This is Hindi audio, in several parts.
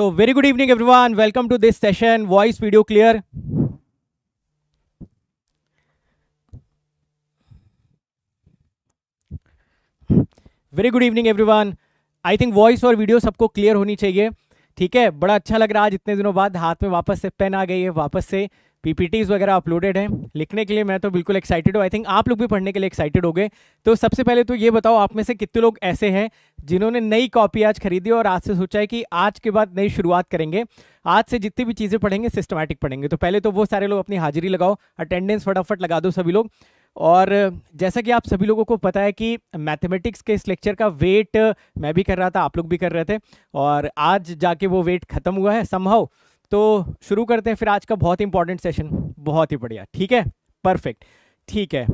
Very good evening evening everyone. Welcome to this session. Voice, video clear. Very good evening everyone I think voice और वीडियो सबको क्लियर होनी चाहिए ठीक है बड़ा अच्छा लग रहा है आज इतने दिनों बाद हाथ में वापस से पेन आ गई है वापस से पीपीटीज वगैरह अपलोडेड हैं लिखने के लिए मैं तो बिल्कुल एक्साइटेड हूँ आई थिंक आप लोग भी पढ़ने के लिए एक्साइटेड हो गए तो सबसे पहले तो ये बताओ आप में से कितने लोग ऐसे हैं जिन्होंने नई कॉपी आज खरीदी और आज से सोचा है कि आज के बाद नई शुरुआत करेंगे आज से जितनी भी चीज़ें पढ़ेंगे सिस्टमैटिक पढ़ेंगे तो पहले तो वो सारे लोग अपनी हाजिरी लगाओ अटेंडेंस फटाफट लगा दो सभी लोग और जैसा कि आप सभी लोगों को पता है कि मैथमेटिक्स के इस लेक्चर का वेट मैं भी कर रहा था आप लोग भी कर रहे थे और आज जाके वो वेट खत्म हुआ है संभव तो शुरू करते हैं फिर आज का बहुत इंपॉर्टेंट सेशन बहुत ही बढ़िया ठीक है परफेक्ट ठीक है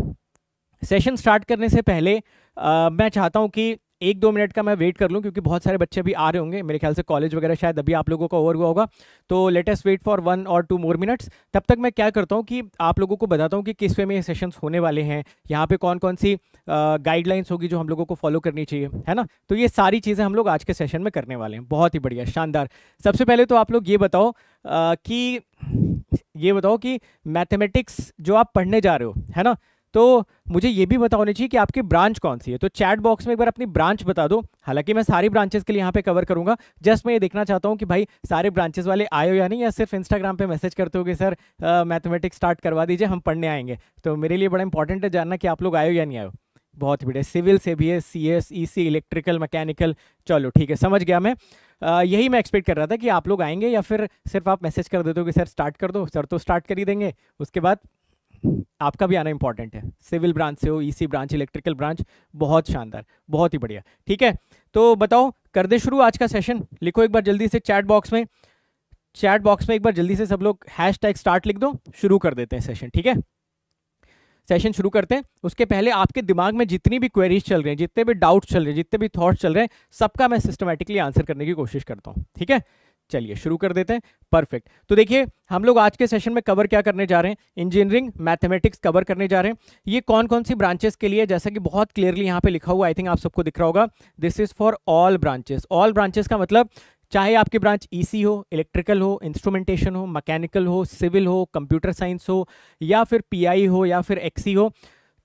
सेशन स्टार्ट करने से पहले आ, मैं चाहता हूं कि एक दो मिनट का मैं वेट कर लूँ क्योंकि बहुत सारे बच्चे भी आ रहे होंगे मेरे ख्याल से कॉलेज वगैरह शायद अभी आप लोगों का ओवर हुआ होगा तो लेटेस्ट वेट फॉर वन और टू मोर मिनट्स तब तक मैं क्या करता हूँ कि आप लोगों को बताता हूँ कि किस वे में ये सेशंस होने वाले हैं यहाँ पे कौन कौन सी गाइडलाइंस होगी जो हम लोगों को फॉलो करनी चाहिए है ना तो ये सारी चीज़ें हम लोग आज के सेशन में करने वाले हैं बहुत ही बढ़िया शानदार सबसे पहले तो आप लोग ये बताओ कि ये बताओ कि मैथमेटिक्स जो आप पढ़ने जा रहे हो है ना तो मुझे ये भी बता होनी चाहिए कि आपकी ब्रांच कौन सी है तो चैट बॉक्स में एक बार अपनी ब्रांच बता दो हालांकि मैं सारी ब्रांचेस के लिए यहाँ पे कवर करूँगा जस्ट मैं ये देखना चाहता हूँ कि भाई सारे ब्रांचेस वाले आए हो या नहीं या सिर्फ इंस्टाग्राम पे मैसेज करते हो कि सर मैथमेटिक्स स्टार्ट करवा दीजिए हम पढ़ने आएंगे तो मेरे लिए बड़ा इंपॉर्टेंट है जानना कि आप लोग आए या नहीं आयो बहुत बहुत बढ़िया सिविल से भी है C S E C electrical mechanical चलो ठीक है समझ गया मैं यही मैं एक्सपेक्ट कर रहा था कि आप लोग आएंगे या फिर सिर्फ आप मैसेज कर देते हो कि सर स्टार्ट कर दो सर तो स्टार्ट कर ही देंगे उसके बाद आपका भी आना इंपॉर्टेंट है सिविल ब्रांच से हो ईसी ब्रांच इलेक्ट्रिकल ब्रांच बहुत शानदार बहुत ही बढ़िया ठीक है तो बताओ कर दे शुरू आज का सेशन लिखो एक बार जल्दी से चैट बॉक्स में चैट बॉक्स में एक बार जल्दी से सब लोग हैश स्टार्ट लिख दो शुरू कर देते हैं सेशन ठीक है सेशन शुरू करते हैं उसके पहले आपके दिमाग में जितनी भी क्वेरीज चल रही हैं जितने भी डाउट्स चल रहे हैं जितने भी थॉट्स चल रहे हैं सबका मैं सिस्टमेटिकली आंसर करने की कोशिश करता हूँ ठीक है चलिए शुरू कर देते हैं परफेक्ट तो देखिए हम लोग आज के सेशन में कवर क्या करने जा रहे हैं इंजीनियरिंग मैथमेटिक्स कवर करने जा रहे हैं ये कौन कौन सी ब्रांचेस के लिए जैसा कि बहुत क्लियरली यहाँ पे लिखा हुआ आई थिंक आप सबको दिख रहा होगा this is for all branches all branches का मतलब चाहे आपकी ब्रांच ई e हो इलेक्ट्रिकल हो इंस्ट्रूमेंटेशन हो मैकेनिकल हो सिविल हो कंप्यूटर साइंस हो या फिर पी हो या फिर एक्सी हो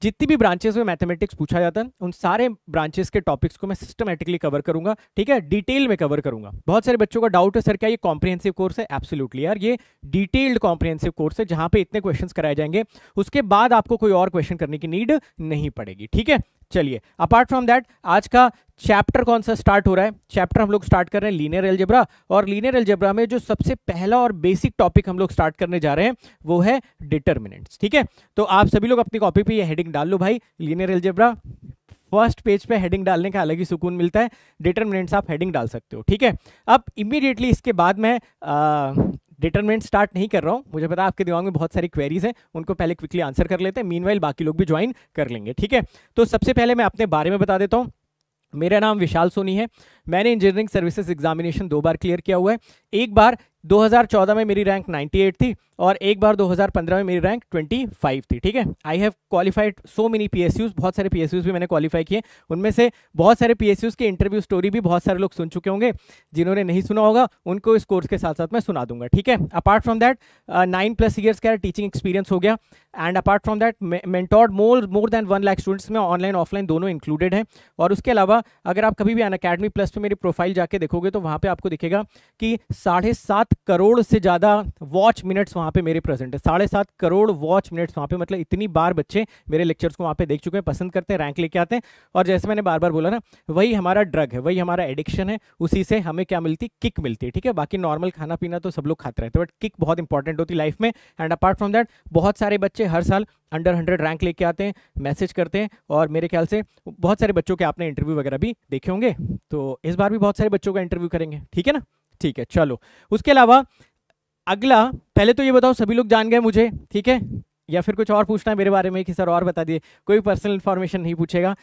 जितनी भी ब्रांचेस में मैथमेटिक्स पूछा जाता है उन सारे ब्रांचेस के टॉपिक्स को मैं सिस्टमेटिकली कवर करूंगा ठीक है डिटेल में कवर करूंगा बहुत सारे बच्चों का डाउट है सर क्या ये कॉम्प्रिहेंसिव कोर्स है एब्सोल्युटली यार ये डिटेल्ड कॉम्प्रिहेंसिव कोर्स है जहां पे इतने क्वेश्चन कराए जाएंगे उसके बाद आपको कोई और क्वेश्चन करने की नीड नहीं पड़ेगी ठीक है चलिए अपार्ट फ्रॉम दैट आज का चैप्टर कौन सा स्टार्ट हो रहा है चैप्टर हम लोग स्टार्ट कर रहे हैं लीनियर एलजेब्रा और लीनियर एलजेब्रा में जो सबसे पहला और बेसिक टॉपिक हम लोग स्टार्ट करने जा रहे हैं वो है डिटर्मिनेंट्स ठीक है तो आप सभी लोग अपनी कॉपी पे ये हेडिंग डाल लो भाई लीनियर एलजेब्रा फर्स्ट पेज पे हेडिंग डालने का अलग ही सुकून मिलता है डिटर्मिनेंट्स आप हेडिंग डाल सकते हो ठीक है अब इमीडिएटली इसके बाद में डिटर्मिनेंट स्टार्ट नहीं कर रहा हूँ मुझे पता आपके दिमाग में बहुत सारी क्वेरीज हैं उनको पहले क्विकली आंसर कर लेते हैं मीन बाकी लोग भी ज्वाइन कर लेंगे ठीक है तो सबसे पहले मैं अपने बारे में बता देता हूँ मेरा नाम विशाल सोनी है मैंने इंजीनियरिंग सर्विसेज एग्जामिनेशन दो बार क्लियर किया हुआ है एक बार 2014 में मेरी रैंक 98 थी और एक बार 2015 में मेरी रैंक 25 थी ठीक है I have qualified so many P बहुत सारे पी भी मैंने क्वालिफाई किए उनमें से बहुत सारे पी के इंटरव्यू स्टोरी भी बहुत सारे लोग सुन चुके होंगे जिन्होंने नहीं सुना होगा उनको इस कोर्स के साथ साथ मैं सुना दूंगा ठीक है apart from that nine plus years का टीचिंग एक्सपीरियंस हो गया and apart from that mentored more more than one lakh students में ऑनलाइन ऑफलाइन दोनों इंक्लूडेड हैं और उसके अलावा अगर आप कभी भी अन अकेडमी प्लस पर मेरी प्रोफाइल जाके देखोगे तो वहाँ पर आपको दिखेगा कि साढ़े सात करोड़ से ज़्यादा वॉच मिनट्स वहाँ वहाँ पे मेरे प्रेजेंट है साढ़े सात करोड़ वॉच मिनट्स वहाँ पे मतलब इतनी बार बच्चे मेरे लेक्चर्स को वहाँ पे देख चुके हैं पसंद करते हैं रैंक लेके आते हैं और जैसे मैंने बार बार बोला ना वही हमारा ड्रग है वही हमारा एडिक्शन है उसी से हमें क्या मिलती है किक मिलती है ठीक है बाकी नॉर्मल खाना पीना तो सब लोग खाते रहते बट किक बहुत इंपॉर्टेंट होती है लाइफ में एंड अपार्ट फ्रॉम दैट बहुत सारे बच्चे हर साल अंडर हंड्रेड रैंक लेके आते हैं मैसेज करते हैं और मेरे ख्याल से बहुत सारे बच्चों के आपने इंटरव्यू वगैरह भी देखे होंगे तो इस बार भी बहुत सारे बच्चों का इंटरव्यू करेंगे ठीक है ना ठीक है चलो उसके अलावा अगला पहले तो ये बताओ सभी लोग जान गए मुझे ठीक है या फिर कुछ और पूछना है मेरे बारे में कि सर और बता दिए कोई पर्सनल इन्फॉर्मेशन नहीं पूछेगा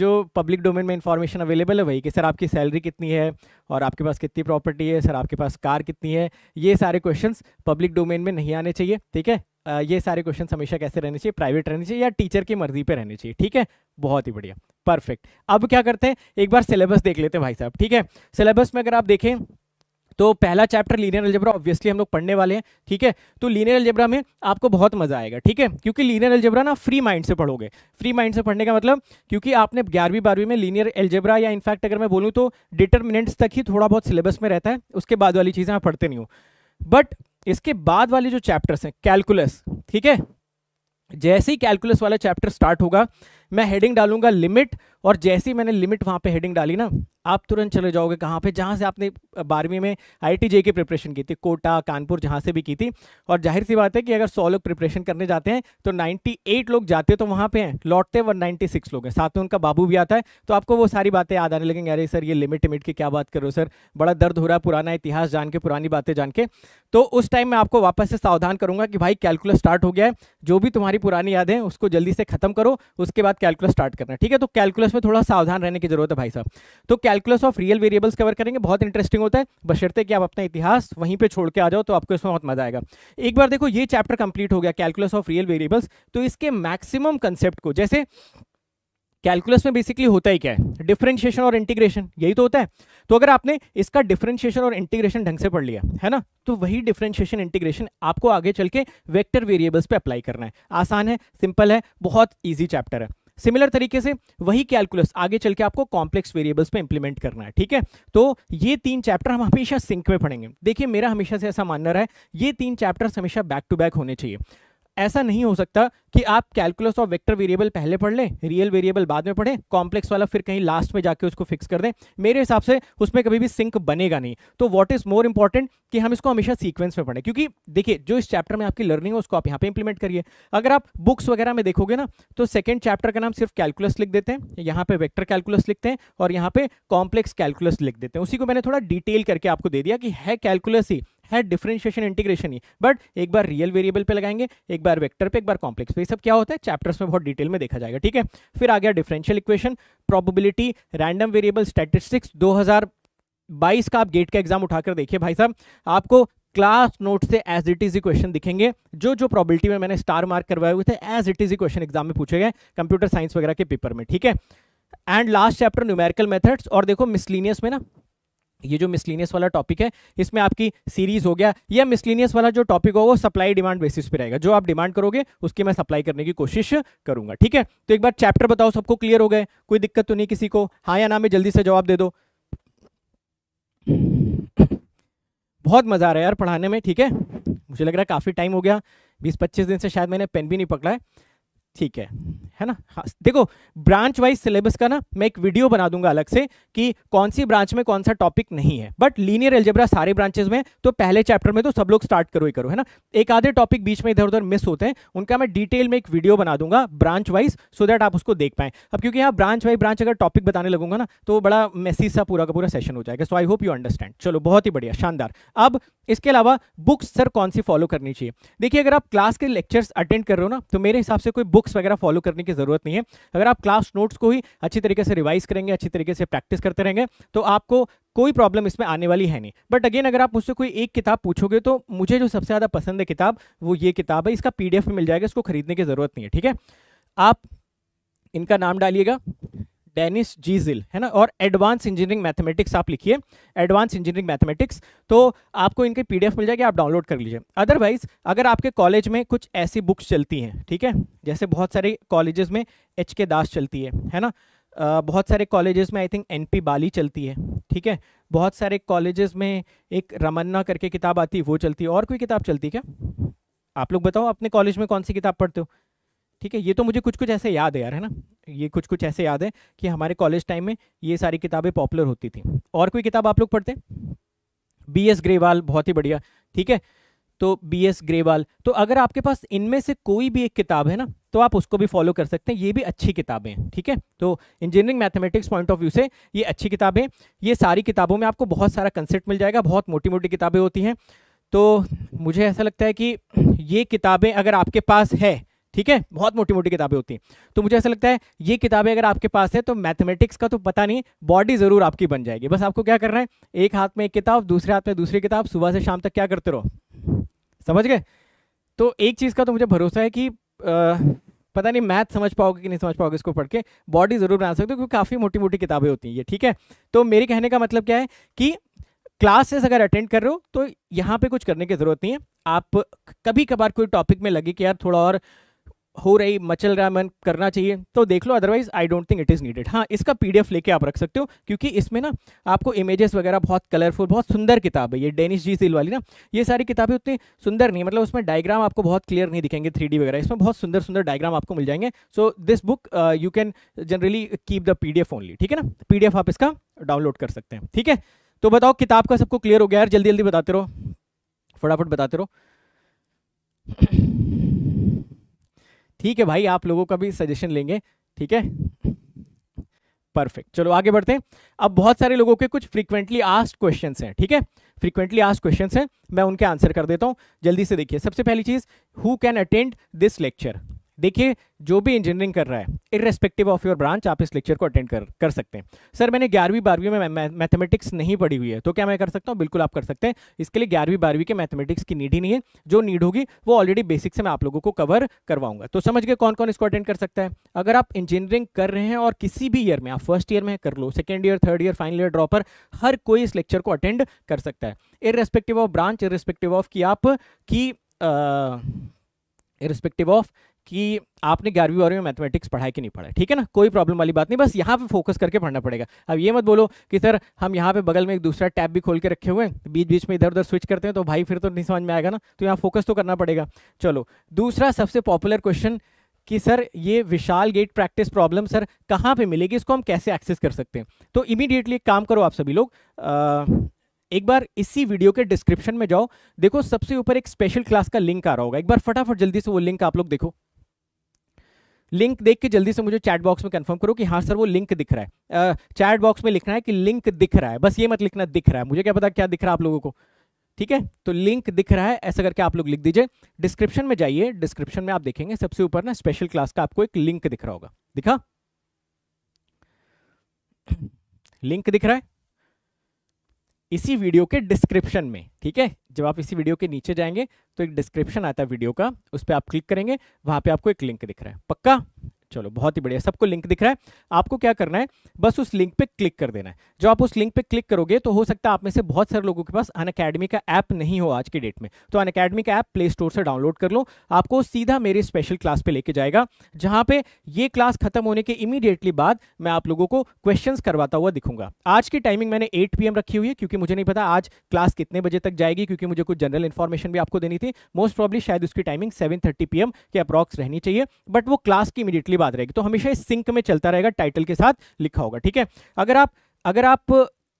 जो पब्लिक डोमेन में इन्फॉर्मेशन अवेलेबल है वही कि सर आपकी सैलरी कितनी है और आपके पास कितनी प्रॉपर्टी है सर आपके पास कार कितनी है ये सारे क्वेश्चंस पब्लिक डोमेन में नहीं आने चाहिए ठीक है ये सारे क्वेश्चन हमेशा कैसे रहने चाहिए प्राइवेट रहने चाहिए या टीचर की मर्जी पर रहने चाहिए ठीक है बहुत ही बढ़िया परफेक्ट अब क्या करते हैं एक बार सिलेबस देख लेते हैं भाई साहब ठीक है सिलेबस में अगर आप देखें तो पहला चैप्टर लीनियर अलजेब्रा ऑब्वियसली हम लोग पढ़ने वाले हैं ठीक है तो लीनियर अलजेब्रा में आपको बहुत मजा आएगा ठीक है क्योंकि लीनियर अलजेब्रा ना फ्री माइंड से पढ़ोगे फ्री माइंड से पढ़ने का मतलब क्योंकि आपने ग्यारहवीं बारहवीं में लीनियर एल्जेब्रा या इनफैक्ट अगर मैं बोलूँ तो डिटर्मिनेंट्स तक ही थोड़ा बहुत सिलेबस में रहता है उसके बाद वाली चीज़ें मैं पढ़ते नहीं हूँ बट इसके बाद वाले जो चैप्टर्स हैं कैलकुलस ठीक है जैसे ही कैलकुलस वाला चैप्टर स्टार्ट होगा मैं हेडिंग डालूंगा लिमिट और जैसे ही मैंने लिमिट वहाँ पे हेडिंग डाली ना आप तुरंत चले जाओगे कहाँ पे जहाँ से आपने बारहवीं में आई टी की प्रिपरेशन की थी कोटा कानपुर जहाँ से भी की थी और जाहिर सी बात है कि अगर सौ लोग प्रिपरेशन करने जाते हैं तो 98 लोग जाते तो वहाँ पे हैं लौटते वन नाइन्टी लोग हैं साथ में उनका बाबू भी आता है तो आपको वो सारी बातें याद आने लगेंगे अरे सर ये लिमिट लिमिट की क्या बात करो सर बड़ा दर्द हो रहा है पुराना इतिहास जान के पुरानी बातें जान के तो उस टाइम मैं आपको वापस से सावधान करूँगा कि भाई कैलकुलस स्टार्ट हो गया है जो भी तुम्हारी पुरानी यादें उसको जल्दी से खत्म करो उसके बाद कैलकुलस स्टार्ट करना है ठीक है तो कैलकुलस में थोड़ा सावधान रहने की जरूरत है भाई साहब तो calculus of real variables cover करेंगे बहुत इंटरेस्टिंग होता है बशर्ते कि आप अपना इतिहास वहीं पर छोड़ के आ जाओ तो आपको इसमें बहुत मजा आएगा एक बार देखो ये चैप्टर कंप्लीट हो गया कैलकुलस ऑफ रियल वेरिएबल्स तो इसके मैक्सिमम कंसेप्ट को जैसे कैलकुलस में बेसिकली होता ही क्या है डिफ्रेंशिएशन और इंटीग्रेशन यही तो होता है तो अगर आपने इसका डिफ्रेंशिएशन और इंटीग्रेशन ढंग से पढ़ लिया है ना तो वही डिफ्रेंशिएशन इंटीग्रेशन आपको आगे चल के वेक्टर वेरिएबल्स पे अप्लाई करना है आसान है सिंपल है बहुत ईजी चैप्टर है सिमिलर तरीके से वही कैलकुलस आगे चल के आपको कॉम्प्लेक्स वेरिएबल्स पे इंप्लीमेंट करना है ठीक है तो ये तीन चैप्टर हम हमेशा सिंक में पढ़ेंगे देखिए मेरा हमेशा से ऐसा मानना रहा है ये तीन चैप्टर्स हमेशा बैक टू बैक होने चाहिए ऐसा नहीं हो सकता कि आप कैलकुलस ऑफ वेक्टर वेरिएबल पहले पढ़ लें रियल वेरिएबल बाद में पढ़ें कॉम्प्लेक्स वाला फिर कहीं लास्ट में जाके उसको फिक्स कर दें मेरे हिसाब से उसमें कभी भी सिंक बनेगा नहीं तो व्हाट इज मोर इंपॉर्टेंट कि हम इसको हमेशा सीक्वेंस में पढ़ें क्योंकि देखिए जो इस चैप्टर में आपकी लर्निंग है उसको आप यहाँ पर इंप्लीमेंट करिए अगर आप बुक्स वगैरह में देखोगे ना तो सेकेंड चैप्टर का नाम सिर्फ कैलकुलस लिख देते हैं यहाँ पर वैक्टर कैलकुलस लिखते हैं और यहाँ पे कॉम्प्लेक्स कैलकुलस लिख देते हैं उसी को मैंने थोड़ा डिटेल करके आपको दे दिया कि है कैलकुलस ही है डिफ्रेंशिएशन इंटीग्रेशन ही बट एक बार रियल वेरिएबल पे लगाएंगे एक बार वेक्टर पे एक बार कॉम्प्लेक्स पे सब क्या होता है चैप्टर्स में बहुत डिटेल में देखा जाएगा ठीक है फिर आ गया differential equation probability random variable statistics 2022 का आप गेट का एग्जाम उठाकर देखिए भाई साहब आपको क्लास नोट से एज इट इज क्वेश्चन दिखेंगे जो जो प्रॉबिलिटी में मैंने स्टार मार्क करवाए हुए थे as it is question exam में पूछे गए कंप्यूटर साइंस वगैरह के पेपर में ठीक है and last chapter numerical methods और देखो मिसलिनियस में ना ये जो मिसलिनियस वाला टॉपिक है इसमें आपकी सीरीज हो गया या मिसलिनियस वाला जो टॉपिक होगा वो सप्लाई डिमांड बेसिस पे रहेगा जो आप डिमांड करोगे उसकी मैं सप्लाई करने की कोशिश करूंगा ठीक है तो एक बार चैप्टर बताओ सबको क्लियर हो गए कोई दिक्कत तो नहीं किसी को हाँ या ना में जल्दी से जवाब दे दो बहुत मजा आ रहा है यार पढ़ाने में ठीक है मुझे लग रहा है काफी टाइम हो गया बीस पच्चीस दिन से शायद मैंने पेन भी नहीं पकड़ा है ठीक है है ना हाँ, देखो ब्रांच वाइज सिलेबस का ना मैं एक वीडियो बना दूंगा अलग से कि कौन सी ब्रांच में कौन सा टॉपिक नहीं है बट लीनियर एल्जेब्रा सारे ब्रांचेस में तो पहले चैप्टर में तो सब लोग स्टार्ट करो ही करो है ना एक आधे टॉपिक बीच में इधर उधर मिस होते हैं उनका मैं डिटेल में एक वीडियो बना दूंगा ब्रांच वाइज सो दैट आप उसको देख पाए अब क्योंकि यहाँ ब्रांच वाइज ब्रांच अगर टॉपिक बताने लगूंगा ना तो बड़ा मैसेज सा पूरा का पूरा सेशन हो जाएगा so I hope you understand चलो बहुत ही बढ़िया शानदार अब इसके अलावा बुक्स सर कौन सी फॉलो करनी चाहिए देखिए अगर आप क्लास के लेक्चर्स अटेंड कर रहे हो ना तो मेरे हिसाब से कोई बुक्स वगैरह फॉलो करने की ज़रूरत नहीं है अगर आप क्लास नोट्स को ही अच्छी तरीके से रिवाइज करेंगे अच्छी तरीके से प्रैक्टिस करते रहेंगे तो आपको कोई प्रॉब्लम इसमें आने वाली है नहीं बट अगेन अगर आप मुझसे कोई एक किताब पूछोगे तो मुझे जो सबसे ज़्यादा पसंद है किताब वो ये किताब है इसका पी में मिल जाएगा इसको खरीदने की ज़रूरत नहीं है ठीक है आप इनका नाम डालिएगा डेनिस जीजिल है ना और एडवांस इंजीनियरिंग मैथमेटिक्स आप लिखिए एडवांस इंजीनियरिंग मैथमेटिक्स तो आपको इनके पीडीएफ मिल जाएगी आप डाउनलोड कर लीजिए अदरवाइज अगर आपके कॉलेज में कुछ ऐसी बुक्स चलती हैं ठीक है जैसे बहुत सारे कॉलेजेस में एच के दास चलती है है ना बहुत सारे कॉलेजेस में आई थिंक पी बाली चलती है ठीक है बहुत सारे कॉलेजेस में एक रमन्ना करके किताब आती है वो चलती है और कोई किताब चलती है क्या आप लोग बताओ अपने कॉलेज में कौन सी किताब पढ़ते हो ठीक है ये तो मुझे कुछ कुछ ऐसे याद है यार है ना ये कुछ कुछ ऐसे याद है कि हमारे कॉलेज टाइम में ये सारी किताबें पॉपुलर होती थी और कोई किताब आप लोग पढ़ते बी एस ग्रेवाल बहुत ही बढ़िया ठीक है तो बी एस ग्रेवाल तो अगर आपके पास इनमें से कोई भी एक किताब है ना तो आप उसको भी फॉलो कर सकते हैं ये भी अच्छी किताबें हैं ठीक है तो engineering mathematics point of view से ये अच्छी किताबें ये सारी किताबों में आपको बहुत सारा कंसेप्ट मिल जाएगा बहुत मोटी मोटी किताबें होती हैं तो मुझे ऐसा लगता है कि ये किताबें अगर आपके पास है ठीक है बहुत मोटी मोटी किताबें होती हैं तो मुझे ऐसा लगता है ये किताबें अगर आपके पास है तो मैथमेटिक्स का तो पता नहीं बॉडी ज़रूर आपकी बन जाएगी बस आपको क्या करना है एक हाथ में एक किताब दूसरे हाथ में दूसरी किताब सुबह से शाम तक क्या करते रहो समझ गए तो एक चीज़ का तो मुझे भरोसा है कि आ, पता नहीं मैथ समझ पाओगे कि नहीं समझ पाओगे इसको पढ़ के बॉडी ज़रूर बना सकते हो क्योंकि काफ़ी मोटी मोटी किताबें होती हैं ये ठीक है तो मेरे कहने का मतलब क्या है कि क्लासेस अगर अटेंड कर रहे हो तो यहाँ पे कुछ करने की ज़रूरत नहीं है आप कभी कभार कोई टॉपिक में लगे कि यार थोड़ा और हो रही मचल रहा मन करना चाहिए तो देख लो otherwise I don't think it is needed हाँ इसका पीडीएफ लेके आप रख सकते हो क्योंकि इसमें ना आपको इमेजेस वगैरह बहुत कलरफुल बहुत सुंदर किताब है ये डेनिश जी सिल वाली ना ये सारी किताबें उतनी सुंदर नहीं मतलब उसमें डायग्राम आपको बहुत क्लियर नहीं दिखेंगे थ्री वगैरह इसमें बहुत सुंदर सुंदर डायग्राम आपको मिल जाएंगे so this book you can generally keep the P only ठीक है ना पी आप इसका डाउनलोड कर सकते हैं ठीक है तो बताओ किताब का सबको क्लियर हो गया यार जल्दी जल्दी बताते रहो फटाफट बताते रहो ठीक है भाई आप लोगों का भी सजेशन लेंगे ठीक है परफेक्ट चलो आगे बढ़ते हैं अब बहुत सारे लोगों के कुछ फ्रीक्वेंटली आस्ट क्वेश्चन हैं ठीक है फ्रीक्वेंटली आस्ट क्वेश्चन हैं मैं उनके आंसर कर देता हूं जल्दी से देखिए सबसे पहली चीज़ who can attend this lecture देखिए जो भी इंजीनियरिंग कर रहा है इरेस्पेक्टिव ऑफ योर ब्रांच आप इस लेक्चर को अटेंड कर कर सकते हैं सर मैंने ग्यारहवीं बारहवीं में मैथमेटिक्स नहीं पढ़ी हुई है तो क्या मैं कर सकता हूँ बिल्कुल आप कर सकते हैं इसके लिए ग्यारहवीं बारहवीं के मैथमेटिक्स की नीड ही नहीं है जो नीड होगी वो ऑलरेडी बेसिक से मैं आप लोगों को कवर करवाऊंगा तो समझ गए कौन कौन इसको अटेंड कर सकता है अगर आप इंजीनियरिंग कर रहे हैं और किसी भी ईयर में आप फर्स्ट ईयर में कर लो second year third year final year dropper हर कोई इस लेक्चर को अटेंड कर सकता है irrespective of branch irrespective of कि आप की इरेस्पेक्टिव ऑफ कि आपने ग्यारहवीं बारहवीं में मैथमेटिक्स पढ़ाई कि नहीं पढ़ा ठीक है ना कोई प्रॉब्लम वाली बात नहीं बस यहाँ पे फोकस करके पढ़ना पड़ेगा अब ये मत बोलो कि सर हम यहाँ पे बगल में एक दूसरा टैब भी खोल के रखे हुए हैं बीच बीच में इधर उधर स्विच करते हैं तो भाई फिर तो नहीं समझ में आएगा ना तो यहाँ फोकस तो करना पड़ेगा चलो दूसरा सबसे पॉपुलर क्वेश्चन कि सर ये Vishal GATE practice problem sir कहाँ पर मिलेगी इसको हम कैसे एक्सेस कर सकते हैं तो इमीडिएटली एक काम करो आप सभी लोग एक बार इसी वीडियो के डिस्क्रिप्शन में जाओ देखो सबसे ऊपर एक स्पेशल क्लास का लिंक आ रहा होगा एक बार फटाफट जल्दी से वो लिंक आप लोग देखो लिंक देख के जल्दी से मुझे चैट बॉक्स में कंफर्म करो कि हाँ सर वो लिंक दिख रहा है चैट बॉक्स में लिखना है कि लिंक दिख रहा है बस ये मत लिखना दिख रहा है मुझे क्या पता क्या दिख रहा है आप लोगों को ठीक है तो लिंक दिख रहा है ऐसा करके आप लोग लिख दीजिए डिस्क्रिप्शन में जाइए डिस्क्रिप्शन में आप देखेंगे सबसे ऊपर ना स्पेशल क्लास का आपको एक लिंक दिख रहा होगा दिखा लिंक दिख रहा है इसी वीडियो के डिस्क्रिप्शन में ठीक है जब आप इसी वीडियो के नीचे जाएंगे तो एक डिस्क्रिप्शन आता है वीडियो का उस पर आप क्लिक करेंगे वहां पे आपको एक लिंक दिख रहा है पक्का चलो बहुत ही बढ़िया सबको लिंक दिख रहा है आपको क्या करना है बस उस लिंक पे क्लिक कर देना है जो आप उस लिंक पे क्लिक करोगे तो हो सकता है आप में से बहुत सारे लोगों के पास अन अकेडमी का ऐप नहीं हो आज के डेट में तो अन अकेडमी का ऐप प्ले स्टोर से डाउनलोड कर लो आपको सीधा मेरे स्पेशल क्लास पे लेके जाएगा जहां पे ये क्लास खत्म होने के इमीडिएटली बाद मैं आप लोगों को क्वेश्चन करवाता हुआ दिखूंगा आज की टाइमिंग मैंने एट पी रखी हुई है क्योंकि मुझे नहीं पता आज क्लास कितने बजे तक जाएगी क्योंकि मुझे कुछ जनरल इन्फॉर्मेशन भी आपको देनी थी मोस्ट प्रॉब्ली शायद उसकी टाइमिंग सेवन थर्टी के अप्रॉक्स रहनी चाहिए बट वो क्लास की इमीडिएटली बात रहेगी तो हमेशा इस सिंक में चलता रहेगा टाइटल के साथ लिखा होगा ठीक है अगर आप अगर आप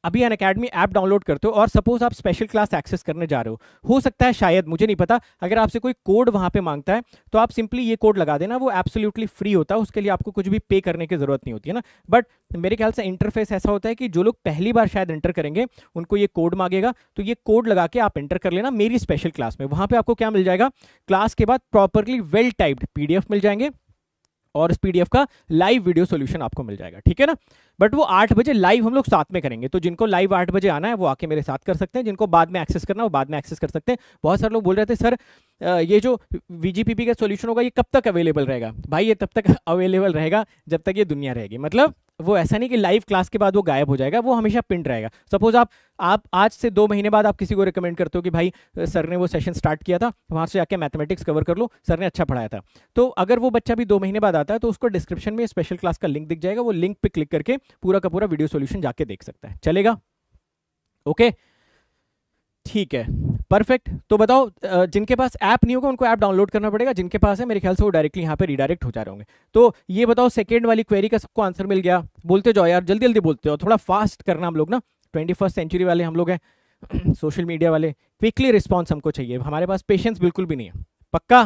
अभी अन अकेडमी ऐप डाउनलोड करते हो और सपोज आप स्पेशल क्लास एक्सेस करने जा रहे हो हो सकता है शायद मुझे नहीं पता अगर आपसे कोई कोड वहाँ पे मांगता है तो आप सिंपली ये कोड लगा देना वो एब्सोल्युटली फ्री होता है उसके लिए आपको कुछ भी पे करने की ज़रूरत नहीं होती है ना बट मेरे ख्याल से इंटरफेस ऐसा होता है कि जो लोग पहली बार शायद एंटर करेंगे उनको ये कोड मांगेगा तो ये कोड लगा के आप एंटर कर लेना मेरी स्पेशल क्लास में वहाँ पर आपको क्या मिल जाएगा क्लास के बाद प्रॉपरली वेल टाइप्ड पी मिल जाएंगे और इस पीडीएफ का लाइव वीडियो सोल्यूशन आपको मिल जाएगा ठीक है ना बट वो आठ बजे लाइव हम लोग साथ में करेंगे तो जिनको लाइव आठ बजे आना है वो आके मेरे साथ कर सकते हैं जिनको बाद में एक्सेस करना है वो बाद में एक्सेस कर सकते हैं बहुत सारे लोग बोल रहे थे सर ये जो वीजीपीपी का सोल्यूशन होगा ये कब तक अवेलेबल रहेगा भाई ये तब तक अवेलेबल रहेगा जब तक ये दुनिया रहेगी मतलब वो ऐसा नहीं कि लाइव क्लास के बाद वो गायब हो जाएगा वो हमेशा पिंट रहेगा सपोज आप आप आज से दो महीने बाद आप किसी को रिकमेंड करते हो कि भाई सर ने वो सेशन स्टार्ट किया था वहाँ से जाके मैथमेटिक्स कवर कर लो सर ने अच्छा पढ़ाया था तो अगर वो बच्चा भी दो महीने बाद आता है तो उसको डिस्क्रिप्शन में स्पेशल क्लास का लिंक दिख जाएगा वो लिंक पर क्लिक करके पूरा का पूरा वीडियो सोल्यूशन जाके देख सकता है चलेगा ओके okay? ठीक है परफेक्ट तो बताओ जिनके पास ऐप नहीं होगा उनको ऐप डाउनलोड करना पड़ेगा जिनके पास है मेरे ख्याल से वो डायरेक्टली यहाँ पे रिडायरेक्ट हो जा रहे होंगे तो ये बताओ सेकेंड वाली क्वेरी का सबको आंसर मिल गया बोलते जाओ यार जल्दी जल्दी बोलते हो थोड़ा फास्ट करना हम लोग ना ट्वेंटी फर्स्ट सेंचुरी वाले हम लोग हैं सोशल मीडिया वाले क्विकली रिस्पॉन्स हमको चाहिए हमारे पास पेशेंस बिल्कुल भी नहीं है पक्का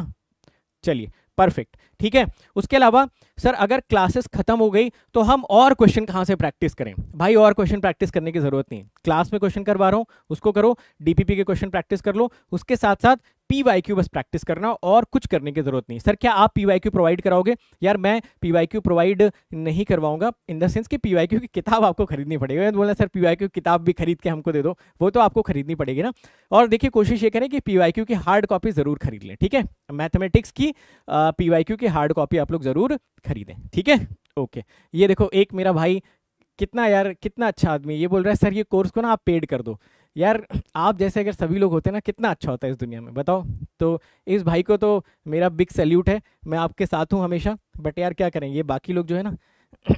चलिए परफेक्ट ठीक है उसके अलावा सर अगर क्लासेस खत्म हो गई तो हम और क्वेश्चन कहाँ से प्रैक्टिस करें भाई और क्वेश्चन प्रैक्टिस करने की ज़रूरत नहीं क्लास में क्वेश्चन करवा रहा हूँ उसको करो डीपीपी के क्वेश्चन प्रैक्टिस कर लो उसके साथ साथ पी वाई क्यू बस प्रैक्टिस करना और कुछ करने की जरूरत नहीं सर क्या आप पी वाई क्यू प्रोवाइड कराओगे यार मैं पी वाई क्यू प्रोवाइड नहीं करवाऊंगा इन द सेंस कि पी वाई क्यू की किताब आपको खरीदनी पड़ेगी मैं बोला सर पी वाई क्यू किताब भी खरीद के हमको दे दो वो तो आपको खरीदनी पड़ेगी ना और देखिए कोशिश ये करें कि पी वाई क्यू की हार्ड कॉपी जरूर खरीद लें ठीक है मैथमेटिक्स की पी वाई क्यू की हार्ड कॉपी आप लोग जरूर खरीदें ठीक है ओके ये देखो एक मेरा भाई कितना यार कितना अच्छा आदमी ये बोल रहा है सर ये कोर्स को ना आप पेड कर दो यार आप जैसे अगर सभी लोग होते ना कितना अच्छा होता है इस दुनिया में बताओ तो इस भाई को तो मेरा बिग सैल्यूट है मैं आपके साथ हूँ हमेशा बट यार क्या करें ये बाकी लोग जो है ना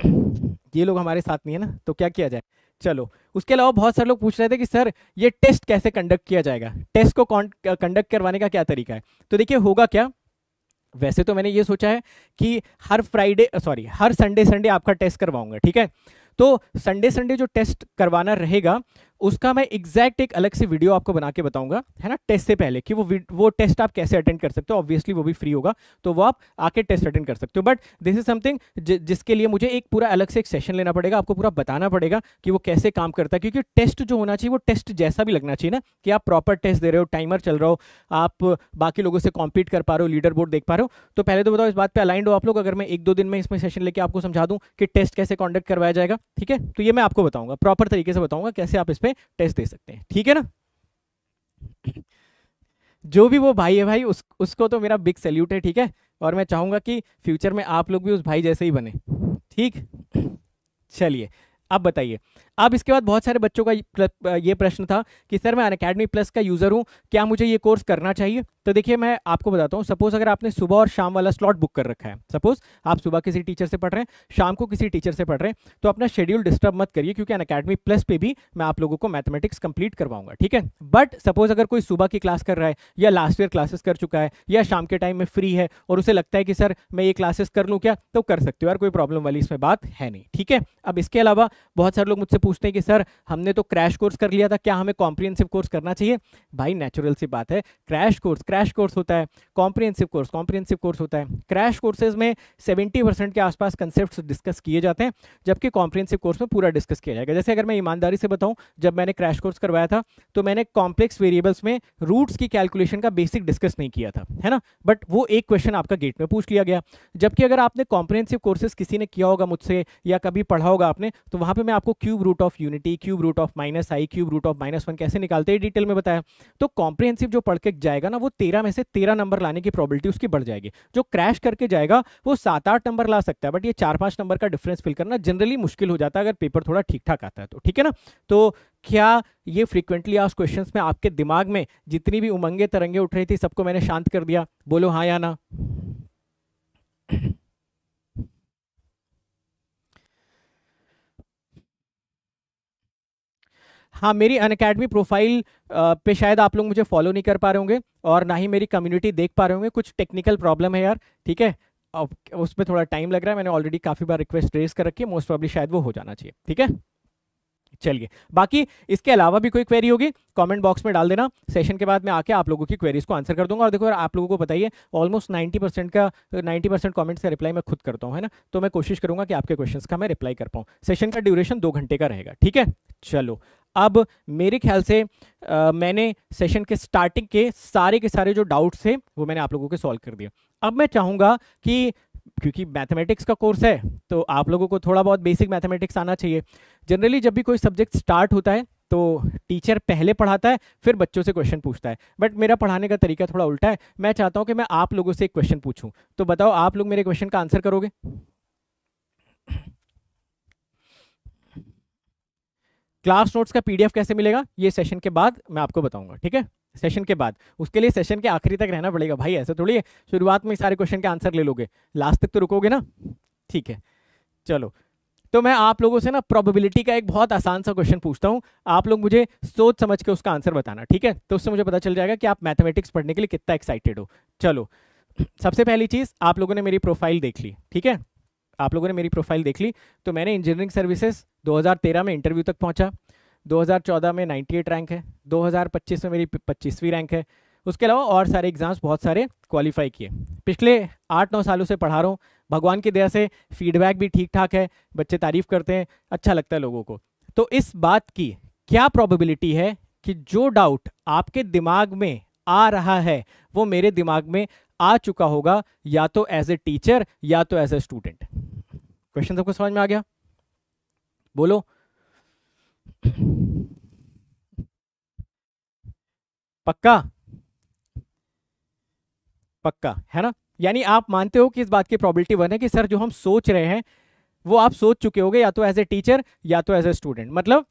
ये लोग हमारे साथ नहीं है ना तो क्या किया जाए चलो उसके अलावा बहुत सारे लोग पूछ रहे थे कि सर ये टेस्ट कैसे कंडक्ट किया जाएगा टेस्ट को कंडक्ट करवाने का क्या तरीका है तो देखिए होगा क्या वैसे तो मैंने ये सोचा है कि हर फ्राइडे सॉरी हर संडे संडे आपका टेस्ट करवाऊंगा ठीक है तो संडे संडे जो टेस्ट करवाना रहेगा उसका मैं एग्जैक्ट एक अलग से वीडियो आपको बना के बताऊंगा है ना टेस्ट से पहले कि वो वो टेस्ट आप कैसे अटेंड कर सकते हो ऑब्वियसली वो भी फ्री होगा तो वो आप आके टेस्ट अटेंड कर सकते हो बट दिस इज समथिंग जिसके लिए मुझे एक पूरा अलग से एक सेशन लेना पड़ेगा आपको पूरा बताना पड़ेगा कि वो कैसे काम करता है क्योंकि टेस्ट जो होना चाहिए वो टेस्ट जैसा भी लगना चाहिए ना कि आप प्रॉपर टेस्ट दे रहे हो टाइमर चल रहा हो आप बाकी लोगों से कॉम्पीट कर पा रहे हो लीडर बोर्ड देख पा रहे हो तो पहले तो बताओ इस बात पर अलाइंड हो आप लोग अगर मैं एक दो दिन में इसमें सेशन लेकर आपको समझा दूँ कि टेस्ट कैसे कॉन्डक्ट करवाया जाएगा ठीक है तो ये मैं आपको बताऊँगा प्रॉपर तरीके से बताऊँगा कैसे आप इस पर पे टेस्ट दे सकते हैं ठीक है ना जो भी वो भाई है भाई उस उसको तो मेरा बिग सैल्यूट है ठीक है और मैं चाहूंगा कि फ्यूचर में आप लोग भी उस भाई जैसे ही बने ठीक चलिए आप बताइए अब इसके बाद बहुत सारे बच्चों का ये प्रश्न था कि सर मैं अन प्लस का यूज़र हूँ क्या मुझे ये कोर्स करना चाहिए तो देखिए मैं आपको बताता हूँ सपोज़ अगर आपने सुबह और शाम वाला स्लॉट बुक कर रखा है सपोज़ आप सुबह किसी टीचर से पढ़ रहे हैं शाम को किसी टीचर से पढ़ रहे हैं तो अपना शेड्यूल डिस्टर्ब मत करिए क्योंकि अन अकेडमी प्लस पर भी मैं आप लोगों को मैथमेटिक्स कंप्लीट करवाऊंगा ठीक है बट सपोज़ अगर कोई सुबह की क्लास कर रहा है या लास्ट ईयर क्लासेस कर चुका है या शाम के टाइम में फ्री है और उसे लगता है कि सर मैं ये क्लासेस कर लूँ क्या तो कर सकते हो यार कोई प्रॉब्लम वाली इसमें बात है नहीं ठीक है अब इसके अलावा बहुत सारे लोग मुझसे पूछते हैं कि सर हमने तो क्रैश कोर्स कर लिया था क्या हमें कॉम्प्रिहेंसिव कोर्स करना चाहिए भाई नेचुरल सी बात है क्रैश कोर्स क्रैश कोर्स होता है कॉम्प्रिहेंसिव कोर्स कॉम्प्रिहेंसिव कोर्स होता है क्रैश कोर्सेज में सेवेंटी के आसपास कंसेप्ट डिस्कस किए जाते हैं जबकि कॉम्प्रिहेंसिव कोर्स में पूरा डिस्कस किया जाएगा जैसे अगर मैं ईमानदारी से बताऊँ जब मैंने क्रैश कोर्स करवाया था तो मैंने कॉम्प्लेक्स वेरिएबल्स में रूट्स की कैलकुलेशन का बेसिक डिस्कस नहीं किया था है ना बट वो एक क्वेश्चन आपका गेट में पूछ लिया गया जबकि अगर आपने कॉम्प्रिहेंसिव कोर्सेज किसी ने किया होगा मुझसे या कभी पढ़ा होगा आपने तो वहां वहाँ पे मैं आपको cube root of unity cube root of minus I cube root of minus one कैसे निकालते हैं डिटेल में बताया तो कॉम्प्रिहेंसिव जो पढ़ के जाएगा ना वो तेरह में से तेरह नंबर लाने की प्रॉबिलिटी उसकी बढ़ जाएगी जो क्रैश करके जाएगा वो सात आठ नंबर ला सकता है बट ये चार पाँच नंबर का डिफरेंस फिल करना जनरली मुश्किल हो जाता है अगर पेपर थोड़ा ठीक ठाक आता है तो ठीक है ना तो क्या ये फ्रीक्वेंटली आज क्वेश्चन में आपके दिमाग में जितनी भी उमंगे तरंगे उठ रही थी सबको मैंने शांत कर दिया बोलो हाँ या ना हाँ मेरी अन अकेडमी प्रोफाइल पे शायद आप लोग मुझे फॉलो नहीं कर पा रहे होंगे और ना ही मेरी कम्युनिटी देख पा रहे होंगे कुछ टेक्निकल प्रॉब्लम है यार ठीक है अब पर थोड़ा टाइम लग रहा है मैंने ऑलरेडी काफ़ी बार रिक्वेस्ट रेज कर रखी है मोस्ट प्रॉब्ली शायद वो हो जाना चाहिए ठीक है चलिए बाकी इसके अलावा भी कोई क्वेरी होगी कमेंट बॉक्स में डाल देना सेशन के बाद मैं आके आप लोगों की क्वेरीज को आंसर कर दूंगा और देखो यार आप लोगों को बताइए ऑलमोस्ट 90 परसेंट का 90 परसेंट कॉमेंट्स का रिप्लाई मैं खुद करता हूँ है ना तो मैं कोशिश करूंगा कि आपके क्वेश्चंस का मैं रिप्लाई कर पाऊँ सेशन का ड्यूरेशन दो घंटे का रहेगा ठीक है चलो अब मेरे ख्याल से आ, मैंने सेशन के स्टार्टिंग के सारे के सारे जो डाउट्स थे वो मैंने आप लोगों के सॉल्व कर दिए अब मैं चाहूँगा कि क्योंकि मैथमेटिक्स का कोर्स है तो आप लोगों को थोड़ा बहुत बेसिक मैथमेटिक्स आना चाहिए जनरली जब भी कोई सब्जेक्ट स्टार्ट होता है तो टीचर पहले पढ़ाता है फिर बच्चों से क्वेश्चन पूछता है बट मेरा पढ़ाने का तरीका थोड़ा उल्टा है मैं चाहता हूँ कि मैं आप लोगों से एक क्वेश्चन पूछूँ तो बताओ आप लोग मेरे क्वेश्चन का आंसर करोगे क्लास नोट्स का पीडीएफ कैसे मिलेगा ये सेशन के बाद मैं आपको बताऊंगा ठीक है सेशन के बाद उसके लिए सेशन के आखिरी तक रहना पड़ेगा भाई ऐसे थोड़ी है शुरुआत में सारे क्वेश्चन के आंसर ले लोगे लास्ट तक तो रुकोगे ना ठीक है चलो तो मैं आप लोगों से ना प्रोबेबिलिटी का एक बहुत आसान सा क्वेश्चन पूछता हूँ आप लोग मुझे सोच समझ के उसका आंसर बताना ठीक है तो उससे मुझे पता चल जाएगा कि आप मैथमेटिक्स पढ़ने के लिए कितना एक्साइटेड हो चलो सबसे पहली चीज़ आप लोगों ने मेरी प्रोफाइल देख ली ठीक है आप लोगों ने मेरी प्रोफाइल देख ली तो मैंने इंजीनियरिंग सर्विसेज 2013 में इंटरव्यू तक पहुंचा 2014 में 98 रैंक है 2025 में मेरी पच्चीसवीं रैंक है उसके अलावा और सारे एग्ज़ाम्स बहुत सारे क्वालिफाई किए पिछले आठ नौ सालों से पढ़ा रहा हूँ भगवान की दया से फीडबैक भी ठीक ठाक है बच्चे तारीफ़ करते हैं अच्छा लगता है लोगों को तो इस बात की क्या प्रॉबिलिटी है कि जो डाउट आपके दिमाग में आ रहा है वो मेरे दिमाग में आ चुका होगा या तो एज ए टीचर या तो एज ए स्टूडेंट क्वेश्चन सबको समझ में आ गया बोलो पक्का पक्का है ना यानी आप मानते हो कि इस बात की प्रॉबिलिटी वन है कि सर जो हम सोच रहे हैं वो आप सोच चुके होंगे या तो एज ए टीचर या तो एज ए स्टूडेंट मतलब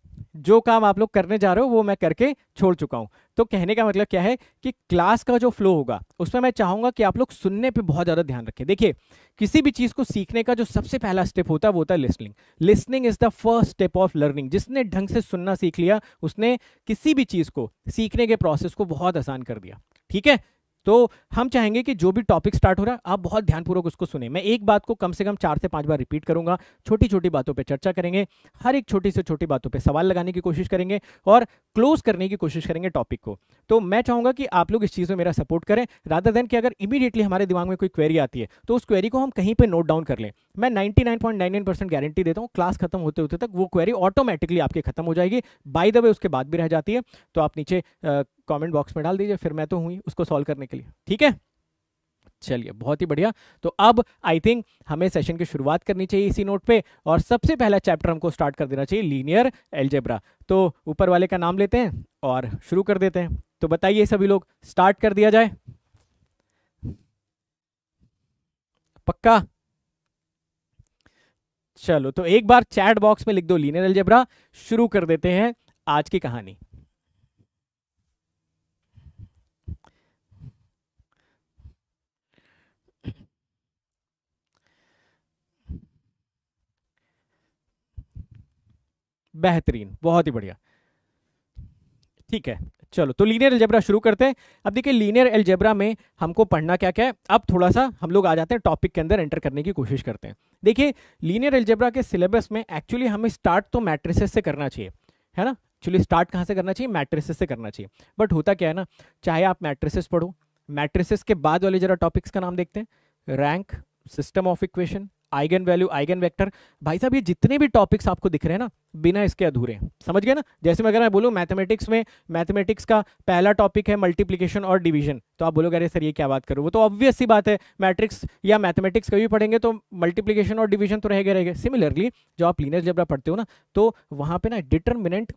जो काम आप लोग करने जा रहे हो वो मैं करके छोड़ चुका हूँ तो कहने का मतलब क्या है कि क्लास का जो फ्लो होगा उसमें मैं चाहूँगा कि आप लोग सुनने पे बहुत ज़्यादा ध्यान रखें देखिए किसी भी चीज़ को सीखने का जो सबसे पहला स्टेप होता है वो होता है listening listening is the first step of learning जिसने ढंग से सुनना सीख लिया उसने किसी भी चीज़ को सीखने के प्रोसेस को बहुत आसान कर दिया ठीक है तो हम चाहेंगे कि जो भी टॉपिक स्टार्ट हो रहा है आप बहुत ध्यानपूर्वक उसको सुने मैं एक बात को कम से कम चार से पांच बार रिपीट करूंगा छोटी छोटी बातों पर चर्चा करेंगे हर एक छोटी से छोटी बातों पर सवाल लगाने की कोशिश करेंगे और क्लोज करने की कोशिश करेंगे टॉपिक को तो मैं चाहूंगा कि आप लोग इस चीज़ में मेरा सपोर्ट करें राधा देन कि अगर इमीडिएटली हमारे दिमाग में कोई क्वेरी आती है तो उस क्वेरी को हम कहीं पर नोट डाउन कर लें मैं 99.99% गारंटी देता हूँ क्लास खत्म होते होते तक वो क्वेरी ऑटोमेटिकली आपकी खत्म हो जाएगी बाई द वे उसके बाद भी रह जाती है तो आप नीचे कमेंट बॉक्स में डाल दीजिए फिर मैं तो हूँ ही उसको सॉल्व करने के लिए ठीक है चलिए बहुत ही बढ़िया तो अब आई थिंक हमें सेशन की शुरुआत करनी चाहिए इसी नोट पे और सबसे पहला चैप्टर हमको स्टार्ट कर देना चाहिए लीनियर एल्जेब्रा तो ऊपर वाले का नाम लेते हैं और शुरू कर देते हैं तो बताइए सभी लोग स्टार्ट कर दिया जाए पक्का चलो तो एक बार चैट बॉक्स में लिख दो लीनियर एल्जेब्रा शुरू कर देते हैं आज की कहानी बेहतरीन बहुत ही बढ़िया ठीक है चलो तो लीनियर एल्जेब्रा शुरू करते हैं अब देखिए लीनियर एल्जेब्रा में हमको पढ़ना क्या क्या है अब थोड़ा सा हम लोग आ जाते हैं टॉपिक के अंदर एंटर करने की कोशिश करते हैं देखिए लीनियर एल्जेब्रा के सिलेबस में एक्चुअली हमें स्टार्ट तो मैट्रिसेस से करना चाहिए है ना एक्चुअली स्टार्ट कहाँ से करना चाहिए मैट्रिसेस से करना चाहिए बट होता क्या है ना चाहे आप मैट्रिसेस पढ़ो मैट्रिसेस के बाद वाले जरा टॉपिक्स का नाम देखते हैं rank system of equation eigen value eigen vector भाई साहब ये जितने भी टॉपिक्स आपको दिख रहे हैं ना बिना इसके अधूरे हैं समझ गए ना जैसे मैं अगर मैं बोलूँ मैथमेटिक्स में मैथमेटिक्स का पहला टॉपिक है मल्टीप्लिकेशन और डिवीजन तो आप बोलोगे अरे सर ये क्या बात करूँ वो तो ऑब्वियस सी बात है मैट्रिक्स या मैथमेटिक्स कभी पढ़ेंगे तो मल्टीप्लीकेशन और डिवीजन तो रहेगा रहेगा सिमिलरली जो आप लीनियर जब पढ़ते हो ना तो वहाँ पर ना डिटर्मिनेंट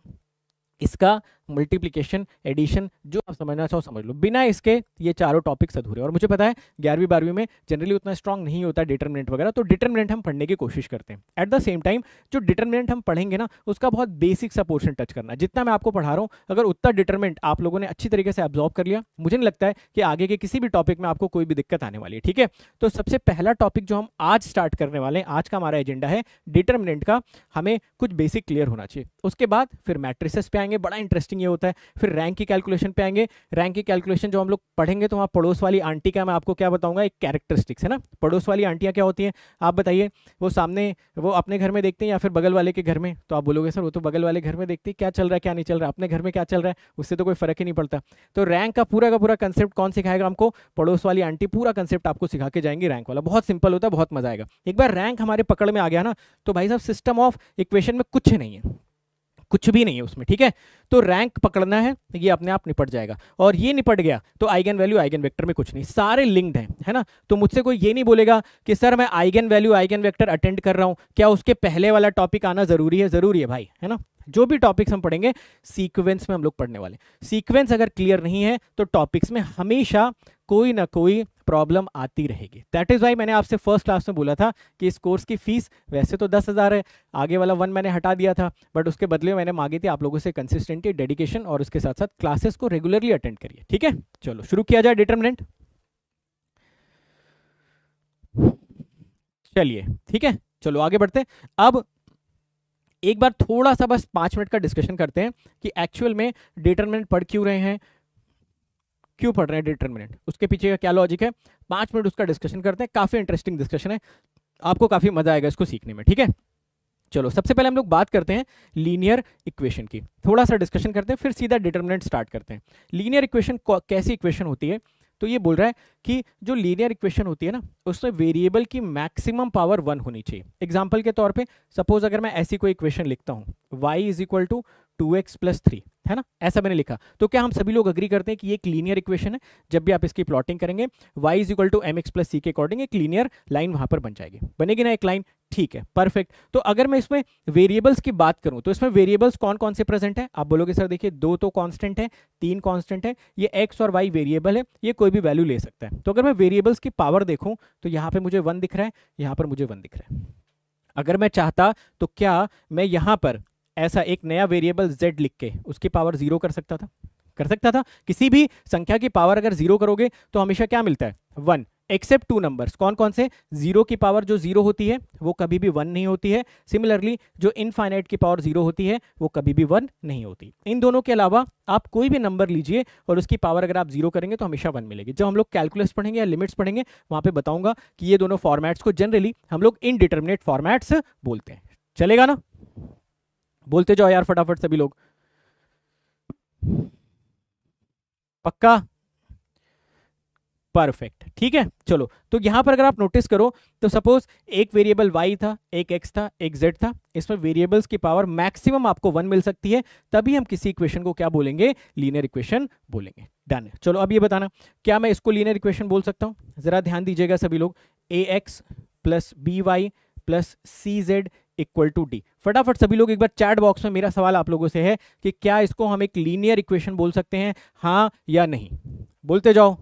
इसका मल्टीप्लीकेशन एडिशन जो आप समझना चाहो समझ लो बिना इसके ये चारों टॉपिक्स अधूरे और मुझे पता है ग्यारहवीं बारहवीं में जनरली उतना स्ट्रॉन्ग नहीं होता डिटर्मिनेंट वगैरह तो डिटर्मिनेंट हम पढ़ने की कोशिश करते हैं एट द सेम टाइम जो डिटर्मिनेंट हम पढ़ेंगे ना उसका बहुत बेसिक सा पोर्शन टच करना जितना मैं आपको पढ़ा रहा हूँ अगर उतना डिटर्मिनेंट आप लोगों ने अच्छी तरीके से एब्जॉर्व कर लिया मुझे नहीं लगता है कि आगे के किसी भी टॉपिक में आपको कोई भी दिक्कत आने वाली है ठीक है तो सबसे पहला टॉपिक जो हम आज स्टार्ट करने वाले हैं आज का हमारा एजेंडा है डिटर्मिनेंट का हमें कुछ बेसिक क्लियर होना चाहिए उसके बाद फिर मैट्रिसेस पे आएंगे बड़ा इंटरेस्टिंग ये होता है फिर रैंक की कैलकुलेशन पे आएंगे रैंक की कैलकुलेशन जो हम लोग पढ़ेंगे तो वहाँ पड़ोस वाली आंटी का मैं आपको क्या बताऊँगा एक कैरेक्टरिस्टिक्स है ना पड़ोस वाली आंटियाँ क्या होती हैं आप बताइए वो सामने वो अपने घर में देखते हैं या फिर बगल वाले के घर में तो आप बोलोगे सर वो तो बगल वाले घर में देखते हैं क्या चल रहा है क्या नहीं चल रहा है अपने घर में क्या चल रहा है उससे तो कोई फर्क ही नहीं पड़ता तो रैंक का पूरा का पूरा कंसेप्ट कौन सिखाएगा हमको पड़ोस वाली आंटी पूरा कंसेप्ट आपको सिखा के जाएंगे रैंक वाला बहुत सिंपल होता है बहुत मजा आएगा एक बार रैंक हमारे पकड़ में आ गया ना तो भाई साहब सिस्टम ऑफ इक्वेशन में कुछ नहीं है कुछ भी नहीं है उसमें ठीक है तो रैंक पकड़ना है ये अपने आप निपट जाएगा और ये निपट गया तो आइगन वैल्यू आइगन वेक्टर में कुछ नहीं सारे लिंक्ड हैं है ना तो मुझसे कोई ये नहीं बोलेगा कि सर मैं eigen value eigen vector attend कर रहा हूँ क्या उसके पहले वाला टॉपिक आना जरूरी है जरूरी है भाई है ना जो भी टॉपिक्स हम पढ़ेंगे सीक्वेंस में हम लोग पढ़ने वाले सीक्वेंस अगर क्लियर नहीं है तो टॉपिक्स में हमेशा कोई ना कोई प्रॉब्लम आती रहेगी दैट इज़ वाई मैंने आपसे फर्स्ट क्लास में बोला था कि इस कोर्स की फीस वैसे तो दस हज़ार है आगे वाला वन मैंने हटा दिया था बट उसके बदले मैंने मांगी थी आप लोगों से कंसिस्टेंटी डेडिकेशन और उसके साथ साथ क्लासेस को रेगुलरली अटेंड करिए ठीक है चलो शुरू किया जाए डिटर्मिनेंट चलिए ठीक है चलो आगे बढ़ते हैं अब एक बार थोड़ा सा बस पाँच मिनट का डिस्कशन करते हैं कि एक्चुअल में डिटर्मिनेंट पढ़ क्यों रहे हैं क्यों पढ़ रहे हैं डिटर्मिनेंट उसके पीछे का क्या लॉजिक है पाँच मिनट उसका डिस्कशन करते हैं काफ़ी इंटरेस्टिंग डिस्कशन है आपको काफ़ी मज़ा आएगा इसको सीखने में ठीक है चलो सबसे पहले हम लोग बात करते हैं लीनियर इक्वेशन की थोड़ा सा डिस्कशन करते हैं फिर सीधा डिटर्मिनेंट स्टार्ट करते हैं लीनियर इक्वेशन कैसी इक्वेशन होती है तो ये बोल रहा है कि जो लीनियर इक्वेशन होती है ना उसमें वेरिएबल की मैक्सिमम पावर वन होनी चाहिए एग्जाम्पल के तौर पर सपोज अगर मैं ऐसी कोई इक्वेशन लिखता हूँ y is equal to two x plus three है ना ऐसा मैंने लिखा तो क्या हम सभी लोग अग्री करते हैं कि ये एक लीनियर इक्वेशन है जब भी आप इसकी प्लॉटिंग करेंगे y is equal to m x plus c के अकॉर्डिंग एक लीनियर लाइन वहां पर बन जाएगी बनेगी ना एक लाइन ठीक है परफेक्ट तो अगर मैं इसमें वेरिएबल्स की बात करूं तो इसमें वेरिएबल्स कौन कौन से प्रेजेंट है आप बोलोगे सर देखिए दो तो कॉन्स्टेंट है तीन कॉन्स्टेंट है ये एक्स और वाई वेरिएबल है ये कोई भी वैल्यू ले सकता है है तो अगर मैं वेरिएबल्स की पावर देखूं तो यहाँ पे मुझे वन दिख रहा है यहाँ पर मुझे वन दिख रहा है अगर मैं चाहता तो क्या मैं यहाँ पर ऐसा एक नया वेरिएबल z लिख के उसकी पावर जीरो कर सकता था कर सकता था किसी भी संख्या की पावर अगर जीरो करोगे तो हमेशा क्या मिलता है वन एक्सेप्ट टू नंबर्स कौन कौन से जीरो की पावर जो जीरो होती है वो कभी भी वन नहीं होती है सिमिलरली जो इनफाइनाइट की पावर जीरो होती है वो कभी भी वन नहीं होती इन दोनों के अलावा आप कोई भी नंबर लीजिए और उसकी पावर अगर आप जीरो करेंगे तो हमेशा वन मिलेगी जब हम लोग कैलकुलस पढ़ेंगे या लिमिट्स पढ़ेंगे वहां पर बताऊंगा कि ये दोनों फॉर्मेट्स को जनरली हम लोग इनडिटर्मिनेट फॉर्मेट्स बोलते हैं चलेगा ना बोलते जाओ यार फटाफट सभी लोग पक्का परफेक्ट ठीक है चलो तो यहाँ पर अगर आप नोटिस करो तो सपोज एक वेरिएबल वाई था एक एक्स था एक जेड था इसमें वेरिएबल्स की पावर मैक्सिमम आपको वन मिल सकती है तभी हम किसी इक्वेशन को क्या बोलेंगे लीनियर इक्वेशन बोलेंगे डन चलो अब ये बताना क्या मैं इसको लीनियर इक्वेशन बोल सकता हूँ ज़रा ध्यान दीजिएगा सभी लोग a x plus b y plus c z equal to d फटाफट सभी लोग एक बार चैट बॉक्स में मेरा सवाल आप लोगों से है कि क्या इसको हम एक लीनियर इक्वेशन बोल सकते हैं हाँ या नहीं बोलते जाओ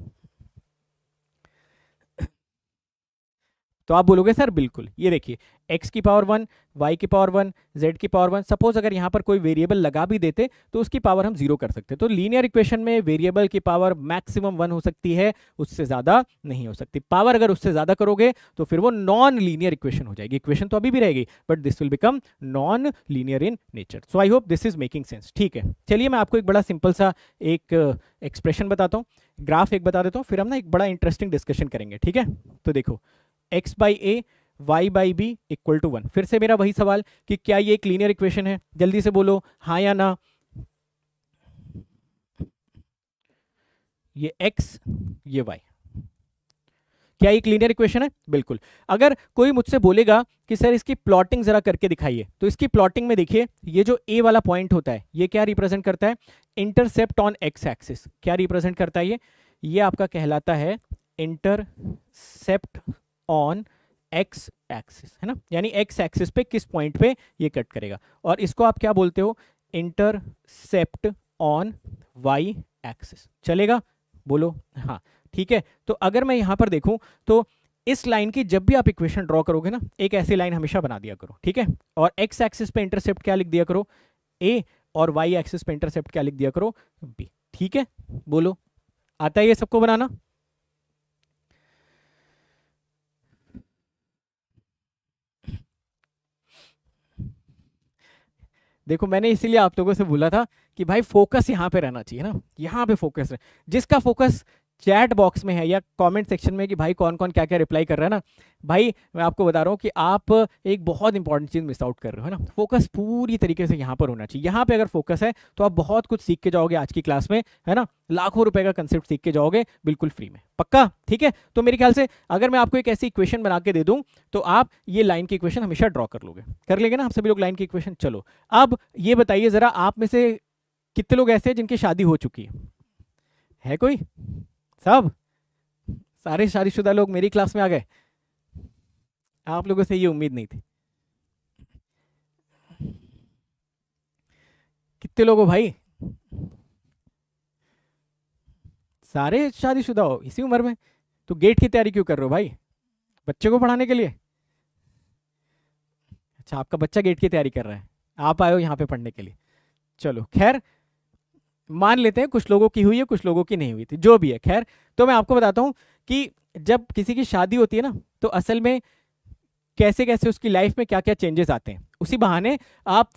तो आप बोलोगे सर बिल्कुल ये देखिए एक्स की पावर वन वाई की पावर वन जेड की पावर वन सपोज अगर यहाँ पर कोई वेरिएबल लगा भी देते तो उसकी पावर हम जीरो कर सकते तो लीनियर इक्वेशन में वेरिएबल की पावर मैक्सिमम वन हो सकती है उससे ज़्यादा नहीं हो सकती पावर अगर उससे ज़्यादा करोगे तो फिर वो नॉन लीनियर इक्वेशन हो जाएगी इक्वेशन तो अभी भी रहेगी but this will become non linear in nature so I hope this is making sense ठीक है चलिए मैं आपको एक बड़ा सिंपल सा एक एक्सप्रेशन uh, बताता हूँ ग्राफ एक बता देता हूँ फिर हम ना एक बड़ा इंटरेस्टिंग डिस्कशन करेंगे ठीक है तो देखो x by a y by b equal to one फिर से मेरा वही सवाल कि क्या ये एक लीनियर इक्वेशन है जल्दी से बोलो हाँ या ना ये x ये y क्या एक लीनियर इक्वेशन है बिल्कुल अगर कोई मुझसे बोलेगा कि सर इसकी प्लॉटिंग जरा करके दिखाइए तो इसकी प्लॉटिंग में देखिए ये जो ए वाला पॉइंट होता है ये क्या रिप्रेजेंट करता है इंटरसेप्ट ऑन एक्स एक्सिस क्या रिप्रेजेंट करता है ये ये आपका कहलाता है इंटरसेप्ट ऑन एक्स एक्सिस है ना यानी एक्स एक्सिस पे किस पॉइंट पे ये कट करेगा और इसको आप क्या बोलते हो इंटरसेप्ट ऑन वाई एक्सिस चलेगा बोलो हाँ ठीक है तो अगर मैं यहाँ पर देखूँ तो इस लाइन की जब भी आप इक्वेशन ड्रॉ करोगे ना एक ऐसी लाइन हमेशा बना दिया करो ठीक है और एक्स एक्सिस पे इंटरसेप्ट क्या लिख दिया करो ए और वाई एक्सिस पे इंटरसेप्ट क्या लिख दिया करो बी ठीक है बोलो आता है ये सबको बनाना देखो मैंने इसीलिए आप लोगों से बोला था कि भाई फोकस यहाँ पे रहना चाहिए ना यहाँ पे फोकस रहे जिसका फोकस चैट बॉक्स में है या कमेंट सेक्शन में कि भाई कौन कौन क्या क्या रिप्लाई कर रहा है ना भाई मैं आपको बता रहा हूँ कि आप एक बहुत इंपॉर्टेंट चीज़ मिस आउट कर रहे हो ना फोकस पूरी तरीके से यहाँ पर होना चाहिए यहाँ पे अगर फोकस है तो आप बहुत कुछ सीख के जाओगे आज की क्लास में है ना लाखों रुपए का कंसेप्ट सीख के जाओगे बिल्कुल फ्री में पक्का ठीक है तो मेरे ख्याल से अगर मैं आपको एक ऐसी इक्वेशन बना के दे दूँ तो आप ये लाइन की इक्वेशन हमेशा ड्रॉ कर लोगे कर लेंगे ना हम सभी लोग लाइन की इक्वेशन चलो अब ये बताइए ज़रा आप में से कितने लोग ऐसे हैं जिनकी शादी हो चुकी है कोई सब सारे शादीशुदा लोग मेरी क्लास में आ गए आप लोगों से ये उम्मीद नहीं थी कितने लोग हो भाई सारे शादीशुदा हो इसी उम्र में तो गेट की तैयारी क्यों कर रहे हो भाई बच्चे को पढ़ाने के लिए अच्छा आपका बच्चा गेट की तैयारी कर रहा है आप आए हो यहाँ पे पढ़ने के लिए चलो खैर मान लेते हैं कुछ लोगों की हुई है कुछ लोगों की नहीं हुई थी जो भी है खैर तो मैं आपको बताता हूँ कि जब किसी की शादी होती है ना तो असल में कैसे कैसे उसकी लाइफ में क्या क्या चेंजेस आते हैं उसी बहाने आप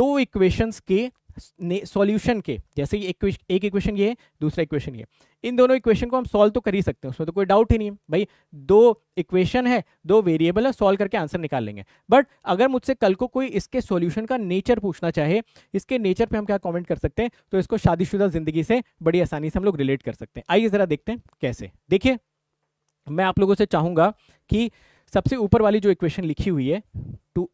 दो इक्वेशंस के सॉल्यूशन के जैसे कि एक इक्वेशन ये है दूसरा इक्वेशन ये इन दोनों इक्वेशन को हम सॉल्व तो कर ही सकते हैं उसमें तो कोई डाउट ही नहीं है भाई दो इक्वेशन है दो वेरिएबल है सॉल्व करके आंसर निकाल लेंगे बट अगर मुझसे कल को कोई इसके सॉल्यूशन का नेचर पूछना चाहे इसके नेचर पे हम क्या कमेंट कर सकते हैं तो इसको शादीशुदा ज़िंदगी से बड़ी आसानी से हम लोग रिलेट कर सकते हैं आइए ज़रा देखते हैं कैसे देखिए मैं आप लोगों से चाहूँगा कि सबसे ऊपर वाली जो इक्वेशन लिखी हुई है टू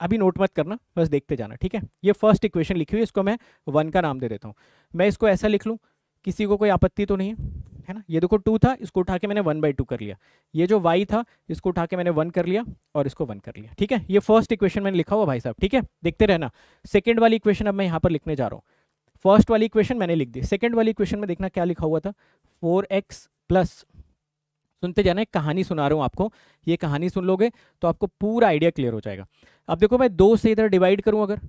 अभी नोट मत करना बस देखते जाना ठीक है ये फर्स्ट इक्वेशन लिखी हुई इसको मैं वन का नाम दे देता हूँ मैं इसको ऐसा लिख लूँ किसी को कोई आपत्ति तो नहीं है है ना ये देखो टू था इसको उठा के मैंने वन बाई टू कर लिया ये जो वाई था इसको उठा के मैंने वन कर लिया और इसको वन कर लिया ठीक है ये फर्स्ट इक्वेशन मैंने लिखा हुआ भाई साहब ठीक है देखते रहना सेकेंड वाली इक्वेशन अब मैं यहाँ पर लिखने जा रहा हूँ फर्स्ट वाली इक्वेशन मैंने लिख दी सेकेंड वाली इक्वेशन में देखना क्या लिखा हुआ था फोर एक्स प्लस सुनते जाना एक कहानी सुना रहा हूँ आपको ये कहानी सुन लोगे तो आपको पूरा आइडिया क्लियर हो जाएगा अब देखो मैं दो से इधर डिवाइड करूँ अगर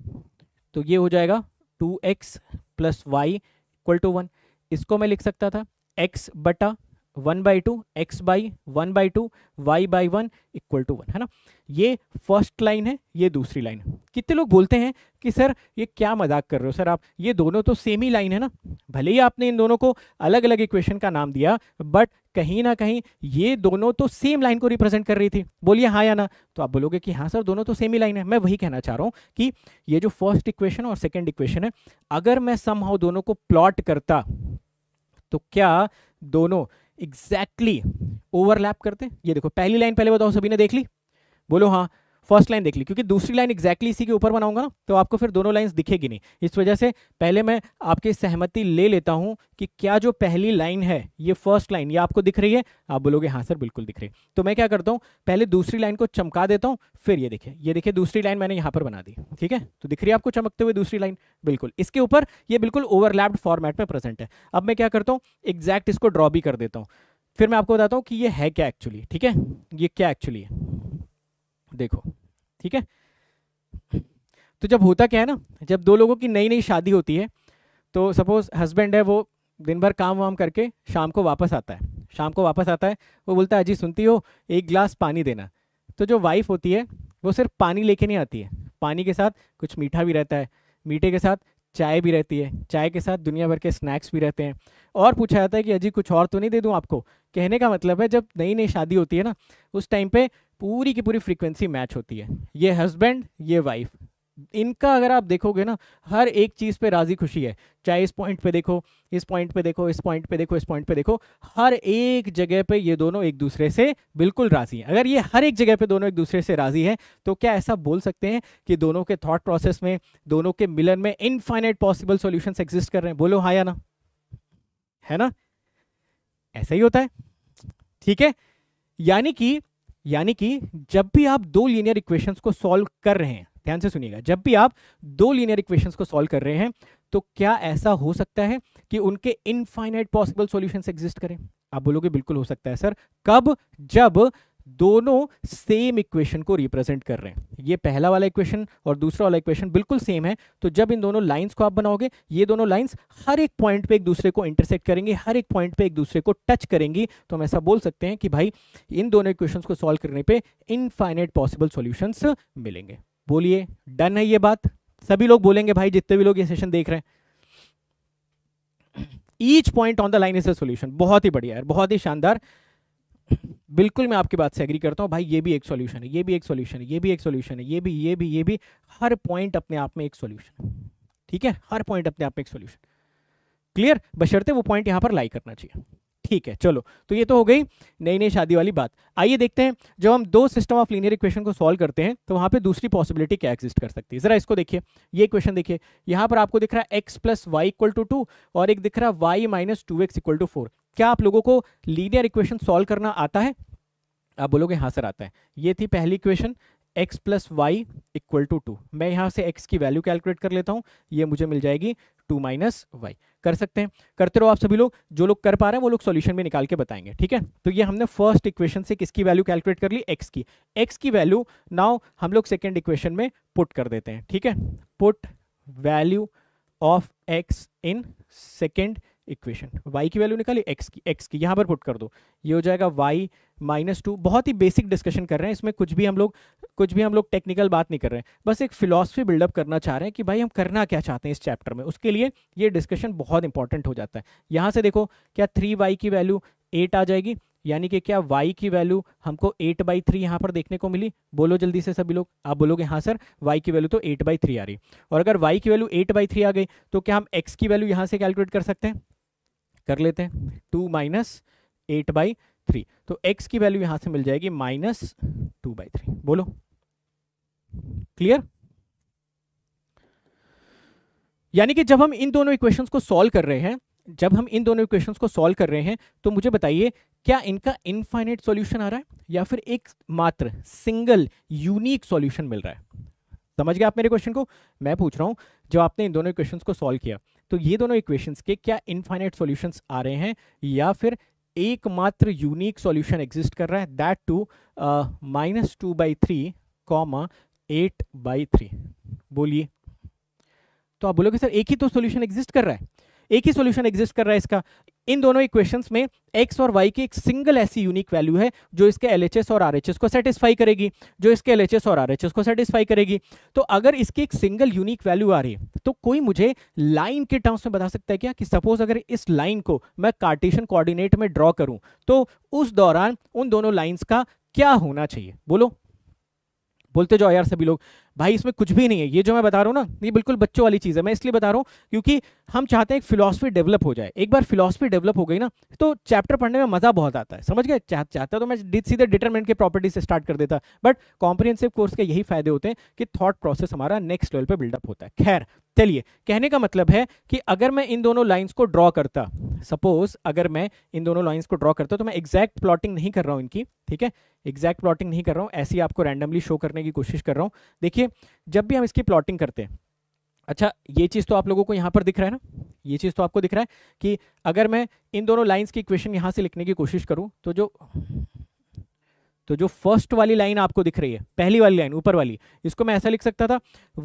तो ये हो जाएगा two x plus y equal to one इसको मैं लिख सकता था एक्स बटा one by two x by one by two y by one equal to one है ना ये फर्स्ट लाइन है ये दूसरी लाइन है कितने लोग बोलते हैं कि सर ये क्या मजाक कर रहे हो सर आप ये दोनों तो सेम ही लाइन है ना भले ही आपने इन दोनों को अलग अलग इक्वेशन का नाम दिया बट कहीं ना कहीं ये दोनों तो सेम लाइन को रिप्रेजेंट कर रही थी बोलिए हाँ या ना तो आप बोलोगे कि हाँ सर दोनों तो सेम ही लाइन है मैं वही कहना चाह रहा हूँ कि ये जो फर्स्ट इक्वेशन और सेकेंड इक्वेशन है अगर मैं सम दोनों को प्लॉट करता तो क्या दोनों एग्जैक्टली exactly ओवरलैप करते हैं ये देखो पहली लाइन पहले बताओ सभी ने देख ली बोलो हाँ फर्स्ट लाइन देख ली क्योंकि दूसरी लाइन एक्जैक्टली इसी के ऊपर बनाऊंगा ना तो आपको फिर दोनों लाइन्स दिखेगी नहीं इस वजह से पहले मैं आपकी सहमति ले लेता हूँ कि क्या जो पहली लाइन है ये फर्स्ट लाइन ये आपको दिख रही है आप बोलोगे हाँ सर बिल्कुल दिख रही है तो मैं क्या करता हूँ पहले दूसरी लाइन को चमका देता हूँ फिर ये देखिए ये देखिए दूसरी लाइन मैंने यहाँ पर बना दी ठीक है तो दिख रही है आपको चमकते हुए दूसरी लाइन बिल्कुल इसके ऊपर ये बिल्कुल ओवरलैप्ड फॉर्मेट में प्रेजेंट है अब मैं क्या करता हूँ एग्जैक्ट इसको ड्रॉ भी कर देता हूँ फिर मैं आपको बताता हूँ कि ये है क्या एक्चुअली ठीक है ये क्या एक्चुअली है देखो ठीक है तो जब होता क्या है ना जब दो लोगों की नई नई शादी होती है तो सपोज हस्बैंड है वो दिन भर काम वाम करके शाम को वापस आता है शाम को वापस आता है वो बोलता है अजी सुनती हो एक गिलास पानी देना तो जो वाइफ होती है वो सिर्फ पानी लेके नहीं आती है पानी के साथ कुछ मीठा भी रहता है मीठे के साथ चाय भी रहती है चाय के साथ दुनिया भर के स्नैक्स भी रहते हैं और पूछा जाता है कि अजी कुछ और तो नहीं दे दूँ आपको कहने का मतलब है जब नई नई शादी होती है ना उस टाइम पे पूरी की पूरी फ्रीक्वेंसी मैच होती है ये हस्बैंड ये वाइफ इनका अगर आप देखोगे ना हर एक चीज़ पे राजी खुशी है चाहे इस पॉइंट पे देखो इस पॉइंट पे देखो इस पॉइंट पे देखो इस पॉइंट पे देखो हर एक जगह पे ये दोनों एक दूसरे से बिल्कुल राजी हैं अगर ये हर एक जगह पे दोनों एक दूसरे से राजी हैं तो क्या ऐसा बोल सकते हैं कि दोनों के थॉट प्रोसेस में दोनों के मिलन में इनफाइनाइट पॉसिबल सोल्यूशन एग्जिस्ट कर रहे हैं बोलो हाँ या ना है ना ऐसा ही होता है ठीक है यानी कि यानी कि जब भी आप दो लीनियर इक्वेशंस को सॉल्व कर रहे हैं ध्यान से सुनिएगा जब भी आप दो लीनियर इक्वेशंस को सॉल्व कर रहे हैं तो क्या ऐसा हो सकता है कि उनके इनफाइनाइट पॉसिबल सॉल्यूशंस एग्जिस्ट करें आप बोलोगे बिल्कुल हो सकता है सर कब जब दोनों सेम इक्वेशन को रिप्रेजेंट कर रहे हैं ये पहला वाला इक्वेशन और दूसरा वाला इक्वेशन बिल्कुल सेम है तो जब इन दोनों लाइंस को आप बनाओगे ये दोनों लाइंस हर एक पॉइंट पे एक दूसरे को इंटरसेक्ट करेंगे हर एक पॉइंट पे एक दूसरे को टच करेंगी तो हम ऐसा बोल सकते हैं कि भाई इन दोनों इक्वेशन को सॉल्व करने पर इनफाइनेट पॉसिबल सोल्यूशन मिलेंगे बोलिए डन है ये बात सभी लोग बोलेंगे भाई जितने भी लोग ये सेशन देख रहे हैं each point on the line is a solution बहुत ही बढ़िया है बहुत ही शानदार बिल्कुल मैं आपकी बात से एग्री करता हूँ भाई ये भी एक सॉल्यूशन है ये भी एक सॉल्यूशन है ये भी एक सॉल्यूशन है ये भी ये भी ये भी हर पॉइंट अपने आप में एक सॉल्यूशन है ठीक है हर पॉइंट अपने आप में एक सॉल्यूशन क्लियर बशर्ते वो पॉइंट यहाँ पर लाई करना चाहिए ठीक है चलो तो ये तो हो गई नई नई शादी वाली बात आइए देखते हैं जब हम दो सिस्टम ऑफ लीनियर इक्वेशन को सॉल्व करते हैं तो वहाँ पे दूसरी पॉसिबिलिटी क्या एग्जिस्ट कर सकती है जरा इसको देखिए ये क्वेश्चन देखिए यहाँ पर आपको दिख रहा है x plus y equal to two और एक दिख रहा है y minus two x equal to four क्या आप लोगों को लीनियर इक्वेशन सॉल्व करना आता है आप बोलोगे हाँ सर आता है ये थी पहली equation x plus y equal to two मैं यहाँ से x की वैल्यू कैलकुलेट कर लेता हूँ ये मुझे मिल जाएगी टू माइनस वाई कर सकते हैं करते रहो आप सभी लोग जो लोग कर पा रहे हैं वो लोग सॉल्यूशन भी निकाल के बताएंगे ठीक है तो ये हमने फर्स्ट इक्वेशन से किसकी वैल्यू कैलकुलेट कर ली x की x की वैल्यू नाउ हम लोग सेकेंड इक्वेशन में पुट कर देते हैं ठीक है put value of x in second equation y की वैल्यू निकाली एक्स की एक्स की यहाँ पर पुट कर दो ये हो जाएगा वाई माइनस टू बहुत ही बेसिक डिस्कशन कर रहे हैं इसमें कुछ भी हम लोग कुछ भी हम लोग टेक्निकल बात नहीं कर रहे हैं बस एक फिलोसफी बिल्डअप करना चाह रहे हैं कि भाई हम करना क्या चाहते हैं इस चैप्टर में उसके लिए ये डिस्कशन बहुत इंपॉर्टेंट हो जाता है यहाँ से देखो क्या थ्री वाई की वैल्यू एट आ जाएगी यानी कि क्या y की वैल्यू हमको एट बाई थ्री यहाँ पर देखने को मिली बोलो जल्दी से सभी लोग आप बोलोगे हाँ सर y की वैल्यू तो एट बाई थ्री आ रही और अगर y की वैल्यू एट बाई थ्री आ गई तो क्या हम x की वैल्यू यहाँ से कैलकुलेट कर सकते हैं कर लेते हैं two minus eight by three तो x की वैल्यू यहां से मिल जाएगी माइनस टू बाई थ्री बोलो क्लियर यानी कि जब हम इन दोनों इक्वेशंस को सॉल्व कर रहे हैं जब हम इन दोनों इक्वेशंस को सॉल्व कर रहे हैं तो मुझे बताइए क्या इनका इनफाइनाइट सॉल्यूशन आ रहा है या फिर एक मात्र सिंगल यूनिक सॉल्यूशन मिल रहा है समझ गया आप मेरे क्वेश्चन को मैं पूछ रहा हूं जब आपने इन दोनों इक्वेशंस को सॉल्व किया तो ये दोनों इक्वेशंस के क्या इनफाइनाइट सॉल्यूशंस आ रहे हैं या फिर एकमात्र यूनिक सॉल्यूशन एग्जिस्ट कर रहा है that two minus two by three comma eight by three बोलिए तो आप बोलोगे सर एक ही तो सॉल्यूशन एग्जिस्ट कर रहा है एक ही सोल्यूशन एग्जिस्ट कर रहा है इसका इन दोनों इक्वेशन में एक्स और वाई की एक सिंगल ऐसी यूनिक वैल्यू है जो इसके एल और आर को सेटिस्फाई करेगी जो इसके एल और आर को सेटिस्फाई करेगी तो अगर इसकी एक सिंगल यूनिक वैल्यू आ रही तो कोई मुझे लाइन के टर्म्स में बता सकता है क्या कि सपोज अगर इस लाइन को मैं कार्टेशन कोऑर्डिनेट में ड्रॉ करूं तो उस दौरान उन दोनों लाइन्स का क्या होना चाहिए बोलो बोलते जाओ यार सभी लोग भाई इसमें कुछ भी नहीं है ये जो मैं बता रहा हूँ ना ये बिल्कुल बच्चों वाली चीज़ है मैं इसलिए बता रहा हूँ क्योंकि हम चाहते हैं एक फिलोसफी डेवलप हो जाए एक बार फिलोसफी डेवलप हो गई ना तो चैप्टर पढ़ने में मज़ा बहुत आता है समझ गए चाहता तो मैं सीधे डिटरमेंट के प्रॉपर्टी से स्टार्ट कर देता बट कॉम्प्रिहेंसिव कोर्स के यही फायदे होते हैं कि थॉट प्रोसेस हमारा नेक्स्ट लेवल पर बिल्डअप होता है खैर चलिए कहने का मतलब है कि अगर मैं इन दोनों लाइन्स को ड्रॉ करता सपोज अगर मैं इन दोनों लाइन्स को ड्रॉ करता हूँ तो मैं एग्जैक्ट प्लॉटिंग नहीं कर रहा हूँ इनकी ठीक है एग्जैक्ट प्लॉटिंग नहीं कर रहा हूँ ऐसी आपको रैंडमली शो करने की कोशिश कर रहा हूँ देखिए जब भी हम इसकी प्लॉटिंग करते हैं अच्छा ये चीज़ तो आप लोगों को यहाँ पर दिख रहा है ना ये चीज़ तो आपको दिख रहा है कि अगर मैं इन दोनों लाइन्स की इक्वेशन यहाँ से लिखने की कोशिश करूँ तो जो तो जो फर्स्ट वाली लाइन आपको दिख रही है पहली वाली लाइन ऊपर वाली इसको मैं ऐसा लिख सकता था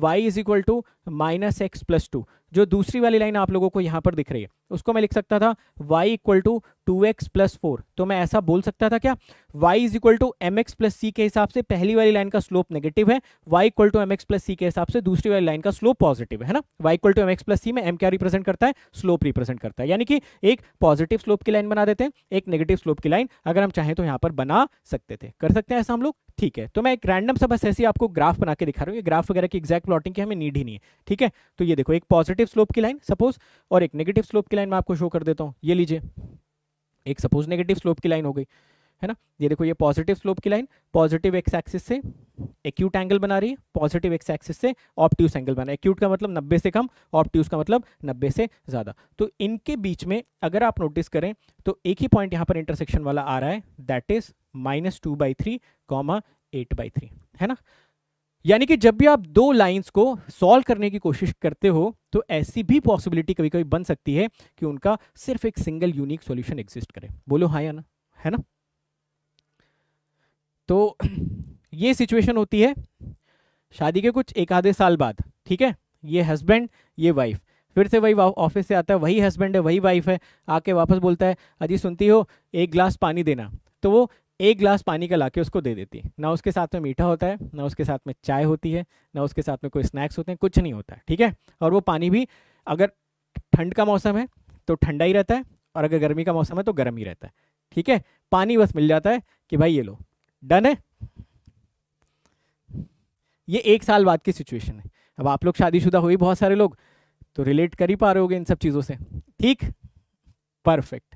y is equal to minus x plus two जो दूसरी वाली लाइन आप लोगों को यहाँ पर दिख रही है उसको मैं लिख सकता था y equal to two x plus four तो मैं ऐसा बोल सकता था क्या y is equal to m x plus c के हिसाब से पहली वाली लाइन का स्लोप नेगेटिव है y equal to m x plus c के हिसाब से दूसरी वाली लाइन का स्लोप पॉजिटिव है ना y equal to m x plus c में एम क्या रिप्रेजेंट करता है स्लोप रिप्रेजेंट करता है यानी कि एक पॉजिटिव स्लोप की लाइन बना देते हैं एक नेगेटिव स्लोप की लाइन अगर हम चाहें तो यहाँ पर बना सकते थे कर सकते हैं ऐसा हम लोग ठीक है तो मैं एक रैंडम सा बस ऐसे आपको ग्राफ बना के दिखा रहा हूँ ग्राफ वगैरह की एक्जैक्ट प्लॉटिंग की हमें नीड ही नहीं है ठीक है तो ये देखो एक पॉजिटिव स्लोप की लाइन सपोज और एक नेगेटिव स्लोप की लाइन मैं आपको शो कर देता हूँ ये लीजिए एक सपोज नेगेटिव स्लोप की लाइन हो गई है ना ये देखो ये पॉजिटिव स्लोप की लाइन पॉजिटिव एक्स एक्सिस से एक्यूट एंगल बना रही है पॉजिटिव एक्स एक्सिस से ऑप्ट्यूस एंगल बना एक्यूट का मतलब 90 से कम ऑप्ट्यूस का मतलब 90 से ज़्यादा तो इनके बीच में अगर आप नोटिस करें तो एक ही पॉइंट यहाँ पर इंटरसेक्शन वाला आ रहा है that is minus two by three comma eight by three है ना यानी कि जब भी आप दो लाइंस को सॉल्व करने की कोशिश करते हो तो ऐसी भी पॉसिबिलिटी कभी कभी बन सकती है कि उनका सिर्फ एक सिंगल यूनिक सॉल्यूशन एग्जिस्ट करे बोलो हाँ या ना है ना तो ये सिचुएशन होती है शादी के कुछ एक आधे साल बाद ठीक है ये हस्बैंड ये वाइफ फिर से वही ऑफिस से आता है वही हस्बैंड है वही वाइफ है आके वापस बोलता है अजी सुनती हो एक ग्लास पानी देना तो वो एक ग्लास पानी का ला उसको दे देती है ना उसके साथ में मीठा होता है ना उसके साथ में चाय होती है ना उसके साथ में कोई स्नैक्स होते हैं कुछ नहीं होता है ठीक है और वो पानी भी अगर ठंड का मौसम है तो ठंडा ही रहता है और अगर गर्मी का मौसम है तो गर्म ही रहता है ठीक है पानी बस मिल जाता है कि भाई ये लो डन है ये एक साल बाद की सिचुएशन है अब आप लोग शादीशुदा हुई बहुत सारे लोग तो रिलेट कर ही पा रहे होगे इन सब चीज़ों से ठीक परफेक्ट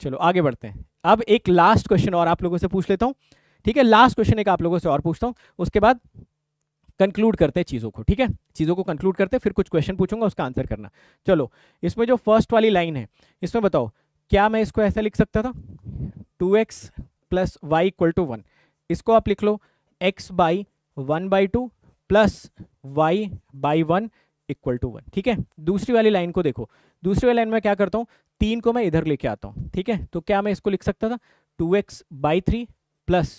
चलो आगे बढ़ते हैं अब एक लास्ट क्वेश्चन और आप लोगों से पूछ लेता हूँ ठीक है लास्ट क्वेश्चन एक आप लोगों से और पूछता हूँ उसके बाद कंक्लूड करते हैं चीज़ों को ठीक है चीज़ों को कंक्लूड करते फिर कुछ क्वेश्चन पूछूंगा उसका आंसर करना चलो इसमें जो फर्स्ट वाली लाइन है इसमें बताओ क्या मैं इसको ऐसा लिख सकता था two x plus y equal to one इसको आप लिख लो x by one by two plus y by one equal to one ठीक है दूसरी वाली लाइन को देखो दूसरी वाली लाइन में क्या करता हूँ तीन को मैं इधर लेके आता हूँ ठीक है तो क्या मैं इसको लिख सकता था two x by three plus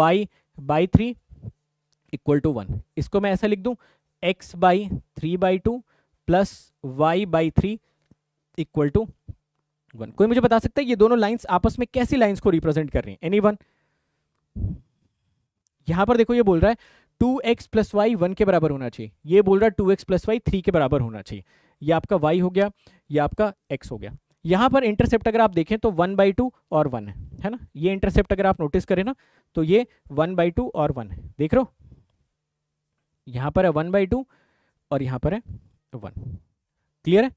y by three equal to one इसको मैं ऐसा लिख दूँ x by three by two plus y by three equal to one कोई मुझे बता सकता है ये दोनों लाइन्स आपस में कैसी लाइन्स को रिप्रेजेंट कर रही हैं एनी वन यहाँ पर देखो ये बोल रहा है two x plus y one के बराबर होना चाहिए ये बोल रहा है two x plus y three के बराबर होना चाहिए ये आपका वाई हो गया ये आपका एक्स हो गया यहाँ पर इंटरसेप्ट अगर आप देखें तो वन बाई टू और वन है है ना ये इंटरसेप्ट अगर आप नोटिस करें ना तो ये वन बाई टू और वन है देख रहे हो यहाँ पर है वन बाई टू और यहाँ पर है वन क्लियर है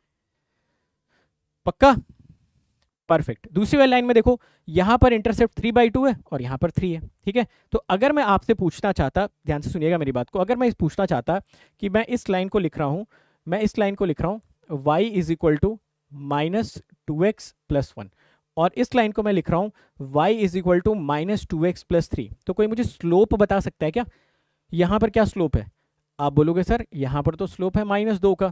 पक्का परफेक्ट दूसरी वाली लाइन में देखो यहां पर इंटरसेप्ट थ्री बाई टू है और यहां पर थ्री है ठीक है तो अगर मैं आपसे पूछना चाहता ध्यान से सुनिएगा मेरी बात को अगर मैं इस पूछना चाहता कि मैं इस लाइन को लिख रहा हूं मैं इस लाइन को लिख रहा हूं y is equal to minus two x plus one और इस लाइन को मैं लिख रहा हूं y is equal to minus two x plus three तो कोई मुझे स्लोप बता सकता है क्या यहां पर क्या स्लोप है आप बोलोगे सर यहां पर तो स्लोप है माइनस दो का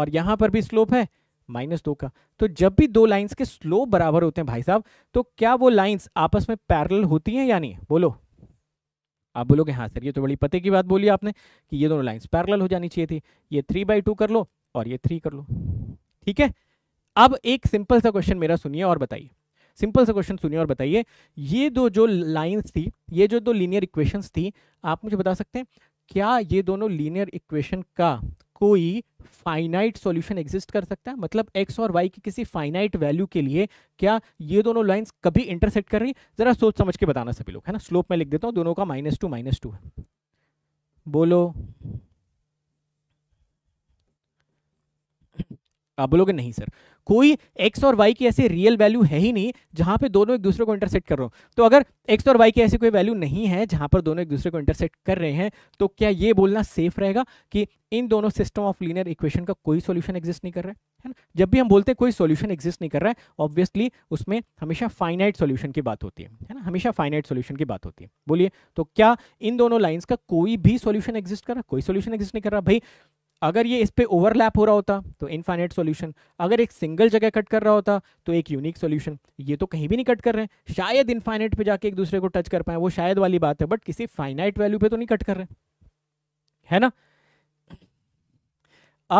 और यहां पर भी स्लोप है माइनस दो का तो जब भी दो लाइंस के स्लो बराबर होते हैं भाई साहब तो क्या वो लाइंस आपस में पैरल होती हैं या नहीं बोलो आप बोलोगे हाँ सर ये तो बड़ी पते की बात बोली आपने कि ये दोनों लाइंस पैरल हो जानी चाहिए थी ये थ्री बाई टू कर लो और ये थ्री कर लो ठीक है अब एक सिंपल सा क्वेश्चन मेरा सुनिए और बताइए सिंपल सा क्वेश्चन सुनिए और बताइए ये दो जो लाइंस थी ये जो दो लीनियर इक्वेशंस थी आप मुझे बता सकते हैं क्या ये दोनों लीनियर इक्वेशन का कोई फाइनाइट सॉल्यूशन एग्जिस्ट कर सकता है मतलब एक्स और वाई की किसी फाइनाइट वैल्यू के लिए क्या ये दोनों लाइंस कभी इंटरसेक्ट कर रही जरा सोच समझ के बताना सभी लोग है ना स्लोप में लिख देता हूँ दोनों का माइनस टू माइनस टू है बोलो आप बोलोगे नहीं सर कोई एक्स और वाई की ऐसी रियल वैल्यू है ही नहीं जहां पे दोनों एक दूसरे को इंटरसेक्ट कर रहे हो तो अगर एक्स और वाई की ऐसी कोई वैल्यू नहीं है जहां पर दोनों एक दूसरे को इंटरसेक्ट कर रहे हैं तो क्या ये बोलना सेफ रहेगा कि इन दोनों सिस्टम ऑफ लीनियर इक्वेशन का कोई सोल्यूशन एग्जिस्ट नहीं कर रहा है ना जब भी हम बोलते हैं कोई सोल्यूशन एग्जिस्ट नहीं कर रहा है ऑब्वियसली उसमें हमेशा फाइनाइट सोल्यूशन की बात होती है है ना हमेशा फाइनाइट सोल्यूशन की बात होती है बोलिए तो क्या इन दोनों लाइन्स का कोई भी सोल्यूशन एग्जिस्ट कर रहा कोई सोल्यूशन एग्जिस्ट नहीं कर रहा भाई अगर ये इस पर ओवरलैप हो रहा होता तो इनफाइनाइट सॉल्यूशन अगर एक सिंगल जगह कट कर रहा होता तो एक यूनिक सॉल्यूशन ये तो कहीं भी नहीं कट कर रहे हैं शायद इनफाइनाइट पे जाके एक दूसरे को टच कर पाए वो शायद वाली बात है बट किसी फाइनाइट वैल्यू पे तो नहीं कट कर रहे है ना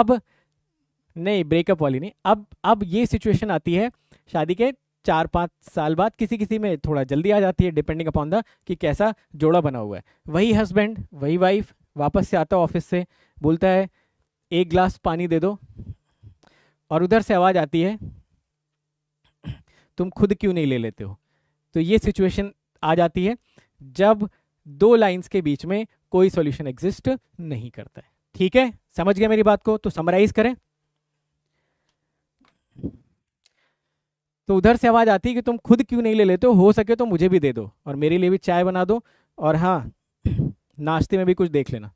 अब नहीं ब्रेकअप वाली नहीं अब अब ये सिचुएशन आती है शादी के चार पाँच साल बाद किसी किसी में थोड़ा जल्दी आ जाती है डिपेंडिंग अपॉन द कि कैसा जोड़ा बना हुआ है वही हस्बैंड वही वाइफ वापस से आता ऑफिस से बोलता है एक ग्लास पानी दे दो और उधर से आवाज़ आती है तुम खुद क्यों नहीं ले लेते हो तो ये सिचुएशन आ जाती है जब दो लाइंस के बीच में कोई सॉल्यूशन एग्जिस्ट नहीं करता है ठीक है समझ गया मेरी बात को तो समराइज करें तो उधर से आवाज़ आती है कि तुम खुद क्यों नहीं ले लेते हो हो सके तो मुझे भी दे दो और मेरे लिए भी चाय बना दो और हाँ नाश्ते में भी कुछ देख लेना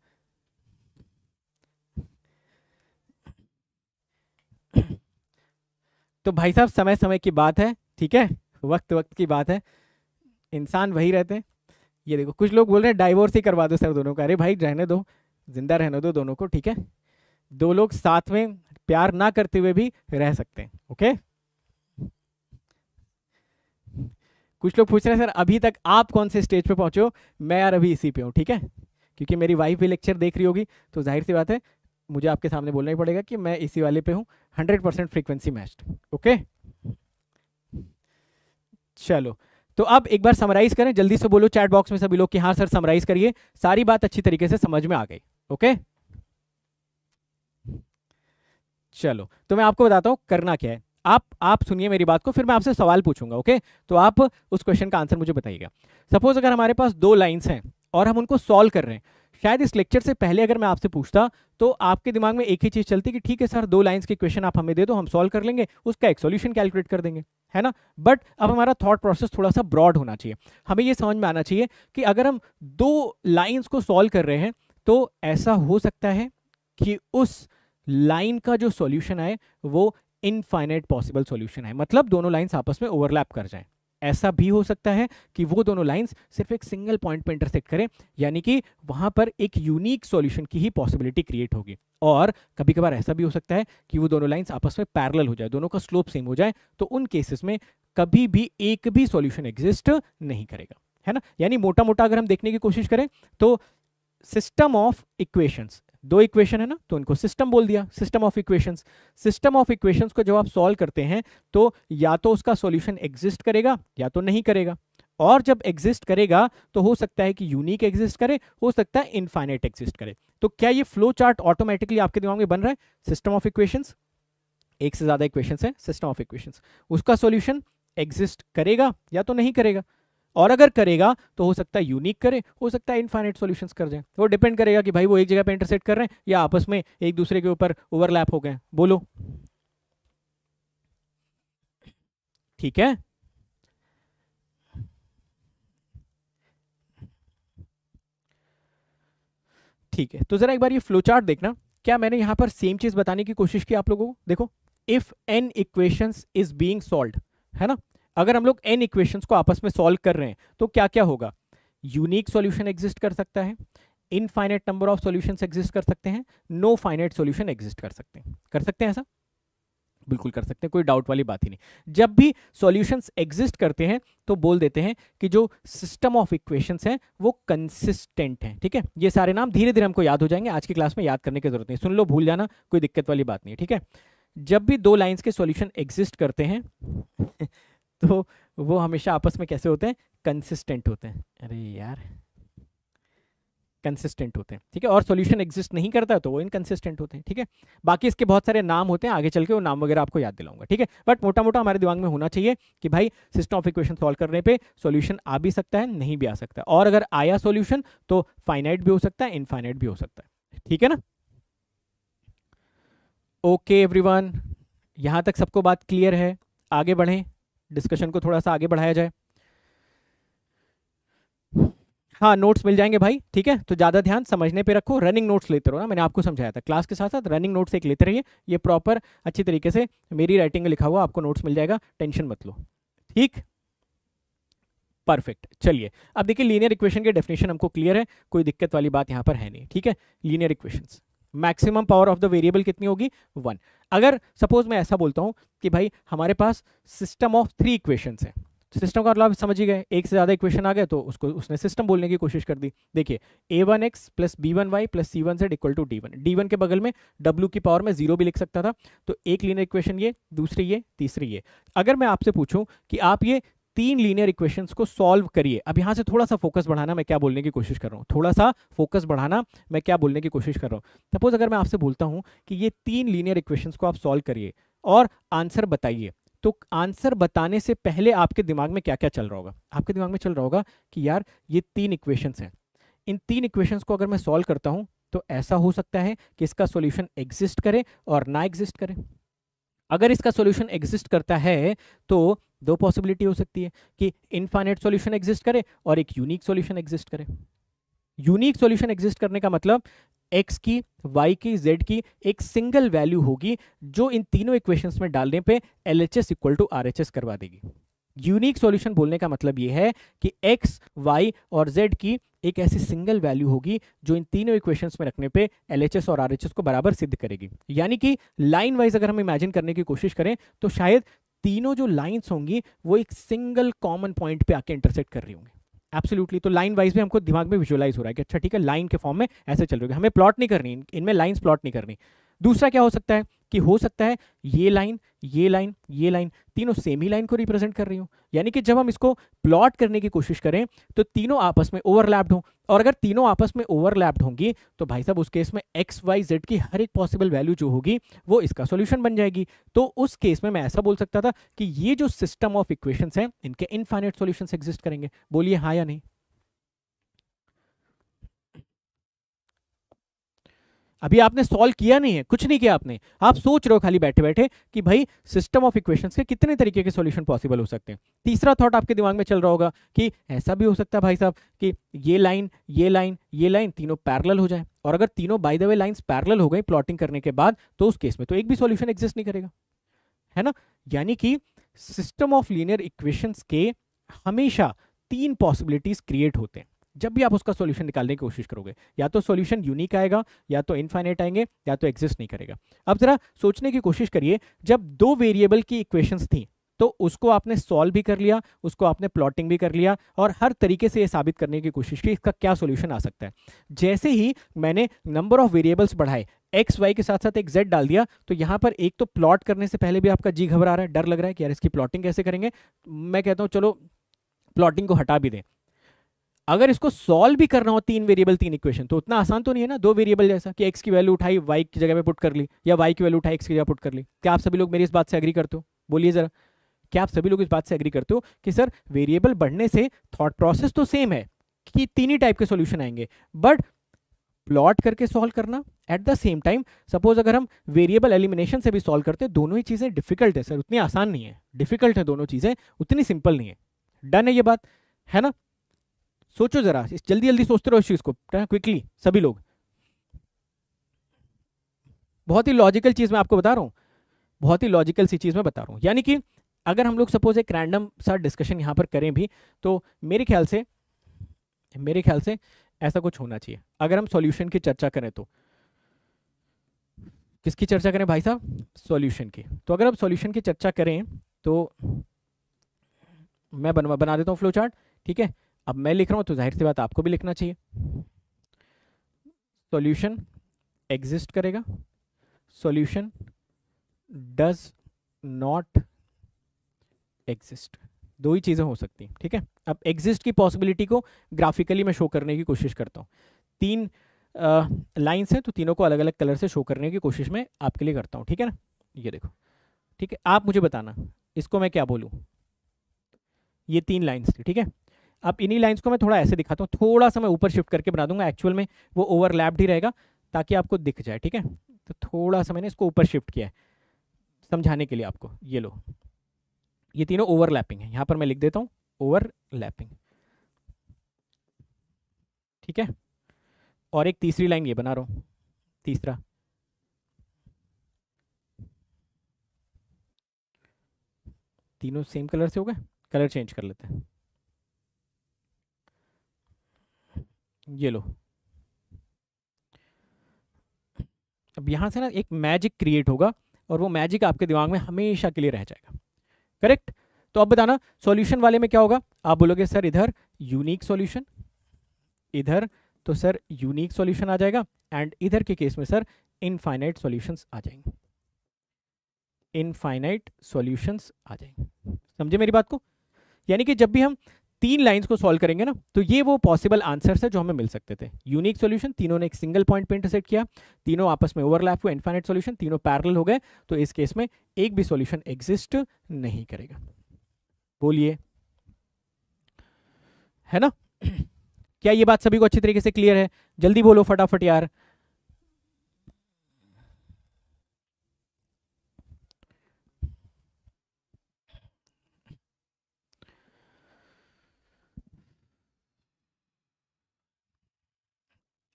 तो भाई साहब समय समय की बात है ठीक है वक्त वक्त की बात है इंसान वही रहते हैं ये देखो कुछ लोग बोल रहे हैं डाइवोर्स ही करवा दो सर दोनों का अरे भाई रहने दो जिंदा रहने दो दोनों को ठीक है दो लोग साथ में प्यार ना करते हुए भी रह सकते हैं ओके कुछ लोग पूछ रहे हैं सर अभी तक आप कौन से स्टेज पे पहुंचे हो मैं यार अभी इसी पे हूँ ठीक है क्योंकि मेरी वाइफ भी लेक्चर देख रही होगी तो जाहिर सी बात है मुझे आपके सामने बोलना ही पड़ेगा कि मैं इसी वाले पे हूँ hundred percent frequency matched okay चलो तो अब एक बार समराइज करें जल्दी से बोलो चैट बॉक्स में सभी लोग कि हाँ सर समराइज करिए सारी बात अच्छी तरीके से समझ में आ गई ओके चलो तो मैं आपको बताता हूँ करना क्या है आप आप सुनिए मेरी बात को फिर मैं आपसे सवाल पूछूंगा ओके तो आप उस क्वेश्चन का आंसर मुझे बताइएगा सपोज अगर हमारे पास दो लाइन्स हैं और हम उनको सॉल्व कर रहे हैं शायद इस लेक्चर से पहले अगर मैं आपसे पूछता तो आपके दिमाग में एक ही चीज़ चलती कि ठीक है सर दो लाइंस के क्वेश्चन आप हमें दे दो हम सॉल्व कर लेंगे उसका एक सॉल्यूशन कैलकुलेट कर देंगे है ना बट अब हमारा थॉट प्रोसेस थोड़ा सा ब्रॉड होना चाहिए हमें यह समझ में आना चाहिए कि अगर हम दो लाइन्स को सॉल्व कर रहे हैं तो ऐसा हो सकता है कि उस लाइन का जो सॉल्यूशन है वो इनफाइनाइट पॉसिबल सॉल्यूशन है मतलब दोनों लाइन्स आपस में ओवरलैप कर जाएं ऐसा भी हो सकता है कि वो दोनों लाइंस सिर्फ एक सिंगल पॉइंट पर इंटरसेक्ट करें यानी कि वहां पर एक यूनिक सॉल्यूशन की ही पॉसिबिलिटी क्रिएट होगी और कभी कभार ऐसा भी हो सकता है कि वो दोनों लाइंस आपस में पैरल हो जाए दोनों का स्लोप सेम हो जाए तो उन केसेस में कभी भी एक भी सॉल्यूशन एग्जिस्ट नहीं करेगा है ना यानी मोटा मोटा अगर हम देखने की कोशिश करें तो सिस्टम ऑफ इक्वेशंस दो इक्वेशन है ना तो उनको सिस्टम बोल दिया system of equations system of equations को जब आप सॉल्व करते हैं तो या तो उसका सॉल्यूशन एग्जिस्ट करेगा या तो नहीं करेगा और जब एग्जिस्ट करेगा तो हो सकता है कि यूनिक एग्जिस्ट करे हो सकता है इनफाइनाइट एग्जिस्ट करे तो क्या ये फ्लो चार्ट ऑटोमेटिकली आपके दिमाग में बन रहा है सिस्टम ऑफ इक्वेशंस एक से ज्यादा इक्वेशंस है सिस्टम ऑफ इक्वेशंस उसका सॉल्यूशन एग्जिस्ट करेगा या तो नहीं करेगा और अगर करेगा तो हो सकता है यूनिक करे हो सकता है इनफाइनाइट सॉल्यूशंस कर जाए वो डिपेंड करेगा कि भाई वो एक जगह पे इंटरसेट कर रहे हैं या आपस में एक दूसरे के ऊपर ओवरलैप हो गए बोलो ठीक है ठीक है तो जरा एक बार ये फ्लो चार्ट देखना क्या मैंने यहां पर सेम चीज बताने की कोशिश की आप लोगों को देखो if an equation is being solve है ना अगर हम लोग एन इक्वेशंस को आपस में सॉल्व कर रहे हैं तो क्या क्या होगा यूनिक सॉल्यूशन एग्जिस्ट कर सकता है infinite number of solutions exist कर सकते हैं नो फाइनाइट सॉल्यूशन एग्जिस्ट कर सकते हैं कर सकते हैं ऐसा बिल्कुल कर सकते हैं कोई डाउट वाली बात ही नहीं जब भी सॉल्यूशंस एग्जिस्ट करते हैं तो बोल देते हैं कि जो सिस्टम ऑफ इक्वेशंस हैं वो कंसिस्टेंट हैं ठीक है ये सारे नाम धीरे धीरे हमको याद हो जाएंगे आज की क्लास में याद करने की जरूरत नहीं सुन लो भूल जाना कोई दिक्कत वाली बात नहीं ठीक है जब भी दो लाइन्स के सोल्यूशन एग्जिस्ट करते हैं तो वो हमेशा आपस में कैसे होते हैं कंसिस्टेंट होते हैं अरे यार कंसिस्टेंट होते हैं ठीक है और सॉल्यूशन एग्जिस्ट नहीं करता तो वो इनकंसिस्टेंट होते हैं ठीक है बाकी इसके बहुत सारे नाम होते हैं आगे चल के वो नाम वगैरह आपको याद दिलाऊंगा ठीक है बट मोटा मोटा हमारे दिमाग में होना चाहिए कि भाई सिस्टम ऑफ इक्वेशन सॉल्व करने पे सॉल्यूशन आ भी सकता है नहीं भी आ सकता और अगर आया सोल्यूशन तो फाइनाइट भी हो सकता है इनफाइनाइट भी हो सकता है ठीक है ना ओके एवरी यहां तक सबको बात क्लियर है आगे बढ़ें डिस्कशन को थोड़ा सा आगे बढ़ाया जाए हाँ नोट्स मिल जाएंगे भाई ठीक है तो ज़्यादा ध्यान समझने पे रखो रनिंग नोट्स लेते रहो ना मैंने आपको समझाया था क्लास के साथ साथ रनिंग नोट्स एक लेते रहिए ये प्रॉपर अच्छी तरीके से मेरी राइटिंग में लिखा हुआ आपको नोट्स मिल जाएगा टेंशन मत लो ठीक परफेक्ट चलिए अब देखिए लीनियर इक्वेशन के डेफिनेशन हमको क्लियर है कोई दिक्कत वाली बात यहाँ पर है नहीं ठीक है linear equation maximum power of the variable कितनी होगी वन अगर सपोज मैं ऐसा बोलता हूँ कि भाई हमारे पास सिस्टम ऑफ थ्री इक्वेशन है सिस्टम का मतलब समझ ही गए एक से ज़्यादा इक्वेशन आ गए तो उसको उसने सिस्टम बोलने की कोशिश कर दी देखिए a one x plus b one y plus c one said equal to d one d one के बगल में डब्ल्यू की पावर में जीरो भी लिख सकता था तो एक लीनर इक्वेशन ये दूसरी ये तीसरी ये अगर मैं आपसे पूछूं कि आप ये तीन लीनियर इक्वेशंस को सॉल्व करिए अब यहाँ से थोड़ा सा फोकस बढ़ाना मैं क्या बोलने की कोशिश कर रहा हूँ थोड़ा सा फोकस बढ़ाना मैं क्या बोलने की कोशिश कर रहा हूँ सपोज अगर मैं आपसे बोलता हूँ कि ये तीन लीनियर इक्वेशंस को आप सॉल्व करिए और आंसर बताइए तो आंसर बताने से पहले आपके दिमाग में क्या क्या चल रहा होगा आपके दिमाग में चल रहा होगा कि यार ये तीन इक्वेशंस हैं इन तीन इक्वेशंस को अगर मैं सॉल्व करता हूँ तो ऐसा हो सकता है कि इसका सॉल्यूशन एग्जिस्ट करे और ना एग्जिस्ट करे अगर इसका सॉल्यूशन एग्जिस्ट करता है तो दो पॉसिबिलिटी हो सकती है कि इनफाइनाइट सॉल्यूशन एग्जिस्ट करे और एक यूनिक सॉल्यूशन एग्जिस्ट करे यूनिक सॉल्यूशन एग्जिस्ट करने का मतलब x की y की z की एक सिंगल वैल्यू होगी जो इन तीनों इक्वेशंस में डालने पे L H S equal to R H S करवा देगी यूनिक सॉल्यूशन बोलने का मतलब ये है कि x, y और z की एक ऐसी सिंगल वैल्यू होगी जो इन तीनों इक्वेशंस में रखने पे एल और आर को बराबर सिद्ध करेगी यानी कि लाइन वाइज अगर हम इमेजिन करने की कोशिश करें तो शायद तीनों जो लाइन्स होंगी वो एक सिंगल कॉमन पॉइंट पे आके इंटरसेक्ट कर रही होंगी एब्सोल्युटली तो लाइन वाइज भी हमको दिमाग में विजुअलाइज हो रहा है कि अच्छा ठीक है लाइन के फॉर्म में ऐसे चल रही है हमें प्लॉट नहीं करनी इनमें लाइन्स प्लॉट नहीं करनी दूसरा क्या हो सकता है कि हो सकता है ये लाइन ये लाइन ये लाइन तीनों सेम ही लाइन को रिप्रेजेंट कर रही हो यानी कि जब हम इसको प्लॉट करने की कोशिश करें तो तीनों आपस में ओवरलैप्ड हों और अगर तीनों आपस में ओवरलैप्ड होंगी तो भाई साहब उस केस में एक्स वाई जेड की हर एक पॉसिबल वैल्यू जो होगी वो इसका सोल्यूशन बन जाएगी तो उस केस में मैं ऐसा बोल सकता था कि ये जो सिस्टम ऑफ इक्वेशन हैं इनके इनफाइनेट सोल्यूशन एग्जिस्ट करेंगे बोलिए हाँ या नहीं अभी आपने सॉल्व किया नहीं है कुछ नहीं किया आपने आप सोच रहे हो खाली बैठे बैठे कि भाई सिस्टम ऑफ इक्वेशंस के कितने तरीके के सॉल्यूशन पॉसिबल हो सकते हैं तीसरा थॉट आपके दिमाग में चल रहा होगा कि ऐसा भी हो सकता है भाई साहब कि ये लाइन ये लाइन ये लाइन तीनों पैरल हो जाए और अगर तीनों by the way lines parallel हो गई प्लॉटिंग करने के बाद तो उस केस में तो एक भी सोल्यूशन एग्जिस्ट नहीं करेगा है ना यानी कि सिस्टम ऑफ लीनियर इक्वेशंस के हमेशा तीन पॉसिबिलिटीज क्रिएट होते हैं जब भी आप उसका सोल्यूशन निकालने की कोशिश करोगे या तो सोल्यूशन यूनिक आएगा या तो इनफाइनाइट आएंगे या तो एग्जिस्ट नहीं करेगा अब ज़रा सोचने की कोशिश करिए जब दो वेरिएबल की इक्वेशंस थी तो उसको आपने सॉल्व भी कर लिया उसको आपने प्लॉटिंग भी कर लिया और हर तरीके से ये साबित करने की कोशिश की इसका क्या सोल्यूशन आ सकता है जैसे ही मैंने नंबर ऑफ वेरिएबल्स बढ़ाए एक्स वाई के साथ साथ एक जेड डाल दिया तो यहाँ पर एक तो प्लॉट करने से पहले भी आपका जी घबरा रहा है डर लग रहा है कि यार इसकी प्लॉटिंग कैसे करेंगे मैं कहता हूँ चलो प्लॉटिंग को हटा भी दें अगर इसको सॉल्व भी करना हो तीन वेरिएबल तीन इक्वेशन तो उतना आसान तो नहीं है ना दो वेरिएबल जैसा कि एक्स की वैल्यू उठाई वाई की जगह पे पुट कर ली या वाई की वैल्यू उठाई एक्स की जगह पुट कर ली क्या आप सभी लोग मेरी इस बात से एग्री करते हो बोलिए जरा क्या आप सभी लोग इस बात से एग्री करते हो कि सर वेरिएबल बढ़ने से थॉट प्रोसेस तो सेम है कि तीन ही टाइप के सोल्यूशन आएंगे बट प्लॉट करके सॉल्व करना at the same time suppose अगर हम वेरिएबल एलिमिनेशन से भी सॉल्व करते दोनों ही चीज़ें डिफिकल्ट है सर उतनी आसान नहीं है डिफिकल्ट है दोनों चीज़ें उतनी सिंपल नहीं है डन है ये बात है ना सोचो जरा जल्दी जल्दी सोचते रहो इस चीज़ को क्विकली सभी लोग बहुत ही लॉजिकल चीज़ मैं आपको बता रहा हूँ बहुत ही लॉजिकल सी चीज़ मैं बता रहा हूं यानी कि अगर हम लोग सपोज एक रैंडम सा डिस्कशन यहां पर करें भी तो मेरे ख्याल से मेरे ख्याल से ऐसा कुछ होना चाहिए अगर हम सॉल्यूशन की चर्चा करें तो किसकी चर्चा करें भाई साहब सॉल्यूशन की तो अगर हम सॉल्यूशन की चर्चा करें तो मैं बनवा बना देता हूँ फ्लो चार्ट ठीक है अब मैं लिख रहा हूँ तो जाहिर सी बात आपको भी लिखना चाहिए सॉल्यूशन एग्जिस्ट करेगा सॉल्यूशन डज नॉट एग्जिस्ट दो ही चीज़ें हो सकती हैं ठीक है अब एग्जिस्ट की पॉसिबिलिटी को ग्राफिकली मैं शो करने की कोशिश करता हूँ तीन लाइन्स हैं तो तीनों को अलग अलग कलर से शो करने की कोशिश मैं आपके लिए करता हूँ ठीक है ना ये देखो ठीक है आप मुझे बताना इसको मैं क्या बोलूँ ये तीन लाइन्स थी ठीक है अब इन्हीं लाइंस को मैं थोड़ा ऐसे दिखाता हूँ थोड़ा सा मैं ऊपर शिफ्ट करके बना दूंगा एक्चुअल में वो ओवरलैप्ड ही रहेगा ताकि आपको दिख जाए ठीक है तो थोड़ा सा मैंने इसको ऊपर शिफ्ट किया है समझाने के लिए आपको ये लो ये तीनों ओवरलैपिंग है यहाँ पर मैं लिख देता हूँ ओवरलैपिंग ठीक है और एक तीसरी लाइन ये बना रहा हूँ तीसरा तीनों सेम कलर से हो गए कलर चेंज कर लेते हैं ये लो अब यहां से ना एक मैजिक क्रिएट होगा और वो मैजिक आपके दिमाग में हमेशा के लिए रह जाएगा करेक्ट तो अब बताना सॉल्यूशन वाले में क्या होगा आप बोलोगे सर इधर यूनिक सॉल्यूशन इधर तो सर यूनिक सॉल्यूशन आ जाएगा एंड इधर के केस में सर इनफाइनाइट सॉल्यूशंस आ जाएंगे इनफाइनाइट सॉल्यूशंस आ जाएंगे समझे मेरी बात को यानी कि जब भी हम तीन लाइंस को सॉल्व करेंगे ना तो ये वो पॉसिबल आंसर है जो हमें मिल सकते थे यूनिक सॉल्यूशन तीनों ने एक सिंगल पॉइंट पे इंटरसेट किया तीनों आपस में ओवरलैप हुए इन्फाइनेट सॉल्यूशन तीनों पैरल हो गए तो इस केस में एक भी सॉल्यूशन एग्जिस्ट नहीं करेगा बोलिए है ना क्या ये बात सभी को अच्छी तरीके से क्लियर है जल्दी बोलो फटाफट यार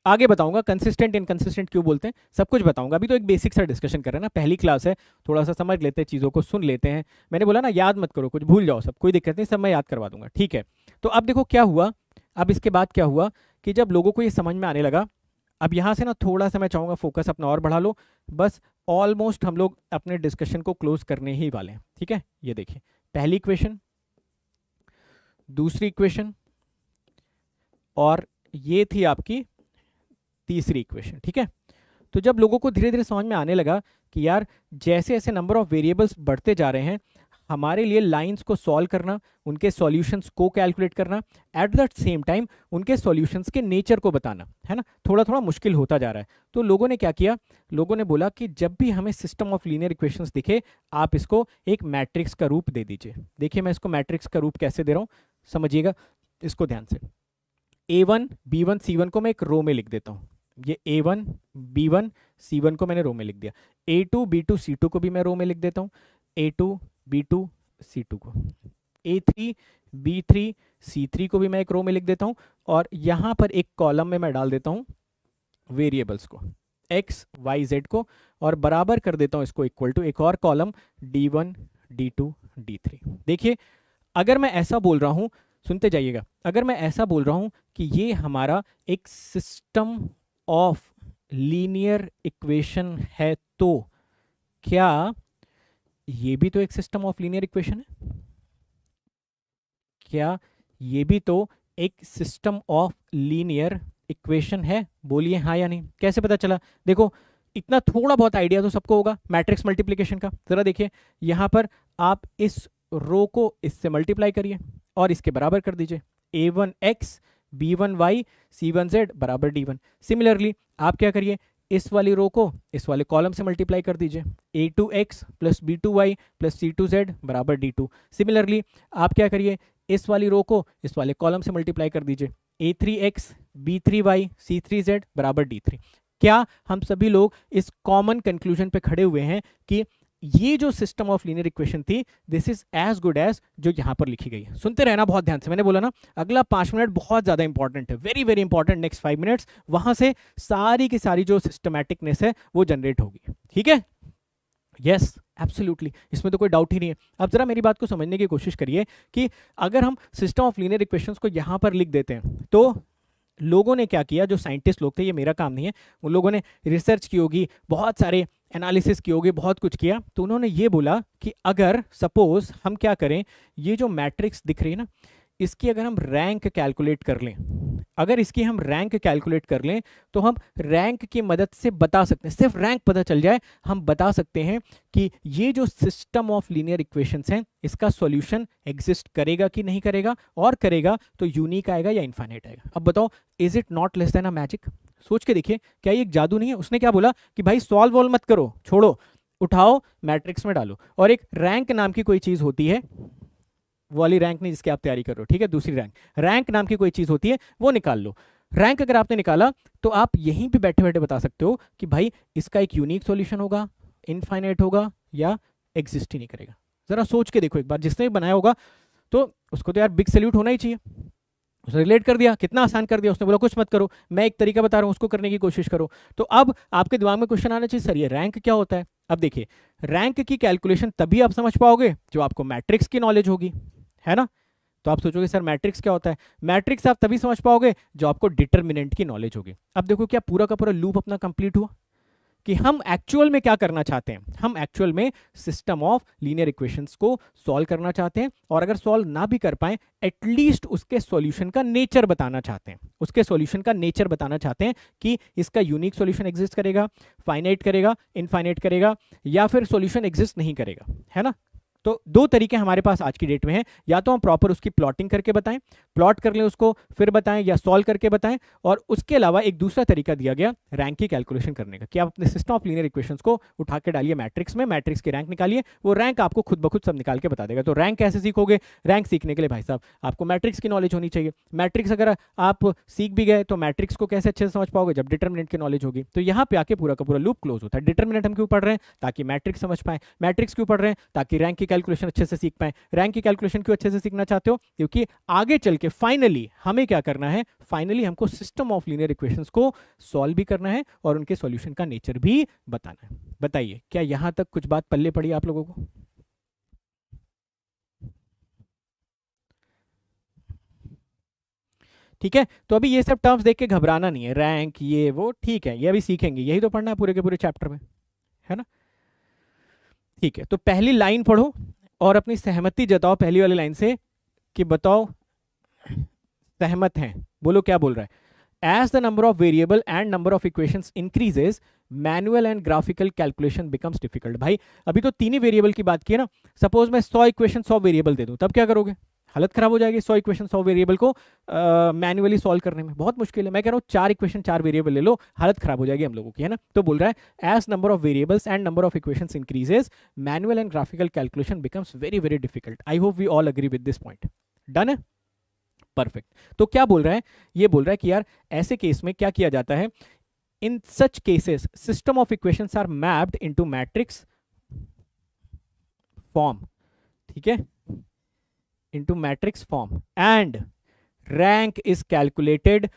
आगे बताऊंगा कंसिस्टेंट इनकंसिस्टेंट क्यों बोलते हैं सब कुछ बताऊंगा अभी तो एक बेसिक सा डिस्कशन कर रहे हैं ना पहली क्लास है थोड़ा सा समझ लेते हैं चीज़ों को सुन लेते हैं मैंने बोला ना याद मत करो कुछ भूल जाओ सब कोई दिक्कत नहीं सब मैं याद करवा दूंगा ठीक है तो अब देखो क्या हुआ अब इसके बाद क्या हुआ कि जब लोगों को ये समझ में आने लगा अब यहाँ से ना थोड़ा सा मैं चाहूँगा फोकस अपना और बढ़ा लो बस ऑलमोस्ट हम लोग अपने डिस्कशन को क्लोज करने ही वाले हैं ठीक है ये देखिए पहली इक्वेशन दूसरी इक्वेशन और ये थी आपकी तीसरी इक्वेशन ठीक है तो जब लोगों को धीरे धीरे समझ में आने लगा कि यार जैसे ऐसे नंबर ऑफ वेरिएबल्स बढ़ते जा रहे हैं हमारे लिए लाइंस को सॉल्व करना उनके सॉल्यूशंस को कैलकुलेट करना एट द सेम टाइम उनके सॉल्यूशंस के नेचर को बताना है ना थोड़ा थोड़ा मुश्किल होता जा रहा है तो लोगों ने क्या किया लोगों ने बोला कि जब भी हमें सिस्टम ऑफ लीनियर इक्वेशंस दिखे आप इसको एक मैट्रिक्स का रूप दे दीजिए देखिए मैं इसको मैट्रिक्स का रूप कैसे दे रहा हूँ समझिएगा इसको ध्यान से a one b one c one को मैं एक रो में लिख देता हूँ ये a one b one c one को मैंने रो में लिख दिया a two b two c two को भी मैं रो में लिख देता हूँ a two b two c two को a three b three c three को भी मैं एक रो में लिख देता हूँ और यहाँ पर एक कॉलम में मैं डाल देता हूँ वेरिएबल्स को एक्स वाई जेड को और बराबर कर देता हूँ इसको इक्वल टू एक और column d one d two d three देखिए अगर मैं ऐसा बोल रहा हूँ सुनते जाइएगा अगर मैं ऐसा बोल रहा हूँ कि ये हमारा एक सिस्टम ऑफ लीनियर इक्वेशन है तो क्या ये भी तो एक सिस्टम ऑफ लीनियर इक्वेशन है क्या ये भी तो एक सिस्टम ऑफ लीनियर इक्वेशन है बोलिए हाँ या नहीं कैसे पता चला देखो इतना थोड़ा बहुत आइडिया तो सबको होगा मैट्रिक्स मल्टीप्लिकेशन का जरा देखिए यहां पर आप इस रो को इससे मल्टीप्लाई करिए और इसके बराबर कर दीजिए a one x b one y c one z बराबर डी वन सिमिलरली आप क्या करिए इस वाली रो को इस वाले कॉलम से मल्टीप्लाई कर दीजिए a two x plus b two y plus c two z बराबर डी टू सिमिलरली आप क्या करिए इस वाली रो को इस वाले कॉलम से मल्टीप्लाई कर दीजिए a three x b three y c three z बराबर डी थ्री क्या हम सभी लोग इस कॉमन कंक्लूजन पे खड़े हुए हैं कि ये जो सिस्टम ऑफ लीनियर इक्वेशन थी this is as good as जो यहां पर लिखी गई सुनते रहना बहुत ध्यान से मैंने बोला ना अगला पांच मिनट बहुत ज़्यादा इंपॉर्टेंट है very very important next five minutes वहां से सारी की सारी जो सिस्टमैटिकनेस है वो जनरेट होगी ठीक है यस एब्सोल्युटली इसमें तो कोई डाउट ही नहीं है अब ज़रा मेरी बात को समझने की कोशिश करिए कि अगर हम सिस्टम ऑफ लीनियर इक्वेशन को यहां पर लिख देते हैं तो लोगों ने क्या किया जो साइंटिस्ट लोग थे ये मेरा काम नहीं है उन लोगों ने रिसर्च की होगी बहुत सारे एनालिसिस की होगी बहुत कुछ किया तो उन्होंने ये बोला कि अगर सपोज हम क्या करें ये जो मैट्रिक्स दिख रही है ना इसकी अगर हम रैंक कैलकुलेट कर लें अगर इसकी हम रैंक कैलकुलेट कर लें तो हम रैंक की मदद से बता सकते हैं सिर्फ रैंक पता चल जाए हम बता सकते हैं कि ये जो सिस्टम ऑफ लीनियर इक्वेशंस हैं इसका सॉल्यूशन एग्जिस्ट करेगा कि नहीं करेगा और करेगा तो यूनिक आएगा या इन्फाइनेट आएगा अब बताओ is it not less than a magic सोच के देखिए क्या ये एक जादू नहीं है उसने क्या बोला कि भाई सॉल्व वॉल्व मत करो छोड़ो उठाओ मैट्रिक्स में डालो और एक रैंक नाम की कोई चीज़ होती है वाली रैंक नहीं जिसकी आप तैयारी कर रहे हो ठीक है दूसरी रैंक रैंक नाम की कोई चीज़ होती है वो निकाल लो रैंक अगर आपने निकाला तो आप यहीं पे बैठे बैठे बता सकते हो कि भाई इसका एक यूनिक सॉल्यूशन होगा इनफाइनाइट होगा या एग्जिस्ट ही नहीं करेगा ज़रा सोच के देखो एक बार जिसने बनाया होगा तो उसको तो यार बिग सल्यूट होना ही चाहिए उसने रिलेट कर दिया कितना आसान कर दिया उसने बोला कुछ मत करो मैं एक तरीका बता रहा हूँ उसको करने की कोशिश करो तो अब आपके दिमाग में क्वेश्चन आना चाहिए सर ये रैंक क्या होता है अब देखिए रैंक की कैलकुलेशन तभी आप समझ पाओगे जो आपको मैट्रिक्स की नॉलेज होगी है ना तो आप सोचोगे सर मैट्रिक्स क्या होता है मैट्रिक्स आप तभी समझ पाओगे जो आपको डिटर्मिनेंट की नॉलेज होगी अब देखो क्या पूरा का पूरा लूप अपना कंप्लीट हुआ कि हम एक्चुअल में क्या करना चाहते हैं हम एक्चुअल में सिस्टम ऑफ लीनियर इक्वेशंस को सॉल्व करना चाहते हैं और अगर सॉल्व ना भी कर पाए एटलीस्ट उसके सॉल्यूशन का नेचर बताना चाहते हैं उसके सॉल्यूशन का नेचर बताना चाहते हैं कि इसका यूनिक सॉल्यूशन एग्जिस्ट करेगा फाइनाइट करेगा इनफाइनाइट करेगा या फिर सॉल्यूशन एग्जिस्ट नहीं करेगा है ना तो दो तरीके हमारे पास आज की डेट में हैं या तो हम प्रॉपर उसकी प्लॉटिंग करके बताएं प्लॉट कर लें उसको फिर बताएं या सॉल्व करके बताएं और उसके अलावा एक दूसरा तरीका दिया गया रैंक की कैलकुलेशन करने का कि आप अपने सिस्टम ऑफ लीनियर इक्वेशंस को उठा के डालिए मैट्रिक्स में मैट्रिक्स के रैंक निकालिए वो रैंक आपको खुद ब खुद सब निकाल के बता देगा तो रैंक कैसे सीखोगे रैंक सीखने के लिए भाई साहब आपको मैट्रिक्स की नॉलेज होनी चाहिए मैट्रिक्स अगर आप सीख भी गए तो मैट्रिक्स को कैसे अच्छे से समझ पाओगे जब डिटर्मिनेंट की नॉलेज होगी तो यहाँ पे आके पूरा का पूरा लूप क्लोज होता है डिटर्मिनेंट हम क्यों पढ़ रहे हैं ताकि मैट्रिक्स समझ पाए मैट्रिक्स क्यों पढ़ रहे हैं ताकि रैंक की की कैलकुलेशन अच्छे से सीख पाए रैंक की कैलकुलेशन क्यों अच्छे से सीखना चाहते हो क्योंकि आगे चल के फाइनली हमें क्या करना है फाइनली हमको सिस्टम ऑफ लीनियर इक्वेशन को सॉल्व भी करना है और उनके सोल्यूशन का नेचर भी बताना है बताइए क्या यहां तक कुछ बात पल्ले पड़ी आप लोगों को ठीक है तो अभी ये सब टर्म्स देख के घबराना नहीं है रैंक ये वो ठीक है ये अभी सीखेंगे यही तो पढ़ना है पूरे के पूरे चैप्टर में है ना ठीक है तो पहली लाइन पढ़ो और अपनी सहमति जताओ पहली वाली लाइन से कि बताओ सहमत हैं बोलो क्या बोल रहा है as the number of variable and number of equation increases manual and graphical calculation becomes difficult भाई अभी तो तीन ही वेरिएबल की बात की है ना सपोज मैं सौ इक्वेशन सौ वेरिएबल दे दूं तब क्या करोगे हालत खराब हो जाएगी सौ इक्वेशन सौ वेरिएबल को मैनुअली सॉल्व करने में बहुत मुश्किल है मैं कह रहा हूँ चार इक्वेशन चार वेरिएबल ले लो हालत खराब हो जाएगी हम लोगों की है ना तो बोल रहा है as number of variables and number of equation increases manual and graphical calculation becomes very very difficult I hope we all agree with this point done है परफेक्ट तो क्या बोल रहा है ये बोल रहा है कि यार ऐसे केस में क्या किया जाता है in such cases system of equations are mapped into matrix form ठीक है into matrix form and rank is calculated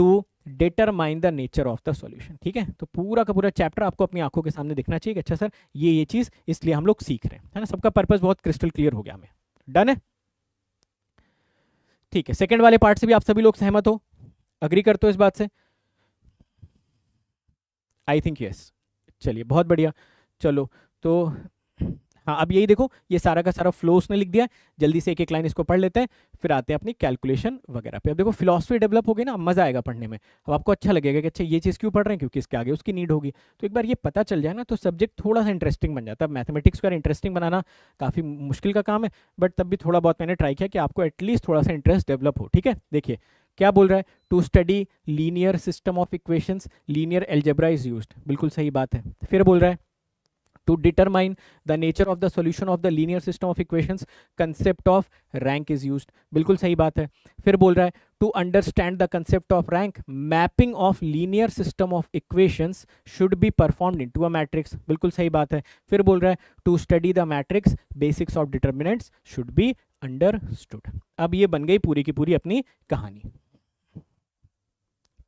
to determine the nature of the solution ठीक है तो पूरा का पूरा चैप्टर आपको अपनी आंखों के सामने देखना चाहिए अच्छा सर ये ये चीज इसलिए हम लोग सीख रहे हैं है ना सबका पर्पज बहुत क्रिस्टल क्लियर हो गया हमें डन है ठीक है सेकेंड वाले पार्ट से भी आप सभी लोग सहमत हो अग्री करते हो इस बात से आई थिंक यस चलिए बहुत बढ़िया चलो तो हाँ अब यही देखो ये सारा का सारा फ्लो उसने लिख दिया जल्दी से एक एक लाइन इसको पढ़ लेते हैं फिर आते हैं अपनी कैलकुलेशन वगैरह पे अब देखो फिलोसफी डेवलप हो गई ना मजा आएगा पढ़ने में अब आपको अच्छा लगेगा कि अच्छा ये चीज़ क्यों पढ़ रहे हैं क्योंकि इसके आगे उसकी नीड होगी तो एक बार ये पता चल जाए ना तो सब्जेक्ट थोड़ा सा इंटरेस्टिंग बन जाता है मैथमेटिक्स का इंटरेस्टिंग बनाना काफ़ी मुश्किल का काम है बट तब भी थोड़ा बहुत मैंने ट्राई किया कि आपको एटलीस्ट थोड़ा सा इंटरेस्ट डेवलप हो ठीक है देखिए क्या बोल रहा है to study linear system of equations linear algebra is use बिल्कुल सही बात है फिर बोल रहा है to determine the nature of the solution of the linear system of equations concept of rank is used bilkul sahi baat hai fir bol raha hai to understand the concept of rank mapping of linear system of equations should be performed into a matrix bilkul sahi baat hai fir bol raha hai to study the matrix basics of determinants should be understood ab ye ban gayi puri ki puri apni kahani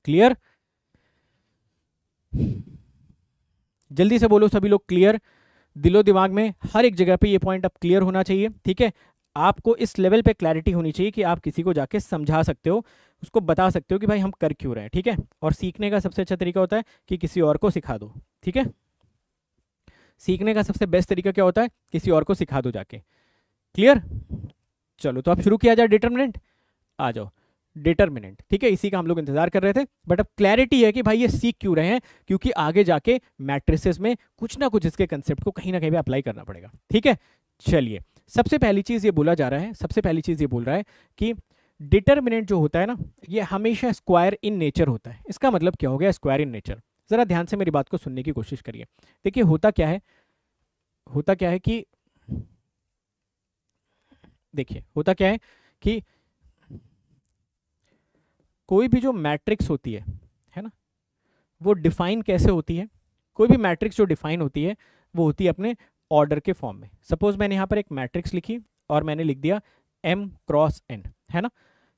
clear जल्दी से बोलो सभी लोग क्लियर दिलो दिमाग में हर एक जगह पे ये पॉइंट अब क्लियर होना चाहिए ठीक है आपको इस लेवल पे क्लैरिटी होनी चाहिए कि आप किसी को जाके समझा सकते हो उसको बता सकते हो कि भाई हम कर क्यों रहे हैं ठीक है और सीखने का सबसे अच्छा तरीका होता है कि किसी और को सिखा दो ठीक है सीखने का सबसे बेस्ट तरीका क्या होता है किसी और को सिखा दो जाके क्लियर चलो तो आप शुरू किया जाए डिटर्मिनेंट आ जाओ डिटर्मिनेंट ठीक है इसी का हम लोग इंतजार कर रहे थे बट अब क्लैरिटी है कि भाई ये सीख क्यों रहे हैं क्योंकि आगे जाके मैट्रिसेस में कुछ ना कुछ इसके कंसेप्ट को कहीं ना कहीं अप्लाई करना पड़ेगा ठीक है चलिए सबसे पहली चीज़ ये बोला जा रहा है सबसे पहली चीज़ ये बोल रहा है कि डिटर्मिनेंट जो होता है ना ये हमेशा स्क्वायर इन नेचर होता है इसका मतलब क्या हो गया स्क्वायर इन नेचर ज़रा ध्यान से मेरी बात को सुनने की कोशिश करिए देखिए होता क्या है होता क्या है कि देखिए होता क्या है कि कोई भी जो मैट्रिक्स होती है है ना वो डिफाइन कैसे होती है कोई भी मैट्रिक्स जो डिफाइन होती है वो होती है अपने ऑर्डर के फॉर्म में सपोज मैंने यहाँ पर एक मैट्रिक्स लिखी और मैंने लिख दिया एम क्रॉस एन है ना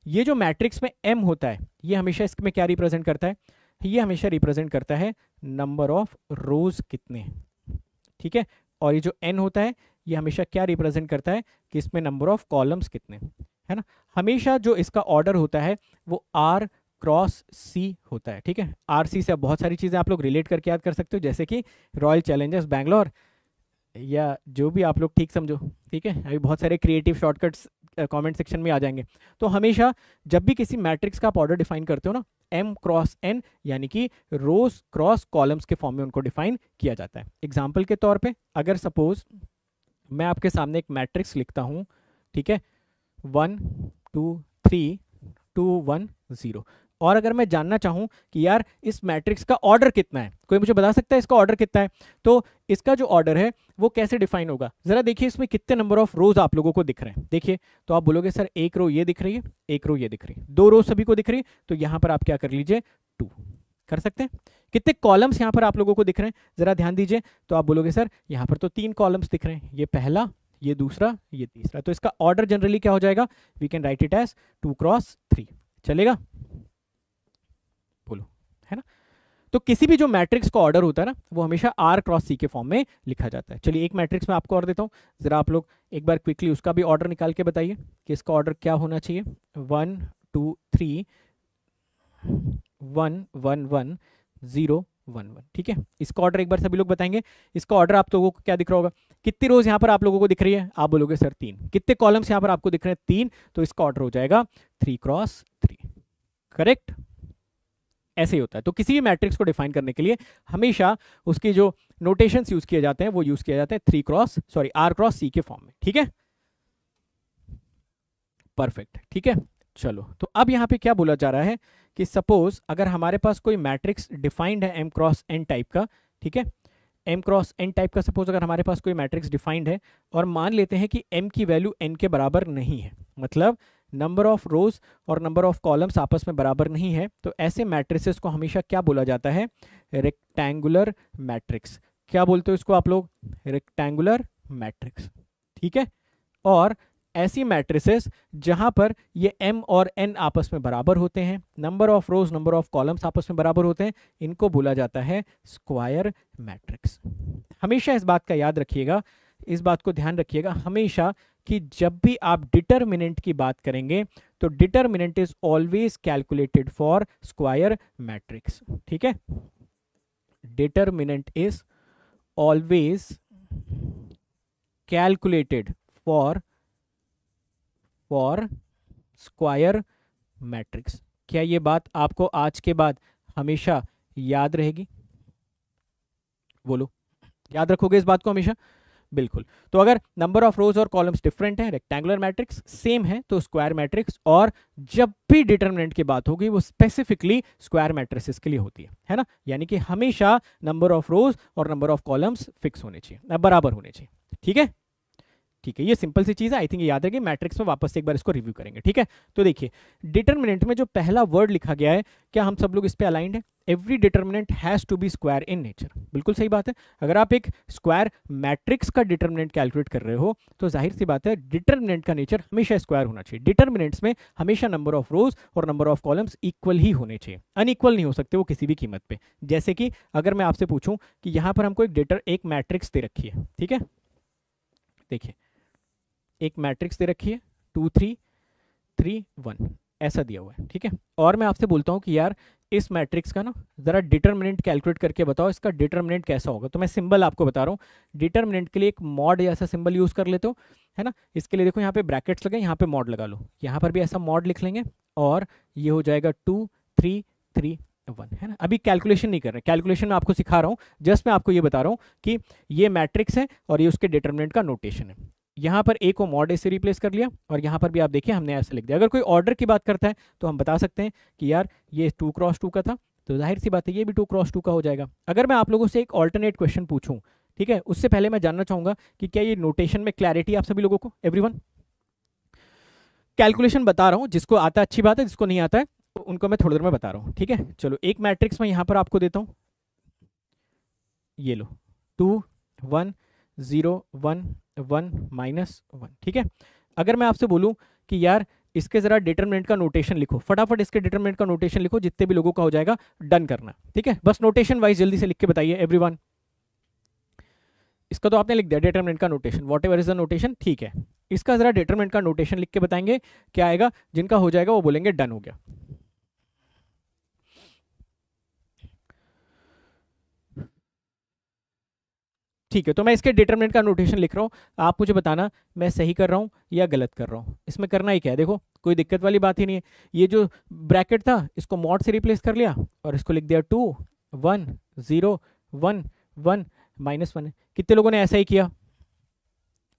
ये जो मैट्रिक्स में एम होता है ये हमेशा इसमें क्या रिप्रेजेंट करता है ये हमेशा रिप्रेजेंट करता है नंबर ऑफ रोज कितने ठीक है और ये जो एन होता है ये हमेशा क्या रिप्रेजेंट करता है कि इसमें नंबर ऑफ कॉलम्स कितने है ना हमेशा जो इसका ऑर्डर होता है वो आर क्रॉस सी होता है ठीक है आर सी से बहुत सारी चीज़ें आप लोग रिलेट करके याद कर सकते हो जैसे कि रॉयल चैलेंजर्स बैंगलोर या जो भी आप लोग ठीक समझो ठीक है अभी बहुत सारे क्रिएटिव शॉर्टकट्स कमेंट सेक्शन में आ जाएंगे तो हमेशा जब भी किसी मैट्रिक्स का आप ऑर्डर डिफाइन करते हो ना एम क्रॉस एन यानी कि रोज क्रॉस कॉलम्स के फॉर्म में उनको डिफाइन किया जाता है एग्जाम्पल के तौर पर अगर सपोज मैं आपके सामने एक मैट्रिक्स लिखता हूँ ठीक है one two three two one zero और अगर मैं जानना चाहूँ कि यार इस मैट्रिक्स का ऑर्डर कितना है कोई मुझे बता सकता है इसका ऑर्डर कितना है तो इसका जो ऑर्डर है वो कैसे डिफाइन होगा ज़रा देखिए इसमें कितने नंबर ऑफ रोज आप लोगों को दिख रहे हैं देखिए तो आप बोलोगे सर एक रो ये दिख रही है एक रो ये दिख रही है दो रो सभी को दिख रही है तो यहाँ पर आप क्या कर लीजिए टू कर सकते हैं कितने कॉलम्स यहाँ पर आप लोगों को दिख रहे हैं ज़रा ध्यान दीजिए तो आप बोलोगे सर यहाँ पर तो तीन कॉलम्स दिख रहे हैं ये पहला ये दूसरा ये तीसरा तो इसका ऑर्डर जनरली क्या हो जाएगा we can write it as two cross three चलेगा बोलो है ना तो किसी भी जो मैट्रिक्स का ऑर्डर होता है ना वो हमेशा आर क्रॉस सी के फॉर्म में लिखा जाता है चलिए एक मैट्रिक्स में आपको और देता हूँ ज़रा आप लोग एक बार क्विकली उसका भी ऑर्डर निकाल के बताइए कि इसका ऑर्डर क्या होना चाहिए one two three one one one zero one one ठीक है इसका ऑर्डर एक बार सभी लोग बताएंगे इसका ऑर्डर आप लोगों को क्या दिख रहा होगा कितने रोज यहाँ पर आप लोगों को दिख रही है आप बोलोगे सर तीन कितने कॉलम्स यहाँ पर आपको दिख रहे हैं तीन तो इसका ऑर्डर हो जाएगा थ्री क्रॉस थ्री करेक्ट ऐसे ही होता है तो किसी भी मैट्रिक्स को डिफाइन करने के लिए हमेशा उसके जो नोटेशन यूज किए जाते हैं वो यूज किया जाता है three cross sorry r cross c के फॉर्म में ठीक है परफेक्ट ठीक है चलो तो अब यहाँ पे क्या बोला जा रहा है कि सपोज अगर हमारे पास कोई मैट्रिक्स डिफाइंड है एम क्रॉस एन टाइप का ठीक है एम क्रॉस एन टाइप का सपोज अगर हमारे पास कोई मैट्रिक्स डिफाइंड है और मान लेते हैं कि एम की वैल्यू एन के बराबर नहीं है मतलब नंबर ऑफ रोज और नंबर ऑफ कॉलम्स आपस में बराबर नहीं है तो ऐसे मैट्रिसेस को हमेशा क्या बोला जाता है रेक्टेंगुलर मैट्रिक्स क्या बोलते हो इसको आप लोग रेक्टेंगुलर मैट्रिक्स ठीक है और ऐसी मैट्रिसेस जहां पर ये एम और एन आपस में बराबर होते हैं number of rows number of columns आपस में बराबर होते हैं इनको बोला जाता है स्क्वायर मैट्रिक्स हमेशा इस बात का याद रखिएगा इस बात को ध्यान रखिएगा हमेशा कि जब भी आप डिटर्मिनेंट की बात करेंगे तो determinant is always calculated for square matrix ठीक है determinant is always calculated for for square matrix क्या ये बात आपको आज के बाद हमेशा याद रहेगी बोलो याद रखोगे इस बात को हमेशा बिल्कुल तो अगर नंबर ऑफ रोज और कॉलम्स डिफरेंट है रेक्टेंगुलर मैट्रिक्स सेम है तो स्क्वायर मैट्रिक्स और जब भी डिटर्मिनेंट की बात होगी वो स्पेसिफिकली स्क्वायर मैट्रिसेस के लिए होती है है ना यानी कि हमेशा नंबर ऑफ रोज और नंबर ऑफ कॉलम्स फिक्स होने चाहिए बराबर होने चाहिए ठीक है ठीक है ये सिंपल सी चीज़ है आई थिंक याद रखिए मैट्रिक्स में वापस से एक बार इसको रिव्यू करेंगे ठीक है तो देखिए डिटर्मिनेंट में जो पहला वर्ड लिखा गया है क्या हम सब लोग इस पर अलाइंड है every determinant has to be square in nature बिल्कुल सही बात है अगर आप एक स्क्वायर मैट्रिक्स का डिटर्मिनेंट कैलकुलेट कर रहे हो तो जाहिर सी बात है डिटर्मिनेंट का नेचर हमेशा स्क्वायर होना चाहिए डिटर्मिनेंट्स में हमेशा नंबर ऑफ रोज और नंबर ऑफ कॉलम्स इक्वल ही होने चाहिए अनइक्वल नहीं हो सकते वो किसी भी कीमत पे जैसे कि अगर मैं आपसे पूछूं कि यहाँ पर हमको एक डेटर एक मैट्रिक्स दे रखी है ठीक है देखिए एक मैट्रिक्स दे रखी है टू थ्री थ्री वन ऐसा दिया हुआ है ठीक है और मैं आपसे बोलता हूँ कि यार इस मैट्रिक्स का ना ज़रा डिटर्मिनेंट कैलकुलेट करके बताओ इसका डिटर्मिनेंट कैसा होगा तो मैं सिंबल आपको बता रहा हूँ डिटर्मिनेंट के लिए एक मॉड ऐसा सिंबल यूज़ कर लेते हो है ना इसके लिए देखो यहाँ पे ब्रैकेट्स लगे यहाँ पे मॉड लगा लो यहाँ पर भी ऐसा मॉड लिख लेंगे और ये हो जाएगा टू थ्री थ्री वन है ना अभी कैलकुलेशन नहीं कर रहे कैलकुलेशन मैं आपको सिखा रहा हूँ जस्ट मैं आपको ये बता रहा हूँ कि ये मैट्रिक्स है और ये उसके डिटर्मिनेंट का नोटेशन है यहाँ पर ए को मॉड ए से रिप्लेस कर लिया और यहाँ पर भी आप देखिए हमने ऐसे लिख दिया अगर कोई ऑर्डर की बात करता है तो हम बता सकते हैं कि यार ये टू क्रॉस टू का था तो जाहिर सी बात है ये भी टू क्रॉस टू का हो जाएगा अगर मैं आप लोगों से एक ऑल्टरनेट क्वेश्चन पूछूँ ठीक है उससे पहले मैं जानना चाहूँगा कि क्या ये नोटेशन में क्लैरिटी आप सभी लोगों को एवरी कैलकुलेशन बता रहा हूँ जिसको आता अच्छी बात है जिसको नहीं आता है उनको मैं थोड़ी देर में बता रहा हूँ ठीक है चलो एक मैट्रिक्स मैं यहाँ पर आपको देता हूँ ये लो two one zero one one minus one ठीक है अगर मैं आपसे बोलूं कि यार इसके ज़रा डिटर्मिनेंट का नोटेशन लिखो फटाफट इसके डिटर्मिनेंट का नोटेशन लिखो जितने भी लोगों का हो जाएगा डन करना ठीक है बस नोटेशन वाइज जल्दी से लिख के बताइए एवरी इसका तो आपने लिख दिया डिटर्मिनेंट का notation what is the notation ठीक है इसका ज़रा डिटर्मिनेंट का नोटेशन लिख के बताएंगे क्या आएगा जिनका हो जाएगा वो बोलेंगे डन हो गया ठीक है तो मैं इसके डिटर्मिनेंट का नोटेशन लिख रहा हूँ आप मुझे बताना मैं सही कर रहा हूँ या गलत कर रहा हूँ इसमें करना ही क्या है देखो कोई दिक्कत वाली बात ही नहीं है ये जो ब्रैकेट था इसको मॉड से रिप्लेस कर लिया और इसको लिख दिया two one zero one one minus one कितने लोगों ने ऐसा ही किया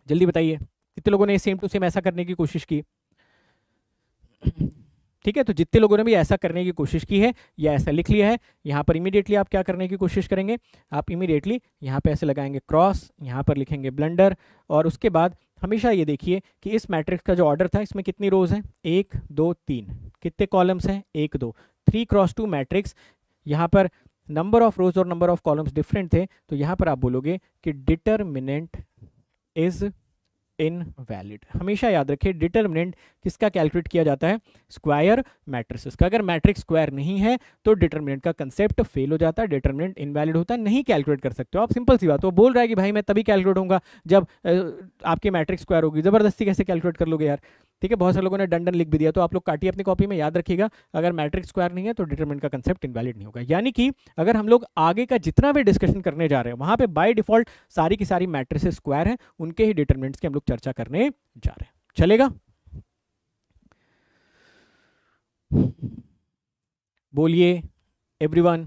जल्दी बताइए कितने लोगों ने सेम टू सेम ऐसा करने की कोशिश की ठीक है तो जितने लोगों ने भी ऐसा करने की कोशिश की है या ऐसा लिख लिया है यहाँ पर इमीडिएटली आप क्या करने की कोशिश करेंगे आप इमीडिएटली यहाँ पे ऐसे लगाएंगे क्रॉस यहाँ पर लिखेंगे ब्लंडर और उसके बाद हमेशा ये देखिए कि इस मैट्रिक्स का जो ऑर्डर था इसमें कितनी रोज हैं एक दो तीन कितने कॉलम्स हैं एक दो थ्री क्रॉस टू मैट्रिक्स यहाँ पर नंबर ऑफ रोज और नंबर ऑफ कॉलम्स डिफरेंट थे तो यहाँ पर आप बोलोगे कि डिटर्मिनेंट इज इनवैलिड हमेशा याद रखिए डिटर्मिनेंट किसका कैलकुलेट किया जाता है स्क्वायर मैट्रिक्स का अगर मैट्रिक्स स्क्वायर नहीं है तो डिटर्मिनेंट का कंसेप्ट फेल हो जाता है डिटर्मिनेंट इनवैलिड होता है नहीं कैलकुलेट कर सकते हो आप सिंपल सी बात हो बोल रहा है कि भाई मैं तभी कैलकुलेट होगा जब आपके मैट्रिक्स स्क्वायर होगी ज़बरदस्ती कैसे कैलकुलेट कर लोगे यार ठीक है बहुत सारे लोगों ने डंडन लिख भी दिया तो आप लोग काटिए अपनी कॉपी में याद रखिएगा अगर मैट्रिक स्क्वायर नहीं है तो डिटरमिनेंट का कंसेप्ट इनवैलिड नहीं होगा यानी कि अगर हम लोग आगे का जितना भी डिस्कशन करने जा रहे हैं वहां पर बाई डिफॉल्ट सारी की सारी मैट्रिक स्क्वायर है उनके ही डिटर्मेंट की हम लोग चर्चा करने जा रहे हैं चलेगा बोलिए एवरीवन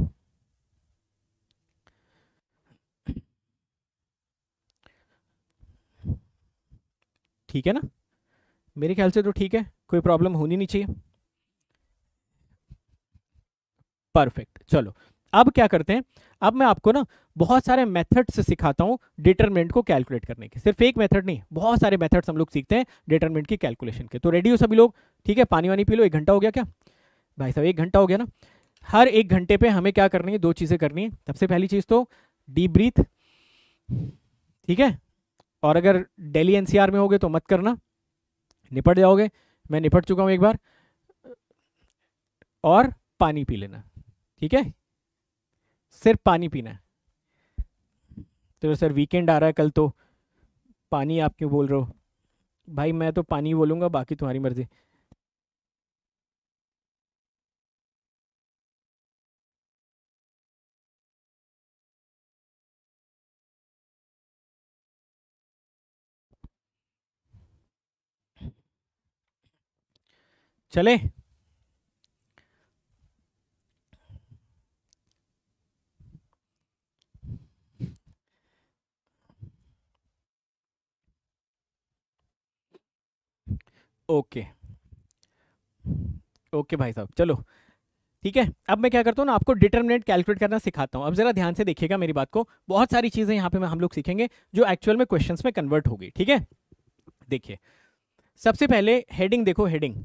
ठीक है ना मेरे ख्याल से तो ठीक है कोई प्रॉब्लम होनी नहीं चाहिए परफेक्ट चलो अब क्या करते हैं अब मैं आपको ना बहुत सारे मेथड्स सिखाता हूं डिटरमिनेंट को कैलकुलेट करने के सिर्फ एक मेथड नहीं बहुत सारे मेथड्स हम लोग सीखते हैं डिटरमिनेंट की कैलकुलेशन के तो रेडी हो सभी लोग ठीक है पानी वानी पी लो एक घंटा हो गया क्या भाई साहब एक घंटा हो गया ना हर एक घंटे पे हमें क्या करनी है दो चीज़ें करनी है सबसे पहली चीज़ तो डीप ब्रीथ ठीक है और अगर डेली एनसीआर में हो तो मत करना निपट जाओगे मैं निपट चुका हूँ एक बार और पानी पी लेना ठीक है सिर्फ पानी पीना है तो सर वीकेंड आ रहा है कल तो पानी आप क्यों बोल रहे हो भाई मैं तो पानी बोलूँगा बाकी तुम्हारी मर्ज़ी चले ओके ओके भाई साहब चलो ठीक है अब मैं क्या करता हूँ ना आपको डिटर्मिनेंट कैलकुलेट करना सिखाता हूँ अब ज़रा ध्यान से देखिएगा मेरी बात को बहुत सारी चीज़ें यहाँ पे हम लोग सीखेंगे जो एक्चुअल में क्वेश्चंस में कन्वर्ट होगी ठीक है देखिए सबसे पहले हेडिंग देखो हेडिंग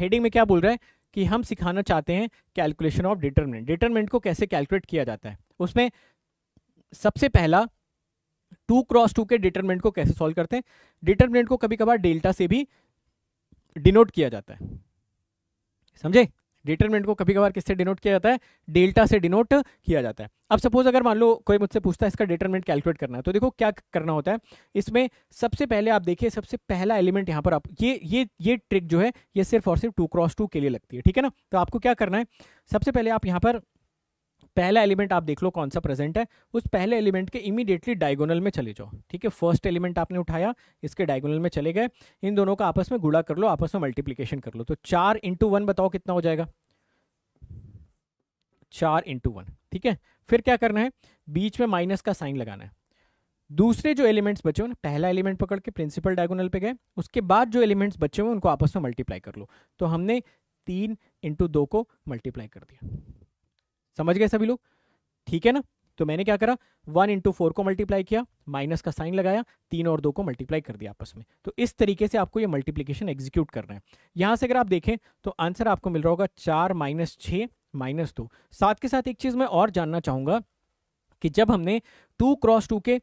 हेडिंग में क्या बोल रहा है कि हम सिखाना चाहते हैं कैलकुलेशन ऑफ डिटरमिनेंट डिटरमिनेंट को कैसे कैलकुलेट किया जाता है उसमें सबसे पहला टू क्रॉस टू के डिटरमिनेंट को कैसे सॉल्व करते हैं डिटरमिनेंट को कभी कभार डेल्टा से भी डिनोट किया जाता है समझे डिटरमिनेंट को कभी कभार किससे डिनोट किया जाता है डेल्टा से डिनोट किया जाता है अब सपोज अगर मान लो कोई मुझसे पूछता है इसका डिटरमिनेंट कैलकुलेट करना है तो देखो क्या करना होता है इसमें सबसे पहले आप देखिए सबसे पहला एलिमेंट यहाँ पर आप ये ये ये ट्रिक जो है ये सिर्फ और सिर्फ टू क्रॉस टू के लिए लगती है ठीक है ना तो आपको क्या करना है सबसे पहले आप यहाँ पर पहला एलिमेंट आप देख लो कौन सा प्रेजेंट है उस पहले एलिमेंट के इमीडिएटली डायगोनल में चले जाओ ठीक है फर्स्ट एलिमेंट आपने उठाया इसके डायगोनल में चले गए इन दोनों का आपस में गुड़ा कर लो आपस में मल्टीप्लीकेशन कर लो तो चार इंटू वन बताओ कितना हो जाएगा चार इंटू वन ठीक है फिर क्या करना है बीच में माइनस का साइन लगाना है दूसरे जो एलिमेंट्स बचे हो ना पहला एलिमेंट पकड़ के प्रिंसिपल डायगोनल पे गए उसके बाद जो एलिमेंट्स बचे हुए उनको आपस में मल्टीप्लाई कर लो तो हमने तीन इंटू दो को मल्टीप्लाई कर दिया समझ गए सभी लोग ठीक है ना तो मैंने क्या करा वन इंटू फोर को मल्टीप्लाई किया माइनस का साइन लगाया तीन और दो को मल्टीप्लाई कर दिया आपस में तो इस तरीके से आपको ये मल्टीप्लीकेशन एग्जीक्यूट करना है यहाँ से अगर आप देखें तो आंसर आपको मिल रहा होगा चार माइनस छः माइनस दो साथ के साथ एक चीज़ मैं और जानना चाहूंगा कि जब हमने टू क्रॉस टू के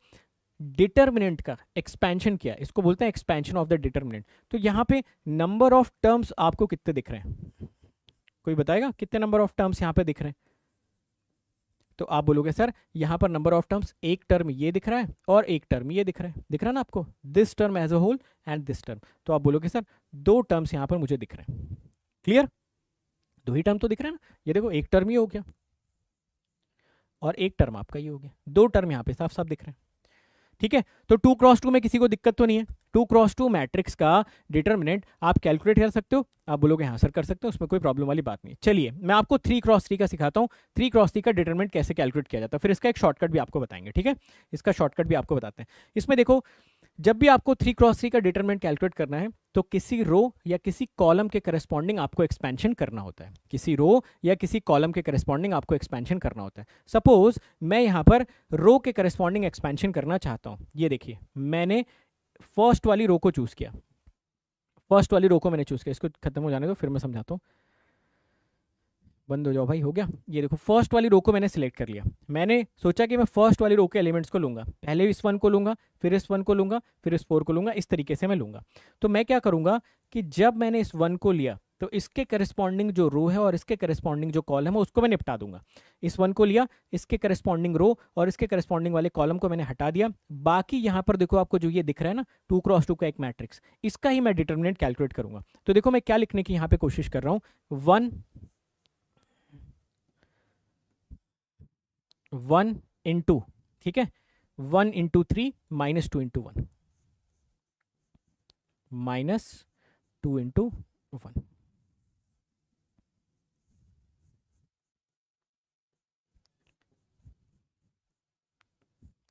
डिटर्मिनेंट का एक्सपेंशन किया इसको बोलते हैं एक्सपेंशन ऑफ द डिटर्मिनेंट तो यहाँ पे नंबर ऑफ टर्म्स आपको कितने दिख रहे हैं कोई बताएगा कितने नंबर ऑफ टर्म्स यहाँ पे दिख रहे हैं तो आप बोलोगे सर यहाँ पर नंबर ऑफ टर्म्स एक टर्म ये दिख रहा है और एक टर्म ये दिख रहा है दिख रहा है ना आपको this term as a whole and this term तो आप बोलोगे सर दो टर्म्स यहाँ पर मुझे दिख रहे हैं क्लियर दो ही टर्म तो दिख रहे हैं ना ये देखो एक टर्म ही हो गया और एक टर्म आपका ये हो गया दो टर्म यहाँ पे साफ साफ दिख रहे हैं ठीक है तो टू क्रॉस टू में किसी को दिक्कत तो नहीं है टू क्रॉस टू मैट्रिक्स का डिटर्मिनेंट आप कैलकुलेट कर सकते हो आप बोलोगे हाँ सर कर सकते हो उसमें कोई प्रॉब्लम वाली बात नहीं चलिए मैं आपको थ्री क्रॉस थ्री का सिखाता हूँ थ्री क्रॉस थ्री का डिटर्मिनेंट कैसे कैलकुलेट किया जाता है फिर इसका एक शॉर्टकट भी आपको बताएंगे ठीक है इसका शॉर्टकट भी आपको बताते हैं इसमें देखो जब भी आपको थ्री क्रॉस थ्री का डिटरमिनेंट कैलकुलेट करना है तो किसी रो या किसी कॉलम के करस्पॉन्डिंग आपको एक्सपेंशन करना होता है किसी रो या किसी कॉलम के करस्पॉन्डिंग आपको एक्सपेंशन करना होता है सपोज मैं यहाँ पर रो के करस्पॉन्डिंग एक्सपेंशन करना चाहता हूँ ये देखिए मैंने फर्स्ट वाली रो को चूज़ किया फर्स्ट वाली रो को मैंने चूज़ किया इसको खत्म हो जाने दो फिर मैं समझाता हूँ बंद हो जाओ भाई हो गया ये देखो फर्स्ट वाली रो को मैंने सिलेक्ट कर लिया मैंने सोचा कि मैं फर्स्ट वाली रो के एलिमेंट्स को लूंगा पहले इस वन को लूंगा फिर इस वन को लूंगा फिर इस फोर को लूंगा इस तरीके से मैं लूंगा तो मैं क्या करूंगा कि जब मैंने इस वन को लिया तो इसके करस्पॉन्डिंग जो रो है और इसके करस्पॉन्डिंग जो कॉलम है उसको मैं निपटा दूंगा इस वन को लिया इसके करस्पॉन्डिंग रो और इसके करस्पॉन्डिंग वाले कॉलम को मैंने हटा दिया बाकी यहाँ पर देखो आपको जो ये दिख रहा है ना टू क्रॉस टू का एक मैट्रिक्स इसका ही मैं डिटर्मिनेंट कैलकुलेट करूंगा तो देखो मैं क्या लिखने की यहाँ पे कोशिश कर रहा हूँ वन वन इंटू ठीक है one into three minus two into one minus two into one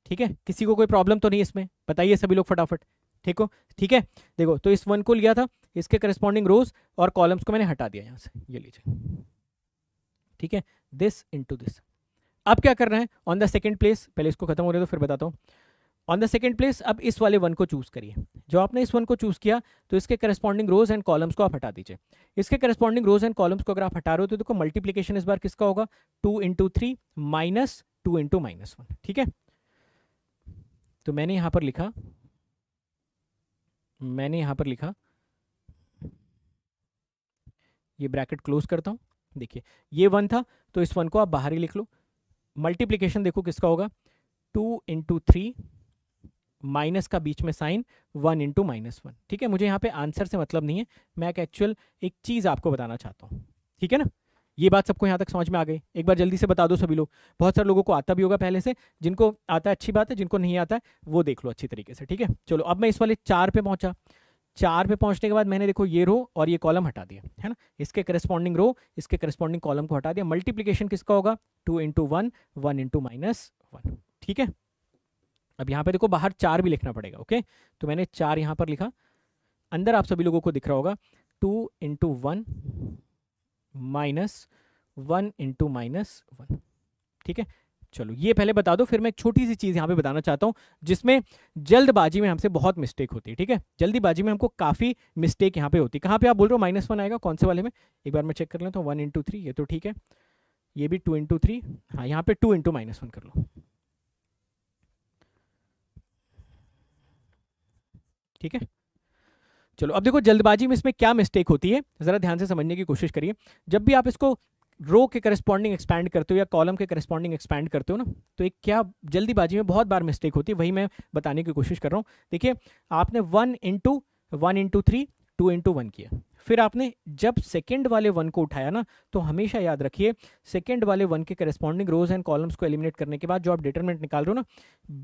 ठीक है किसी को कोई प्रॉब्लम तो नहीं इसमें बताइए सभी लोग फटाफट ठीक हो ठीक है देखो तो इस वन को लिया था इसके करस्पॉन्डिंग रोज और कॉलम्स को मैंने हटा दिया यहां से ये लीजिए ठीक है दिस इंटू दिस अब क्या करना है ऑन द सेकेंड प्लेस पहले इसको खत्म हो रहे तो फिर बताता हूँ ऑन द सेकेंड प्लेस अब इस वाले वन को चूज करिए जो आपने इस वन को चूज किया तो इसके करस्पॉन्डिंग रोज एंड कॉलम्स को आप हटा दीजिए इसके करस्पॉन्डिंग रोज एंड कॉलम्स को अगर आप हटा रहे हो तो देखो मल्टीप्लीकेशन इस बार किसका होगा two into three minus two into minus one ठीक है तो मैंने यहां पर लिखा मैंने यहां पर लिखा ये ब्रैकेट क्लोज करता हूं देखिए ये वन था तो इस वन को आप बाहर ही लिख लो मल्टीप्लीकेशन देखो किसका होगा टू इंटू थ्री माइनस का बीच में sign one into minus one ठीक है मुझे यहाँ पे आंसर से मतलब नहीं है मैं एक एक्चुअल एक चीज़ आपको बताना चाहता हूँ ठीक है ना ये बात सबको यहाँ तक समझ में आ गई एक बार जल्दी से बता दो सभी लोग बहुत सारे लोगों को आता भी होगा पहले से जिनको आता है अच्छी बात है जिनको नहीं आता है वो देख लो अच्छी तरीके से ठीक है चलो अब मैं इस वाले चार पे पहुँचा चार पे पहुंचने के बाद मैंने देखो ये रो और ये कॉलम हटा दिया है ना इसके करस्पॉन्डिंग रो इसके करस्पॉन्डिंग कॉलम को हटा दिया मल्टीप्लीकेशन किसका होगा two into one one into minus one ठीक है अब यहाँ पे देखो बाहर चार भी लिखना पड़ेगा ओके तो मैंने चार यहाँ पर लिखा अंदर आप सभी लोगों को दिख रहा होगा two into one minus one into minus one ठीक है चलो ये पहले बता दो फिर मैं एक छोटी सी चीज़ यहाँ पे बताना चाहता हूँ जिसमें जल्दबाजी में हमसे बहुत मिस्टेक होती है ठीक है जल्दीबाजी में हमको काफ़ी मिस्टेक यहाँ पे होती है कहाँ पे आप बोल रहे हो माइनस वन आएगा कौन से वाले में एक बार मैं चेक कर लेता हूँ वन इंटू थ्री ये तो ठीक है ये भी टू इंटू थ्री हाँ यहाँ पर टू इंटू माइनस वन कर लो ठीक है चलो अब देखो जल्दबाजी में इसमें क्या मिस्टेक होती है ज़रा ध्यान से समझने की कोशिश करिए जब भी आप इसको रो के करस्पॉन्डिंग एक्सपैंड करते हो या कॉलम के करस्पॉन्डिंग एक्सपैंड करते हो ना तो एक क्या जल्दीबाजी में बहुत बार मिस्टेक होती है वही मैं बताने की कोशिश कर रहा हूँ देखिए आपने one into one into three two into one किया फिर आपने जब सेकेंड वाले वन को उठाया ना तो हमेशा याद रखिए सेकेंड वाले वन के करस्पॉन्डिंग रोज एंड कॉलम्स को एलिमिनेट करने के बाद जो आप डिटरमिनेंट निकाल रहे हो ना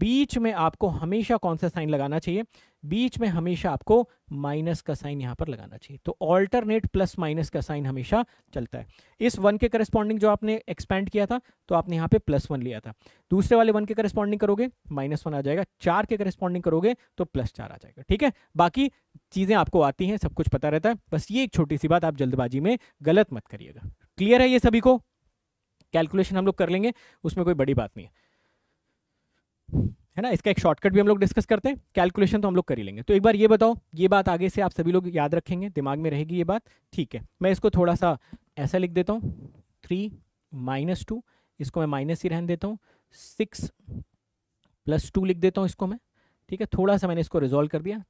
बीच में आपको हमेशा कौन सा साइन लगाना चाहिए बीच में हमेशा आपको माइनस का साइन यहां पर लगाना चाहिए तो ऑल्टरनेट प्लस माइनस का साइन हमेशा चलता है इस वन के करस्पॉन्डिंग जो आपने एक्सपेंड किया था तो आपने यहां पे प्लस वन लिया था दूसरे वाले वन के करस्पॉन्डिंग करोगे माइनस वन आ जाएगा चार के करस्पॉन्डिंग करोगे तो प्लस चार आ जाएगा ठीक है बाकी चीज़ें आपको आती हैं सब कुछ पता रहता है बस ये एक छोटी सी बात आप जल्दबाजी में गलत मत करिएगा क्लियर है ये सभी को कैलकुलेशन हम लोग कर लेंगे उसमें कोई बड़ी बात नहीं है है ना इसका एक शॉर्टकट भी हम लोग डिस्कस करते हैं कैलकुलेशन तो हम लोग कर ही लेंगे तो एक बार ये बताओ ये बात आगे से आप सभी लोग याद रखेंगे दिमाग में रहेगी ये बात ठीक है मैं इसको थोड़ा सा ऐसा लिख देता हूँ थ्री माइनस टू इसको मैं माइनस ही रहने देता हूँ सिक्स प्लस टू लिख देता हूँ इसको मैं ठीक है थोड़ा सा मैंने इसको रिजॉल्व कर दिया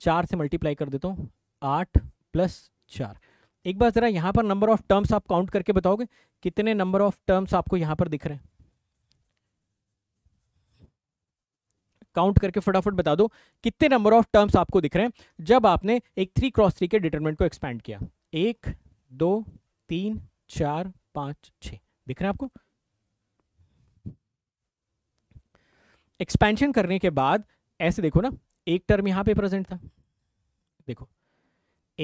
चार से मल्टीप्लाई कर देता हूँ आठ प्लस चार एक बार ज़रा यहाँ पर नंबर ऑफ़ टर्म्स आप काउंट करके बताओगे कितने नंबर ऑफ़ टर्म्स आपको यहाँ पर दिख रहे हैं काउंट करके फटाफट बता दो कितने नंबर ऑफ टर्म्स आपको दिख रहे हैं जब आपने एक थ्री क्रॉस थ्री के डिटर्मेंट को एक्सपैंड किया एक दो तीन चार पांच छ दिख रहे हैं आपको एक्सपेंशन करने के बाद ऐसे देखो ना एक टर्म यहां पे प्रेजेंट था देखो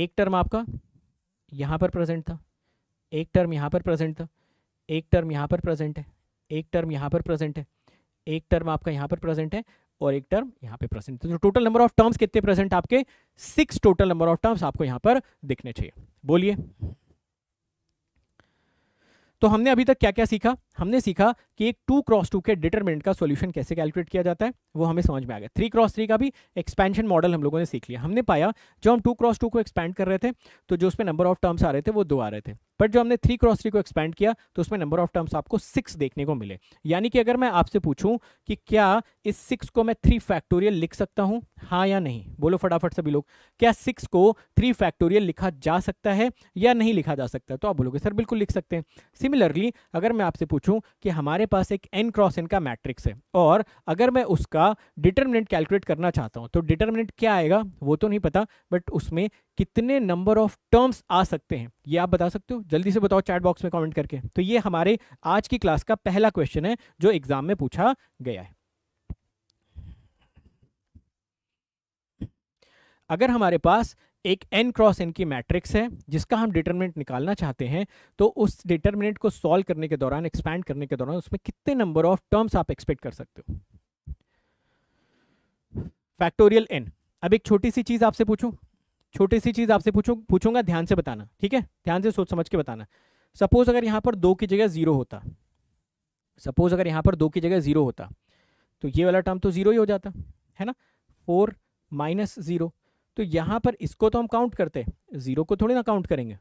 एक टर्म आपका यहां पर प्रेजेंट था एक टर्म यहां पर प्रेजेंट था एक टर्म यहां पर प्रेजेंट है एक टर्म यहां पर प्रेजेंट है एक टर्म आपका यहां पर प्रेजेंट है और एक टर्म यहाँ पे प्रेजेंट तो टोटल नंबर ऑफ टर्म्स कितने प्रेजेंट आपके six total number of terms आपको यहाँ पर दिखने चाहिए बोलिए तो हमने अभी तक क्या क्या सीखा हमने सीखा कि एक टू क्रॉस टू के डिटरमिनेंट का सोल्यूशन कैसे कैलकुलेट किया जाता है वो हमें समझ में आ गया थ्री क्रॉस थ्री का भी एक्सपेंशन मॉडल हम लोगों ने सीख लिया हमने पाया जो हम टू क्रॉस टू को एक्सपेंड कर रहे थे तो जो उसमें नंबर ऑफ टर्म्स आ रहे थे वो दो आ रहे थे बट जो हमने थ्री क्रॉस थ्री को एक्सपेंड किया तो उसमें नंबर ऑफ टर्म्स आपको सिक्स देखने को मिले यानी कि अगर मैं आपसे पूछूं कि क्या इस सिक्स को मैं थ्री फैक्टोरियल लिख सकता हूं हाँ या नहीं बोलो फटाफट सभी लोग क्या सिक्स को थ्री फैक्टोरियल लिखा जा सकता है या नहीं लिखा जा सकता तो आप बोलोगे सर बिल्कुल लिख सकते हैं सिमिलरली अगर मैं आपसे पूछूँ सोचूं कि हमारे पास एक n क्रॉस n का मैट्रिक्स है और अगर मैं उसका डिटर्मिनेंट कैलकुलेट करना चाहता हूं तो डिटर्मिनेंट क्या आएगा वो तो नहीं पता बट उसमें कितने नंबर ऑफ टर्म्स आ सकते हैं ये आप बता सकते हो जल्दी से बताओ चैट बॉक्स में कमेंट करके तो ये हमारे आज की क्लास का पहला क्वेश्चन है जो एग्जाम में पूछा गया है अगर हमारे पास एक एन क्रॉस एन की मैट्रिक्स है जिसका हम डिटर्मिनेंट निकालना चाहते हैं तो उस डिटर्मिनेंट को सॉल्व करने के दौरान एक्सपैंड करने के दौरान उसमें कितने नंबर ऑफ टर्म्स आप एक्सपेक्ट कर सकते हो फैक्टोरियल एन अब एक छोटी सी चीज़ आपसे पूछूं छोटी सी चीज़ आपसे पूछू पूछूंगा ध्यान से बताना ठीक है ध्यान से सोच समझ के बताना सपोज अगर यहां पर दो की जगह ज़ीरो होता सपोज अगर यहां पर दो की जगह ज़ीरो होता तो ये वाला टर्म तो ज़ीरो ही हो जाता है ना फोर माइनस ज़ीरो तो यहाँ पर इसको तो हम काउंट करते हैं ज़ीरो को थोड़ी ना काउंट करेंगे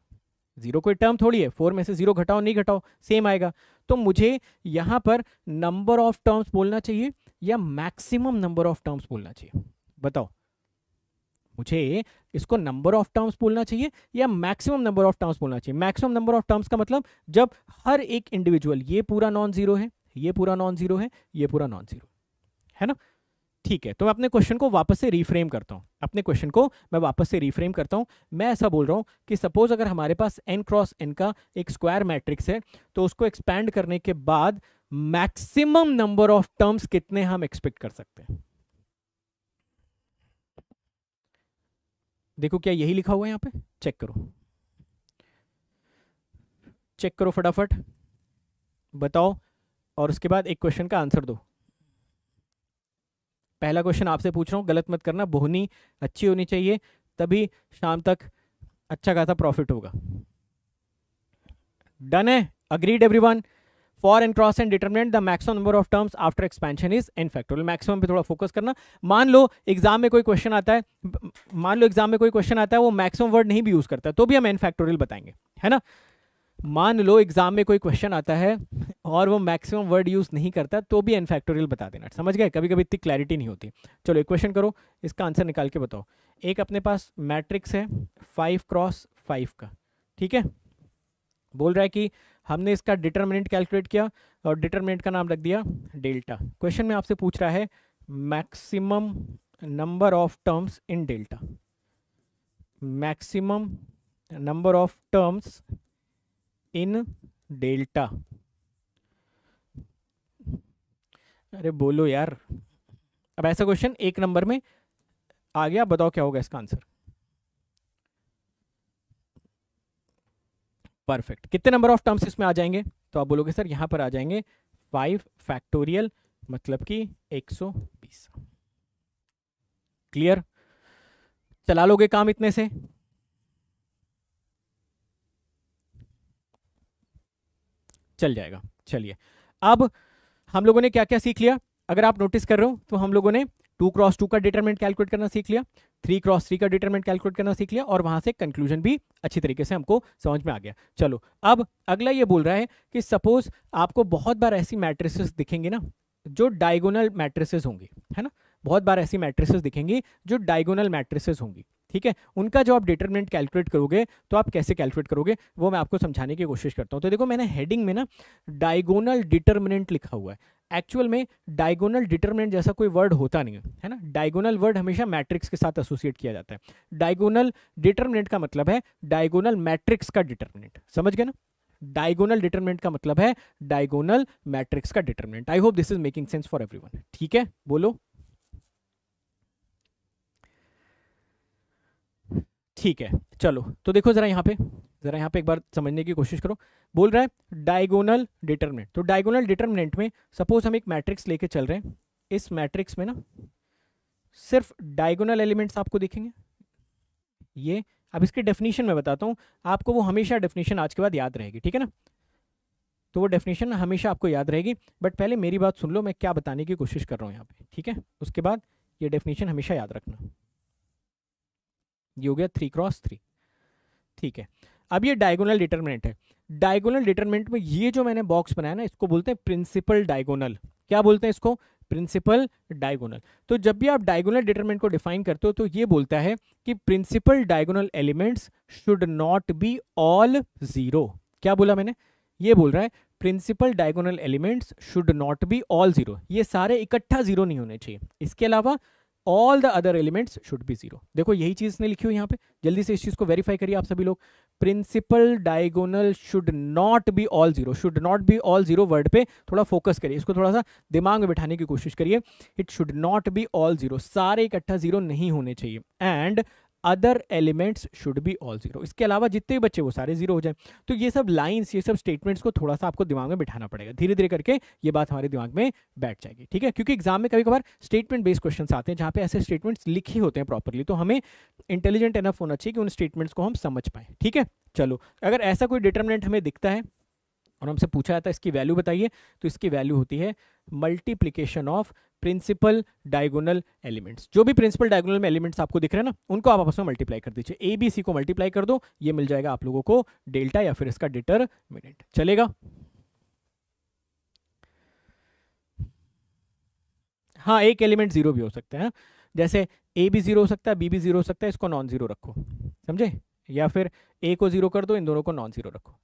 जीरो कोई टर्म थोड़ी है फोर में से जीरो घटाओ नहीं घटाओ सेम आएगा तो मुझे यहाँ पर नंबर ऑफ टर्म्स बोलना चाहिए या मैक्सिमम नंबर ऑफ टर्म्स बोलना चाहिए बताओ मुझे इसको नंबर ऑफ टर्म्स बोलना चाहिए या मैक्सिमम नंबर ऑफ टर्म्स बोलना चाहिए मैक्सिमम नंबर ऑफ टर्म्स का मतलब जब हर एक इंडिविजुअल ये पूरा नॉन जीरो है ये पूरा नॉन जीरो है ये पूरा नॉन जीरो है ना ठीक है तो मैं अपने क्वेश्चन को वापस से रीफ्रेम करता हूँ अपने क्वेश्चन को मैं वापस से रीफ्रेम करता हूँ मैं ऐसा बोल रहा हूँ कि सपोज अगर हमारे पास एन क्रॉस एन का एक स्क्वायर मैट्रिक्स है तो उसको एक्सपैंड करने के बाद मैक्सिमम नंबर ऑफ टर्म्स कितने हम एक्सपेक्ट कर सकते हैं देखो क्या यही लिखा हुआ है यहाँ पे चेक करो चेक करो फटाफट बताओ और उसके बाद एक क्वेश्चन का आंसर दो पहला क्वेश्चन आपसे पूछ रहा हूँ गलत मत करना बोहनी अच्छी होनी चाहिए तभी शाम तक अच्छा खासा प्रॉफिट होगा डन है agreed everyone for N cross N determinant the maximum number of terms after expansion is N factorial maximum पे थोड़ा फोकस करना मान लो एग्जाम में कोई क्वेश्चन आता है मान लो एग्जाम में कोई क्वेश्चन आता है वो मैक्सिमम वर्ड नहीं भी यूज करता तो भी हम एन फैक्टोरियल बताएंगे है ना मान लो एग्जाम में कोई क्वेश्चन आता है और वो मैक्सिमम वर्ड यूज़ नहीं करता तो भी एनफैक्टोरियल बता देना समझ गए कभी कभी इतनी क्लैरिटी नहीं होती चलो एक क्वेश्चन करो इसका आंसर निकाल के बताओ एक अपने पास मैट्रिक्स है फाइव क्रॉस फाइव का ठीक है बोल रहा है कि हमने इसका डिटर्मिनेंट कैलकुलेट किया और डिटर्मिनेंट का नाम रख दिया डेल्टा क्वेश्चन में आपसे पूछ रहा है maximum number of terms in delta maximum number of terms in delta अरे बोलो यार अब ऐसा क्वेश्चन एक नंबर में आ गया बताओ क्या होगा इसका आंसर परफेक्ट कितने नंबर ऑफ टर्म्स इसमें आ जाएंगे तो आप बोलोगे सर यहां पर आ जाएंगे फाइव फैक्टोरियल मतलब कि 120 क्लियर चला लोगे काम इतने से चल जाएगा चलिए अब हम लोगों ने क्या क्या सीख लिया अगर आप नोटिस कर रहे हो तो हम लोगों ने टू क्रॉस टू का डिटरमेंट कैलकुलेट करना सीख लिया थ्री क्रॉस थ्री का डिटरमेंट कैलकुलेट करना सीख लिया और वहां से कंक्लूजन भी अच्छी तरीके से हमको समझ में आ गया चलो अब अगला ये बोल रहा है कि सपोज आपको बहुत बार ऐसी मैट्रिसेस दिखेंगे ना जो डायगोनल मैट्रिसेस होंगी है ना बहुत बार ऐसी मैट्रिसेस दिखेंगी जो डायगोनल मैट्रिसेस होंगी ठीक है उनका जो आप डिटर्मिनेंट कैलकुलेट करोगे तो आप कैसे कैलकुलेट करोगे वो मैं आपको समझाने की कोशिश करता हूँ तो देखो मैंने हेडिंग में ना डायगोनल डिटर्मिनेंट लिखा हुआ है एक्चुअल में डायगोनल डिटर्मिनेंट जैसा कोई वर्ड होता नहीं है ना डायगोनल वर्ड हमेशा मैट्रिक्स के साथ एसोसिएट किया जाता है डायगोनल डिटर्मिनेंट का मतलब है डायगोनल मैट्रिक्स का डिटर्मिनेंट समझ गए ना डायगोनल डिटर्मिनेंट का मतलब है डायगोनल मैट्रिक्स का determinant I hope this is making sense for everyone ठीक है बोलो ठीक है चलो तो देखो ज़रा यहाँ पे ज़रा यहाँ पे एक बार समझने की कोशिश करो बोल रहा है डायगोनल डिटर्मिनेंट तो डायगोनल डिटर्मिनेंट में सपोज हम एक मैट्रिक्स लेके चल रहे हैं इस मैट्रिक्स में ना सिर्फ डायगोनल एलिमेंट्स आपको दिखेंगे ये अब इसके डेफिनेशन में बताता हूँ आपको वो हमेशा डेफिनेशन आज के बाद याद रहेगी ठीक है ना तो वो डेफिनेशन हमेशा आपको याद रहेगी बट पहले मेरी बात सुन लो मैं क्या बताने की कोशिश कर रहा हूँ यहाँ पे ठीक है उसके बाद ये डेफिनेशन हमेशा याद रखना ये हो गया थ्री क्रॉस थ्री ठीक है अब ये डायगोनल डिटर्मिनेंट है डायगोनल डिटर्मिनेंट में ये जो मैंने बॉक्स बनाया ना इसको बोलते हैं प्रिंसिपल डायगोनल क्या बोलते हैं इसको प्रिंसिपल डायगोनल तो जब भी आप डायगोनल डिटर्मिनेंट को डिफाइन करते हो तो ये बोलता है कि principal diagonal elements should not be all zero क्या बोला मैंने ये बोल रहा है principal diagonal elements should not be all zero ये सारे इकट्ठा जीरो नहीं होने चाहिए इसके अलावा all the other elements should be zero देखो यही चीज़ ने लिखी हुई यहाँ पे जल्दी से इस चीज़ को वेरीफाई करिए आप सभी लोग principal diagonal should not be all zero should not be all zero word पे थोड़ा फोकस करिए इसको थोड़ा सा दिमाग में बिठाने की कोशिश करिए it should not be all zero सारे इकट्ठा जीरो नहीं होने चाहिए and other elements should be all zero इसके अलावा जितने भी बच्चे वो सारे जीरो हो जाए तो ये सब लाइन्स ये सब स्टेटमेंट्स को थोड़ा सा आपको दिमाग में बिठाना पड़ेगा धीरे धीरे करके ये बात हमारे दिमाग में बैठ जाएगी ठीक है क्योंकि एग्जाम में कभी कभार स्टेटमेंट बेस्ड क्वेश्चन आते हैं जहाँ पे ऐसे स्टेटमेंट्स लिखे होते हैं प्रॉपरली तो हमें इंटेलिजेंट एनफ होना चाहिए कि उन स्टेटमेंट्स को हम समझ पाए ठीक है चलो अगर ऐसा कोई डिटर्मिनेंट हमें दिखता है और हमसे पूछा जाता है इसकी वैल्यू बताइए तो इसकी वैल्यू होती है multiplication of principal diagonal elements जो भी प्रिंसिपल डायगोनल में एलिमेंट्स आपको दिख रहे हैं ना उनको आप आपस में मल्टीप्लाई कर दीजिए ए बी सी को मल्टीप्लाई कर दो ये मिल जाएगा आप लोगों को डेल्टा या फिर इसका डिटरमिनेंट चलेगा हाँ एक एलिमेंट जीरो भी हो सकता है जैसे ए भी जीरो हो सकता है बी भी जीरो हो सकता है इसको नॉन जीरो रखो समझे या फिर ए को जीरो कर दो इन दोनों को नॉन जीरो रखो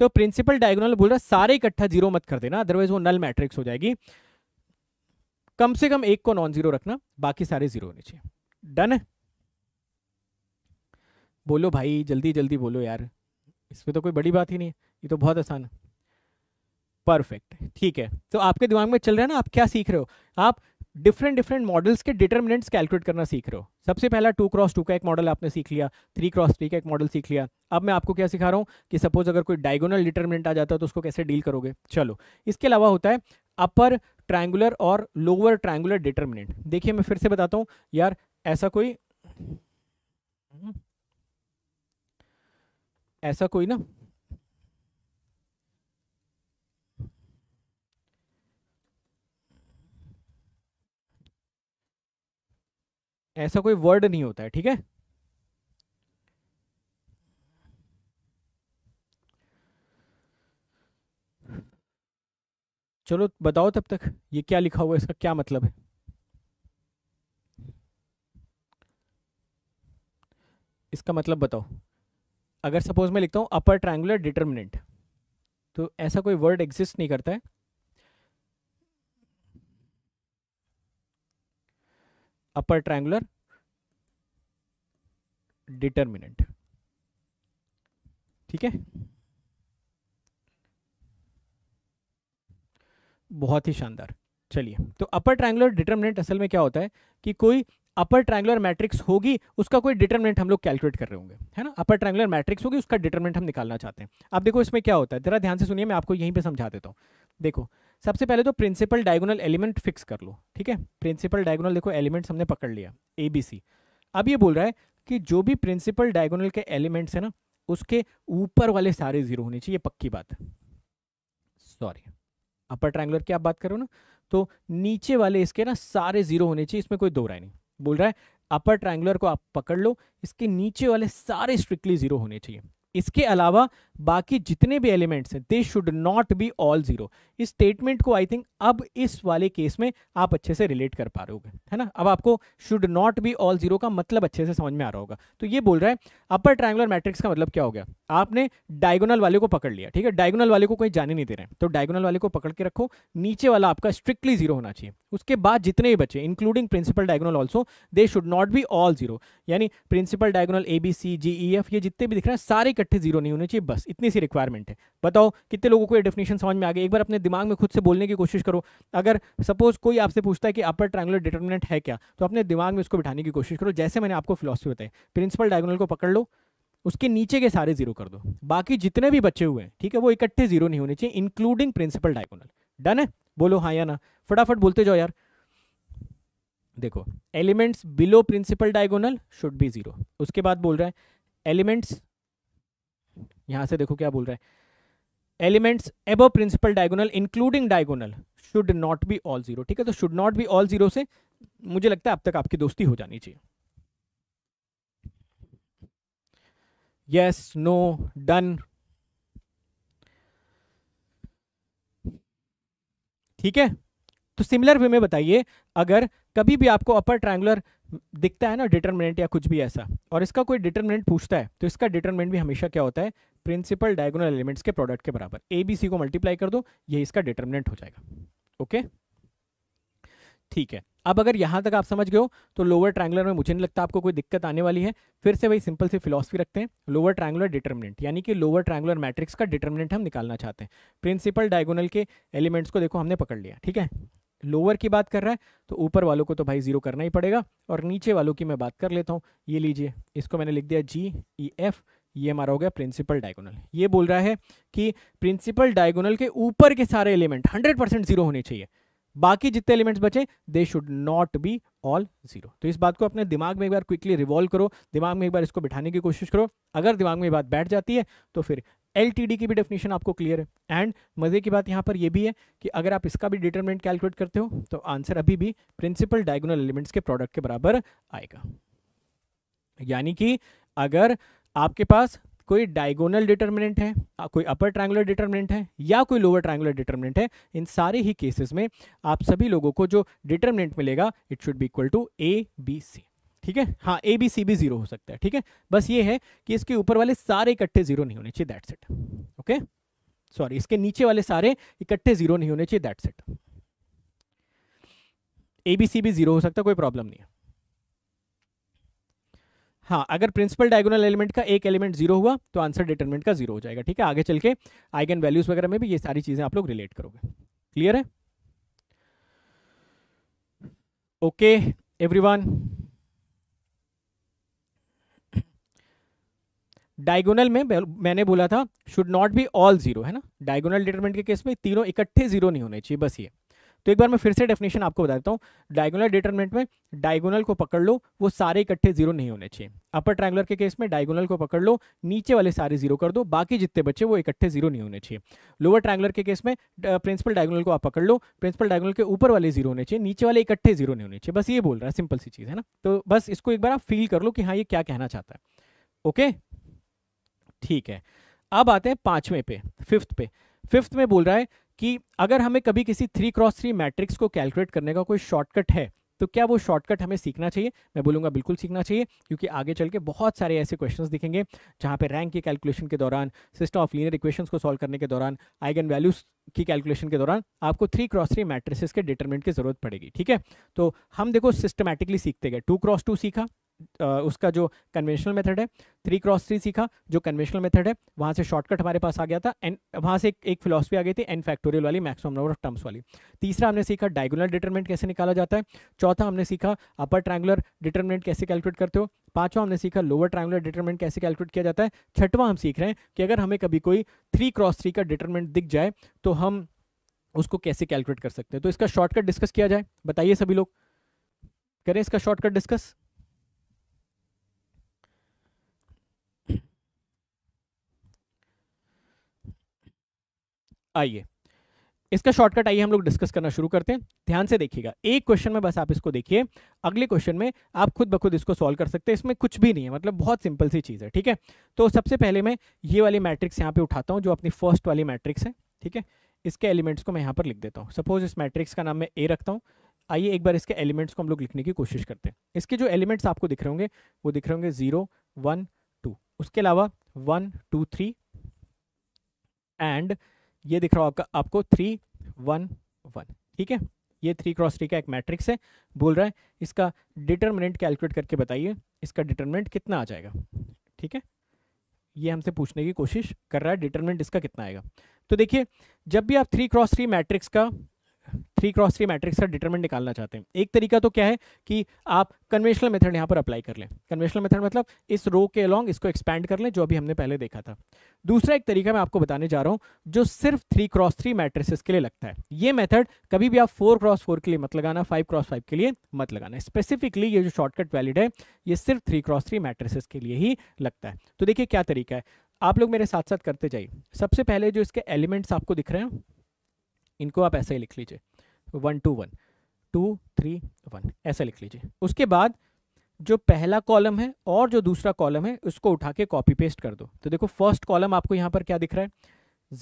तो प्रिंसिपल डायगोनल बोल रहा सारे इकट्ठा जीरो मत कर देना अदरवाइज वो नल मैट्रिक्स हो जाएगी कम से कम एक को नॉन जीरो रखना बाकी सारे जीरो होने चाहिए डन बोलो भाई जल्दी जल्दी बोलो यार इसमें तो कोई बड़ी बात ही नहीं है ये तो बहुत आसान है परफेक्ट ठीक है तो आपके दिमाग में चल रहा है ना आप क्या सीख रहे हो आप डिफरेंट डिफरेंट मॉडल्स के डिटर्मिनेंट्स कैलकुलेट करना सीख रहे हो सबसे पहला टू क्रॉस टू का एक मॉडल आपने सीख लिया थ्री क्रॉस थ्री का एक मॉडल सीख लिया अब मैं आपको क्या सिखा रहा हूँ कि सपोज अगर कोई डायगोनल डिटर्मिनेंट आ जाता है तो उसको कैसे डील करोगे चलो इसके अलावा होता है अपर ट्राइंगुलर और लोअर ट्राइंगुलर डिटर्मिनेंट देखिए मैं फिर से बताता हूँ यार ऐसा कोई ऐसा कोई ना ऐसा कोई वर्ड नहीं होता है ठीक है चलो बताओ तब तक ये क्या लिखा हुआ है इसका क्या मतलब है इसका मतलब बताओ अगर सपोज मैं लिखता हूं अपर ट्रायंगुलर डिटर्मिनेंट तो ऐसा कोई वर्ड एग्जिस्ट नहीं करता है अपर triangular डिटर्मिनेंट ठीक है बहुत ही शानदार चलिए तो अपर ट्रायंगुलर डिटर्मिनेंट असल में क्या होता है कि कोई अपर ट्रायंगुलर मैट्रिक्स होगी उसका कोई डिटर्मिनेंट हम लोग कैलकुलेट कर रहे होंगे है ना अपर ट्रायंगुलर मैट्रिक्स होगी उसका डिटर्मिनेंट हम निकालना चाहते हैं आप देखो इसमें क्या होता है जरा ध्यान से सुनिए मैं आपको यहीं पे समझा देता हूँ देखो सबसे पहले तो प्रिंसिपल डायगोनल एलिमेंट फिक्स कर लो ठीक है प्रिंसिपल डायगोनल देखो एलिमेंट हमने पकड़ लिया ए बी सी अब ये बोल रहा है कि जो भी प्रिंसिपल डायगोनल के एलिमेंट्स है ना उसके ऊपर वाले सारे जीरो होने चाहिए पक्की बात सॉरी अपर ट्रायंगुलर की आप बात करो ना तो नीचे वाले इसके ना सारे जीरो होने चाहिए इसमें कोई दो राय नहीं बोल रहा है अपर ट्रायंगुलर को आप पकड़ लो इसके नीचे वाले सारे स्ट्रिक्टली जीरो होने चाहिए इसके अलावा बाकी जितने भी एलिमेंट्स हैं they should not be all zero इस स्टेटमेंट को आई थिंक अब इस वाले केस में आप अच्छे से रिलेट कर पा रहे होगे है ना अब आपको should not be all zero का मतलब अच्छे से समझ में आ रहा होगा तो ये बोल रहा है अपर ट्रायंगुलर मैट्रिक्स का मतलब क्या हो गया आपने डायगोनल वाले को पकड़ लिया ठीक है डायगोनल वाले को कोई जाने नहीं दे रहे हैं तो डायगोनल वाले को पकड़ के रखो नीचे वाला आपका स्ट्रिक्टली जीरो होना चाहिए उसके बाद जितने भी बच्चे including principal diagonal also they should not be all zero यानी principal diagonal A B C G E F ये जितने भी दिख रहे हैं सारे इकट्ठे जीरो नहीं होने चाहिए बस इतनी सी रिक्वायरमेंट है बताओ कितने लोगों को ये डेफिनेशन समझ में आ गई एक बार अपने दिमाग में खुद से बोलने की कोशिश करो अगर सपोज कोई आपसे पूछता है कि अपर ट्रायंगुलर डिटर्मिनेंट है क्या तो अपने दिमाग में उसको बिठाने की कोशिश करो जैसे मैंने आपको फिलोसफी बताई प्रिंसिपल डायगोनल को पकड़ लो उसके नीचे के सारे जीरो कर दो बाकी जितने भी बचे हुए हैं ठीक है वो इकट्ठे जीरो नहीं होने चाहिए इंक्लूडिंग प्रिंसिपल डायगोनल डन है बोलो हाँ या ना फटाफट बोलते जाओ यार देखो elements below principal diagonal should be zero उसके बाद बोल रहा है एलिमेंट्स यहां से देखो क्या बोल रहा है elements above principal diagonal including diagonal should not be all zero ठीक है तो should not be all zero से मुझे लगता है अब तक आपकी दोस्ती हो जानी चाहिए यस नो डन ठीक है तो सिमिलर वे में बताइए अगर कभी भी आपको अपर ट्रायंगुलर दिखता है ना डिटर्मिनेंट या कुछ भी ऐसा और इसका कोई डिटर्मिनेंट पूछता है तो इसका डिटर्मिनेंट भी हमेशा क्या होता है प्रिंसिपल डायगोनल एलिमेंट्स के प्रोडक्ट के बराबर ए बी सी को मल्टीप्लाई कर दो ये इसका डिटर्मिनेंट हो जाएगा ओके ठीक है अब अगर यहाँ तक आप समझ गए हो तो लोअर ट्रैंगुलर में मुझे नहीं लगता आपको कोई दिक्कत आने वाली है फिर से वही सिंपल सी फिलोसफी रखते हैं लोअर ट्रैंगुलर डिटर्मिनेंट यानी कि लोअर ट्रैंगुलर मैट्रिक्स का डिटर्मिनेंट हम निकालना चाहते हैं प्रिंसिपल डायगोनल के एलिमेंट्स को देखो हमने पकड़ लिया ठीक है लोअर की बात कर रहा है तो ऊपर वालों को तो भाई ज़ीरो करना ही पड़ेगा और नीचे वालों की मैं बात कर लेता हूँ ये लीजिए इसको मैंने लिख दिया जी ई एफ ये हमारा हो गया प्रिंसिपल डायगोनल ये बोल रहा है कि प्रिंसिपल डायगोनल के ऊपर के सारे एलिमेंट 100 परसेंट जीरो होने चाहिए बाकी जितने एलिमेंट्स बचे they should not be all zero तो इस बात को अपने दिमाग में एक बार क्विकली रिवॉल्व करो दिमाग में एक बार इसको बिठाने की कोशिश करो अगर दिमाग में बात बैठ जाती है तो फिर एल की भी डेफिनेशन आपको क्लियर है एंड मज़े की बात यहाँ पर यह भी है कि अगर आप इसका भी डिटर्मिनेंट कैलकुलेट करते हो तो आंसर अभी भी प्रिंसिपल डायगोनल एलिमेंट्स के प्रोडक्ट के बराबर आएगा यानी कि अगर आपके पास कोई डायगोनल डिटर्मिनेंट है कोई अपर ट्रायंगुलर डिटर्मिनेंट है या कोई लोअर ट्रायंगुलर डिटर्मिनेंट है इन सारे ही केसेस में आप सभी लोगों को जो डिटर्मिनेंट मिलेगा it should be equal to A B C ठीक है हाँ ए बी सी भी जीरो हो सकता है ठीक है बस ये है कि इसके ऊपर वाले सारे इकट्ठे जीरो नहीं होने चाहिए दैट सेट ओके सॉरी इसके नीचे वाले सारे इकट्ठे जीरो नहीं होने चाहिए that set A B C भी जीरो हो सकता है कोई प्रॉब्लम नहीं है हाँ अगर प्रिंसिपल डायगोनल एलिमेंट का एक एलिमेंट जीरो हुआ तो आंसर डिटरमिनेंट का जीरो हो जाएगा ठीक है आगे चल के आइगन वैल्यूज वगैरह में भी ये सारी चीजें आप लोग रिलेट करोगे क्लियर है ओके एवरीवन डायगोनल में मैंने बोला था should not be all zero है ना डायगोनल डिटरमेंट के केस में तीनों इकट्ठे जीरो नहीं होने चाहिए बस ये तो एक बार मैं फिर से डेफिनेशन आपको बता देता हूँ डायगोनल डिटर्मेंट में डायगोनल को पकड़ लो वो सारे इकट्ठे जीरो नहीं होने चाहिए अपर ट्रायंगुलर के केस में डायगोनल को पकड़ लो नीचे वाले सारे जीरो कर दो बाकी जितने बचे वो इकट्ठे जीरो नहीं होने चाहिए लोअर ट्रायंगुलर के केस में प्रिंसिपल डायगोनल को आप पकड़ लो प्रिंसिपल डायगोनल के ऊपर वाले जीरो होने चाहिए नीचे वाले इकट्ठे जीरो नहीं होने चाहिए बस ये बोल रहा है सिंपल सी चीज़ है ना तो बस इसको एक बार आप फील कर लो कि हाँ ये क्या कहना चाहता है ओके ठीक है अब आते हैं पांचवें पे फिफ्थ पे फिफ्थ में बोल रहा है कि अगर हमें कभी किसी थ्री क्रॉस थ्री मैट्रिक्स को कैलकुलेट करने का कोई शॉर्टकट है तो क्या वो शॉर्टकट हमें सीखना चाहिए मैं बोलूंगा बिल्कुल सीखना चाहिए क्योंकि आगे चल के बहुत सारे ऐसे क्वेश्चंस दिखेंगे जहां पे रैंक की कैलकुलेशन के दौरान सिस्टम ऑफ लीनियर इक्वेशंस को सॉल्व करने के दौरान आइगन वैल्यूज की कैलकुलेशन के दौरान आपको थ्री क्रॉस थ्री मैट्रिसेस के डिटरमिनेंट की जरूरत पड़ेगी ठीक है तो हम देखो सिस्टमैटिकली सीखते गए टू क्रॉस टू सीखा उसका जो कन्वेंशनल मेथड है थ्री क्रॉस थ्री सीखा जो कन्वेंशनल मेथड है वहाँ से शॉर्टकट हमारे पास आ गया था एन वहाँ से एक, एक फिलोसफी आ गई थी एन फैक्टोरियल वाली मैक्सिमम नंबर ऑफ टर्म्स वाली तीसरा हमने सीखा डायगोनल डिटर्मेंट कैसे निकाला जाता है चौथा हमने सीखा अपर ट्रैंगुलर डिटर्मेंट कैसे कैलकुलेट करते हो पाँचवा हमने सीखा लोअर ट्रैंगुलर डिटर्मेंट कैसे कैलकुलेट किया जाता है छठवा हम सीख रहे हैं कि अगर हमें कभी कोई थ्री क्रॉस थ्री का डिटर्मेंट दिख जाए तो हम उसको कैसे कैलकुलेट कर सकते हैं तो इसका शॉर्टकट डिस्कस किया जाए बताइए सभी लोग करें इसका शॉर्टकट डिस्कस आइए इसका शॉर्टकट आइए हम लोग डिस्कस करना शुरू करते हैं ध्यान से देखिएगा एक क्वेश्चन में बस आप इसको देखिए अगले क्वेश्चन में आप खुद ब खुद इसको सॉल्व कर सकते हैं इसमें कुछ भी नहीं है मतलब बहुत सिंपल सी चीज़ है ठीक है तो सबसे पहले मैं ये वाली मैट्रिक्स यहाँ पे उठाता हूँ जो अपनी फर्स्ट वाली मैट्रिक्स है ठीक है इसके एलिमेंट्स को मैं यहाँ पर लिख देता हूँ सपोज इस मैट्रिक्स का नाम मैं ए रखता हूँ आइए एक बार इसके एलिमेंट्स को हम लोग लिखने की कोशिश करते हैं इसके जो एलिमेंट्स आपको दिख रहे होंगे वो दिख रहे होंगे जीरो वन टू उसके अलावा वन टू थ्री एंड ये दिख रहा हो आपका आपको थ्री वन वन ठीक है ये थ्री क्रॉस थ्री का एक मैट्रिक्स है बोल रहा है इसका डिटर्मिनेंट कैलकुलेट करके बताइए इसका डिटर्मिनेंट कितना आ जाएगा ठीक है ये हमसे पूछने की कोशिश कर रहा है डिटर्मिनेंट इसका कितना आएगा तो देखिए जब भी आप थ्री क्रॉस थ्री मैट्रिक्स का थ्री क्रॉस थ्री मैट्रिक्स का डिटरमिनेंट निकालना चाहते हैं एक तरीका तो क्या है कि आप कन्वेंशनल मेथड यहाँ पर अप्लाई कर लें कन्वेंशनल मेथड मतलब इस रो के अलॉन्ग इसको एक्सपेंड कर लें जो अभी हमने पहले देखा था दूसरा एक तरीका मैं आपको बताने जा रहा हूँ जो सिर्फ थ्री क्रॉस थ्री मैट्रिक्स के लिए लगता है ये मेथड कभी भी आप फोर क्रॉस फोर के लिए मत लगाना फाइव क्रॉस फाइव के लिए मत लगाना स्पेसिफिकली ये जो शॉर्टकट वैलिड है ये सिर्फ थ्री क्रॉस थ्री मैट्रिक्स के लिए ही लगता है तो देखिए क्या तरीका है आप लोग मेरे साथ साथ करते जाइए सबसे पहले जो इसके एलिमेंट्स आपको दिख रहे हैं इनको आप ऐसे ही लिख लीजिए one two one two three one ऐसा लिख लीजिए उसके बाद जो पहला कॉलम है और जो दूसरा कॉलम है उसको उठा के कॉपी पेस्ट कर दो तो देखो फर्स्ट कॉलम आपको यहाँ पर क्या दिख रहा है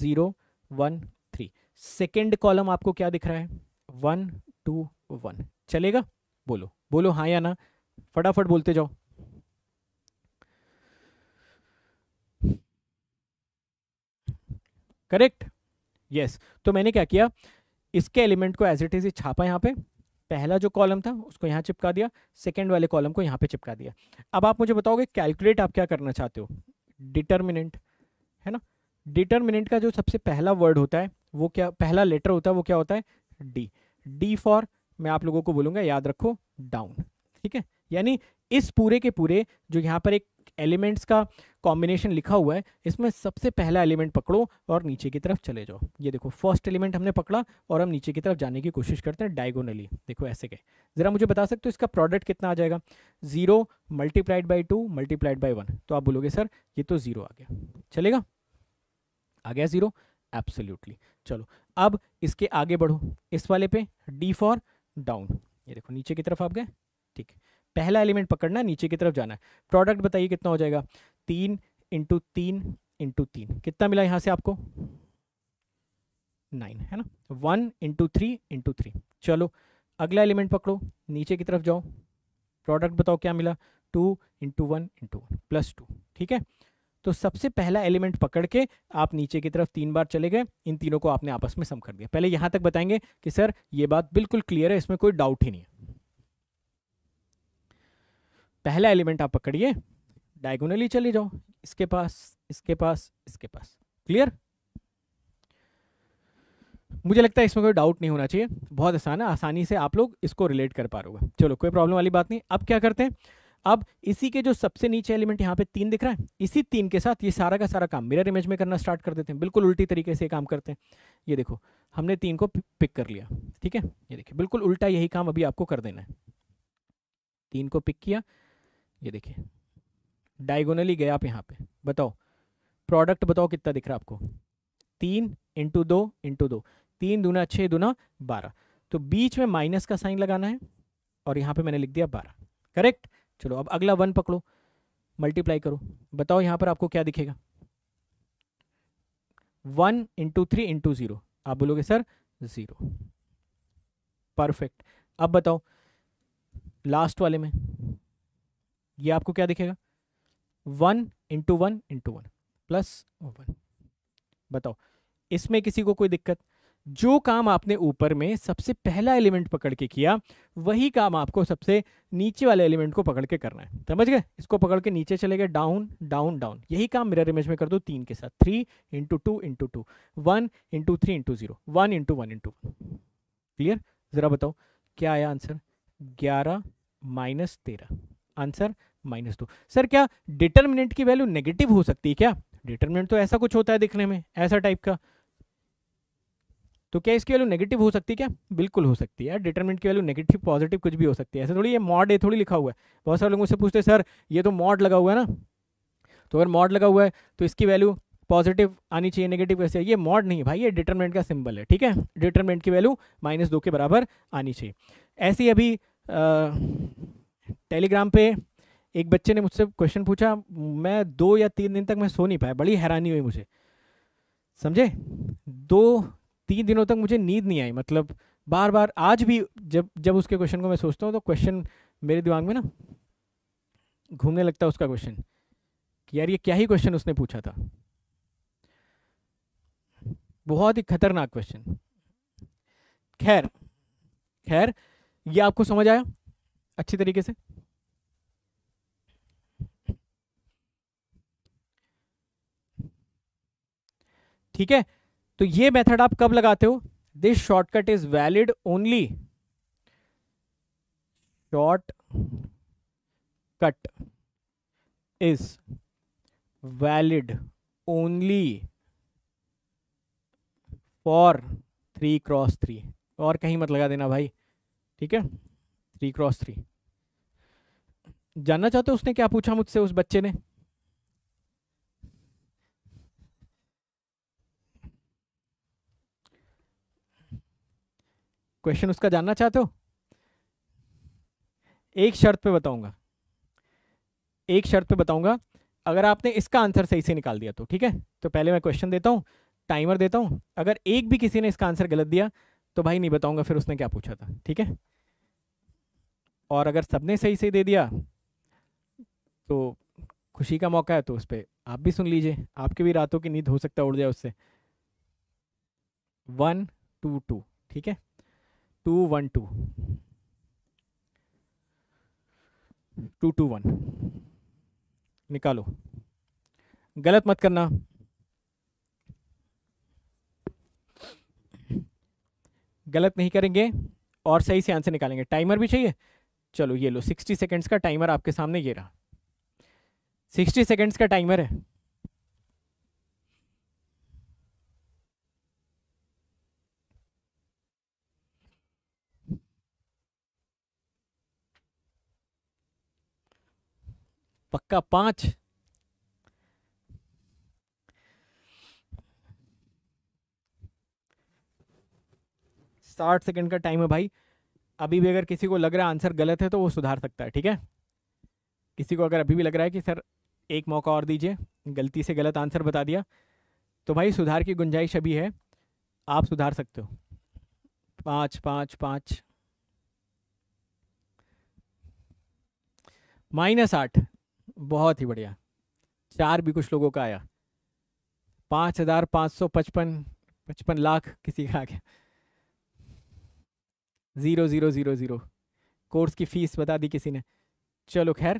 zero one three second column आपको क्या दिख रहा है वन टू वन चलेगा बोलो बोलो हाँ या ना फटाफट बोलते जाओ करेक्ट यस yes. तो मैंने क्या किया इसके एलिमेंट को एज इट इज छापा यहाँ पे पहला जो कॉलम था उसको यहाँ चिपका दिया सेकेंड वाले कॉलम को यहाँ पे चिपका दिया अब आप मुझे बताओगे कैलकुलेट आप क्या करना चाहते हो डिटर्मिनेंट है ना डिटर्मिनेंट का जो सबसे पहला वर्ड होता है वो क्या पहला लेटर होता है वो क्या होता है डी डी फॉर मैं आप लोगों को बोलूँगा याद रखो डाउन ठीक है यानी इस पूरे के पूरे जो यहाँ पर एक एलिमेंट्स का कॉम्बिनेशन लिखा हुआ है इसमें सबसे पहला एलिमेंट पकड़ो और नीचे की तरफ चले जाओ ये देखो फर्स्ट एलिमेंट हमने पकड़ा और हम नीचे की तरफ जाने की कोशिश करते हैं डायगोनली देखो ऐसे के ज़रा मुझे बता सकते हो इसका प्रोडक्ट कितना आ जाएगा zero multiplied by two multiplied by one तो आप बोलोगे सर ये तो ज़ीरो आ गया चलेगा आ गया ज़ीरो एब्सोल्यूटली चलो अब इसके आगे बढ़ो इस वाले पे डी फॉर डाउन ये देखो नीचे की तरफ आप गए ठीक है पहला एलिमेंट पकड़ना नीचे की तरफ जाना है प्रोडक्ट बताइए कितना हो जाएगा तीन इंटू तीन इंटू तीन कितना मिला यहाँ से आपको नाइन है ना one into three into three चलो अगला एलिमेंट पकड़ो नीचे की तरफ जाओ प्रोडक्ट बताओ क्या मिला two into one into one plus two ठीक है तो सबसे पहला एलिमेंट पकड़ के आप नीचे की तरफ तीन बार चले गए इन तीनों को आपने आपस में सम कर दिया पहले यहाँ तक बताएंगे कि सर ये बात बिल्कुल क्लियर है इसमें कोई डाउट ही नहीं है पहला एलिमेंट आप पकड़िए डायगोनली चले जाओ इसके पास इसके पास इसके पास क्लियर मुझे लगता है इसमें कोई डाउट नहीं होना चाहिए बहुत आसान है आसानी से आप लोग इसको रिलेट कर पा रहे चलो कोई प्रॉब्लम वाली बात नहीं अब क्या करते हैं अब इसी के जो सबसे नीचे एलिमेंट यहाँ पे तीन दिख रहा है इसी तीन के साथ ये सारा का सारा काम मिरर इमेज में करना स्टार्ट कर देते हैं बिल्कुल उल्टी तरीके से काम करते हैं ये देखो हमने तीन को पिक कर लिया ठीक है ये देखिए बिल्कुल उल्टा यही काम अभी आपको कर देना है तीन को पिक किया ये देखिए डायगोनली गए आप यहाँ पे बताओ प्रोडक्ट बताओ कितना दिख रहा है आपको तीन इंटू दो इंटू दो तीन दूना छः दूना बारह तो बीच में माइनस का साइन लगाना है और यहाँ पे मैंने लिख दिया बारह करेक्ट चलो अब अगला वन पकड़ो मल्टीप्लाई करो बताओ यहाँ पर आपको क्या दिखेगा one into three into zero आप बोलोगे सर ज़ीरो परफेक्ट अब बताओ लास्ट वाले में ये आपको क्या दिखेगा one into one into one plus one बताओ इसमें किसी को कोई दिक्कत जो काम आपने ऊपर में सबसे पहला एलिमेंट पकड़ के किया वही काम आपको सबसे नीचे वाले एलिमेंट को पकड़ के करना है समझ गए इसको पकड़ के नीचे चले गए डाउन डाउन डाउन यही काम मिरर इमेज में कर दो तीन के साथ three into two into two one into three into zero one into one into clear ज़रा बताओ क्या आया आंसर ग्यारह माइनस आंसर माइनस दो सर क्या डिटर्मिनेंट की वैल्यू नेगेटिव हो सकती है क्या डिटर्मिनेंट तो ऐसा कुछ होता है दिखने में ऐसा टाइप का तो क्या इसकी वैल्यू नेगेटिव हो सकती है क्या बिल्कुल हो सकती है डिटर्मिनेंट की वैल्यू नेगेटिव पॉजिटिव कुछ भी हो सकती है ऐसे थोड़ी ये मॉड ए थोड़ी लिखा हुआ है बहुत सारे लोग मुझसे पूछते हैं सर ये तो मॉड लगा हुआ है ना तो अगर मॉड लगा हुआ है तो इसकी वैल्यू पॉजिटिव आनी चाहिए नेगेटिव कैसे ये मॉड नहीं है भाई ये डिटर्मिनेंट का सिंबल है ठीक है डिटर्मिनेंट की वैल्यू माइनस दो के बराबर आनी चाहिए ऐसे ही अभी टेलीग्राम पे एक बच्चे ने मुझसे क्वेश्चन पूछा मैं दो या तीन दिन तक मैं सो नहीं पाया बड़ी हैरानी हुई मुझे समझे दो तीन दिनों तक मुझे नींद नहीं आई मतलब बार बार आज भी जब जब उसके क्वेश्चन को मैं सोचता हूँ तो क्वेश्चन मेरे दिमाग में ना घूमने लगता है उसका क्वेश्चन कि यार ये क्या ही क्वेश्चन उसने पूछा था बहुत ही खतरनाक क्वेश्चन खैर खैर ये आपको समझ आया अच्छी तरीके से ठीक है तो ये मेथड आप कब लगाते हो this shortcut is valid only short cut is valid only for three cross three और कहीं मत लगा देना भाई ठीक है थ्री क्रॉस थ्री जानना चाहते हो उसने क्या पूछा मुझसे उस बच्चे ने क्वेश्चन उसका जानना चाहते हो एक शर्त पे बताऊंगा एक शर्त पे बताऊंगा अगर आपने इसका आंसर सही से निकाल दिया तो ठीक है तो पहले मैं क्वेश्चन देता हूँ टाइमर देता हूँ अगर एक भी किसी ने इसका आंसर गलत दिया तो भाई नहीं बताऊंगा फिर उसने क्या पूछा था ठीक है और अगर सबने सही से दे दिया तो खुशी का मौका है तो उस पर आप भी सुन लीजिए आपके भी रातों की नींद हो सकता है उड़ जाए उससे वन टू टू ठीक है two one two two two one निकालो गलत मत करना गलत नहीं करेंगे और सही से आंसर निकालेंगे टाइमर भी चाहिए चलो ये लो सिक्सटी सेकेंड्स का टाइमर आपके सामने ये रहा सिक्सटी सेकेंड्स का टाइमर है पक्का पांच साठ सेकंड का टाइम है भाई अभी भी अगर किसी को लग रहा है आंसर गलत है तो वो सुधार सकता है ठीक है किसी को अगर अभी भी लग रहा है कि सर एक मौका और दीजिए गलती से गलत आंसर बता दिया तो भाई सुधार की गुंजाइश अभी है आप सुधार सकते हो पाँच पाँच पाँच माइनस आठ बहुत ही बढ़िया चार भी कुछ लोगों का आया पाँच हज़ार पाँच सौ पचपन पचपन लाख किसी का आ गया zero zero zero zero course की फ़ीस बता दी किसी ने चलो खैर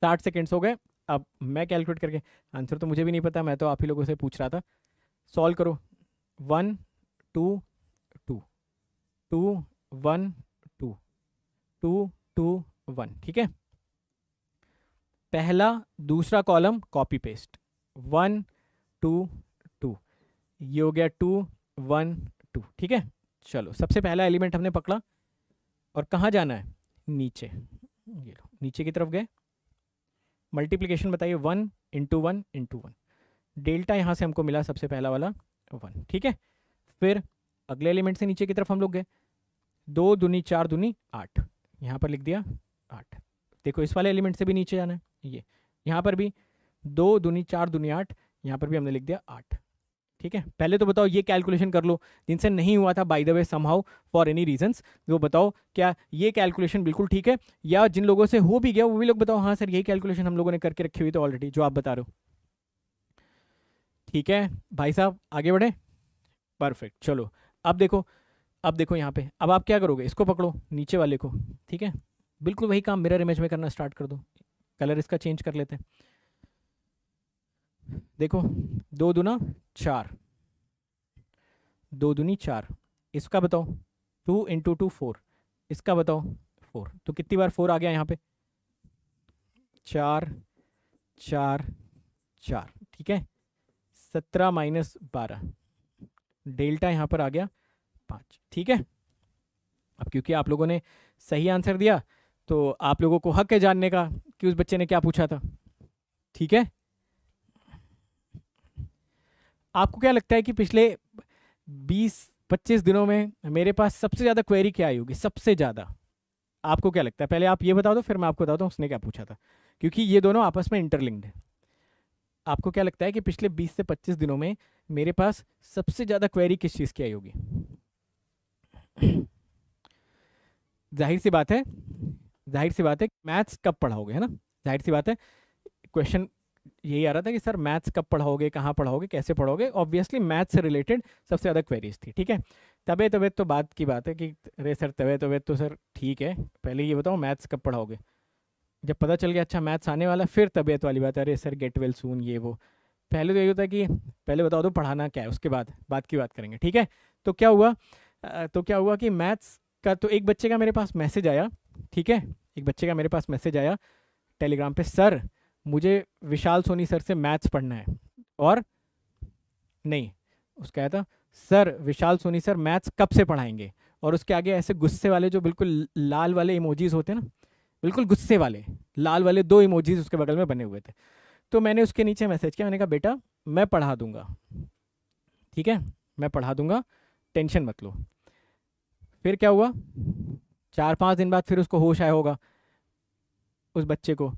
साठ सेकेंड्स हो गए अब मैं कैलकुलेट करके आंसर तो मुझे भी नहीं पता मैं तो आप ही लोगों से पूछ रहा था सॉल्व करो one two two two one two two two one ठीक है पहला दूसरा column copy paste one two two ये हो गया टू वन टू ठीक है चलो सबसे पहला एलिमेंट हमने पकड़ा और कहाँ जाना है नीचे ये लो नीचे की तरफ गए मल्टीप्लिकेशन बताइए one into one into one delta यहाँ से हमको मिला सबसे पहला वाला वन ठीक है फिर अगले एलिमेंट से नीचे की तरफ हम लोग गए दो दूनी चार दूनी आठ यहाँ पर लिख दिया आठ देखो इस वाले एलिमेंट से भी नीचे जाना है ये यहाँ पर भी दो दूनी चार दुनी आठ यहाँ पर भी हमने लिख दिया आठ ठीक है पहले तो बताओ ये कैलकुलेशन कर लो जिनसे नहीं हुआ था by the way somehow for any reasons वो बताओ क्या ये कैलकुलेशन बिल्कुल ठीक है या जिन लोगों से हो भी गया वो भी लोग बताओ हाँ सर यही कैलकुलेशन हम लोगों ने करके रखी हुई तो ऑलरेडी जो आप बता रहे हो ठीक है भाई साहब आगे बढ़े परफेक्ट चलो अब देखो अब देखो यहाँ पे अब आप क्या करोगे इसको पकड़ो नीचे वाले को ठीक है बिल्कुल वही काम मिरर इमेज में करना स्टार्ट कर दो कलर इसका चेंज कर लेते हैं देखो दो दुना चार दो दुनी चार इसका बताओ टू इंटू टू फोर इसका बताओ फोर तो कितनी बार फोर आ गया यहाँ पे चार चार चार ठीक है सत्रह माइनस बारह डेल्टा यहाँ पर आ गया पाँच ठीक है अब क्योंकि आप लोगों ने सही आंसर दिया तो आप लोगों को हक है जानने का कि उस बच्चे ने क्या पूछा था ठीक है आपको क्या लगता है कि पिछले 20-25 दिनों में मेरे पास सबसे ज़्यादा क्वेरी क्या आई होगी सबसे ज़्यादा आपको क्या लगता है पहले आप ये बता दो तो, फिर मैं आपको बता दूँ उसने क्या पूछा था क्योंकि ये दोनों आपस में इंटरलिंक्ड है आपको क्या लगता है कि पिछले 20 से 25 दिनों में मेरे पास सबसे ज़्यादा क्वेरी किस चीज़ की आई होगी जाहिर सी बात है जाहिर सी बात है मैथ्स कब पढ़ाओगे है ना जाहिर सी बात है क्वेश्चन यही आ रहा था कि सर मैथ्स कब पढ़ाओगे कहाँ पढ़ाओगे कैसे पढ़ोगे ऑब्वियसली मैथ्स से रिलेटेड सबसे ज़्यादा क्वेरीज थी ठीक है तबे तबीयत तो बात की बात है कि अरे सर तबे तबीयत तो सर ठीक है पहले ये बताओ मैथ्स कब पढ़ाओगे जब पता चल गया अच्छा मैथ्स आने वाला फिर तबीयत वाली बात है अरे सर गेट वेल सून ये वो पहले तो यही होता है कि पहले बताओ तो पढ़ाना क्या है उसके बाद बात की बात करेंगे ठीक है तो क्या हुआ तो क्या हुआ कि मैथ्स का तो एक बच्चे का मेरे पास मैसेज आया ठीक है एक बच्चे का मेरे पास मैसेज आया टेलीग्राम पे सर मुझे विशाल सोनी सर से मैथ्स पढ़ना है और नहीं उसका कहता था sir Vishal Soni sir maths कब से पढ़ाएंगे और उसके आगे ऐसे गुस्से वाले जो बिल्कुल लाल वाले इमोजीज होते हैं ना बिल्कुल गुस्से वाले लाल वाले दो इमोजीज उसके बगल में बने हुए थे तो मैंने उसके नीचे मैसेज किया मैंने कहा बेटा मैं पढ़ा दूंगा ठीक है मैं पढ़ा दूंगा टेंशन मत लो फिर क्या हुआ चार पाँच दिन बाद फिर उसको होश आया होगा उस बच्चे को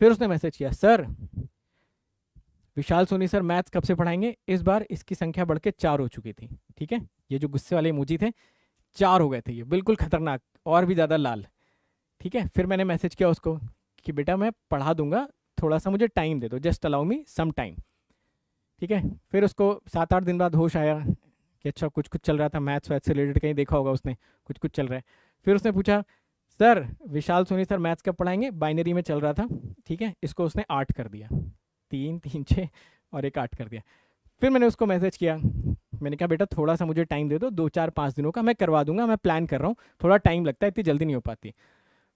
फिर उसने मैसेज किया sir Vishal Soni sir maths कब से पढ़ाएंगे इस बार इसकी संख्या बढ़ के चार हो चुकी थी ठीक है ये जो गुस्से वाले मुझी थे चार हो गए थे ये बिल्कुल ख़तरनाक और भी ज़्यादा लाल ठीक है फिर मैंने मैसेज किया उसको कि बेटा मैं पढ़ा दूंगा थोड़ा सा मुझे टाइम दे दो just allow me some time ठीक है फिर उसको सात आठ दिन बाद होश आया कि अच्छा कुछ कुछ चल रहा था मैथ्स वैथ्स से रिलेटेड कहीं देखा होगा उसने कुछ कुछ चल रहा है फिर उसने पूछा sir Vishal Soni sir maths कब पढ़ाएंगे बाइनरी में चल रहा था ठीक है इसको उसने आठ कर दिया तीन तीन छः और एक आठ कर दिया फिर मैंने उसको मैसेज किया मैंने कहा बेटा थोड़ा सा मुझे टाइम दे दो दो चार पाँच दिनों का मैं करवा दूंगा मैं प्लान कर रहा हूँ थोड़ा टाइम लगता है इतनी जल्दी नहीं हो पाती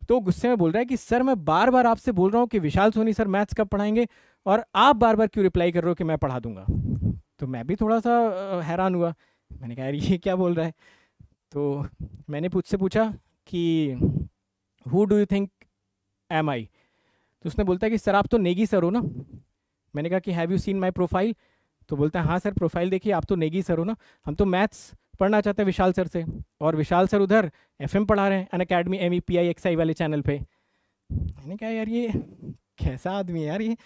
तो गुस्से में बोल रहा है कि सर मैं बार बार आपसे बोल रहा हूँ कि विशाल सोनी सर मैथ्स कब पढ़ाएंगे और आप बार बार क्यों रिप्लाई कर रहे हो कि मैं पढ़ा दूंगा तो मैं भी थोड़ा सा हैरान हुआ मैंने कहा यार ये क्या बोल रहा है तो मैंने मुझसे पूछा कि who do you think am I तो उसने बोलता है कि सर आप तो नेगी सर हो ना मैंने कहा कि have you seen my profile तो बोलता है हाँ सर प्रोफाइल देखिए आप तो नेगी सर हो ना हम तो मैथ्स पढ़ना चाहते हैं विशाल सर से और विशाल सर उधर एफ पढ़ा रहे हैं Unacademy M E P I X I वाले चैनल पे मैंने कहा यार ये कैसा आदमी है यार ये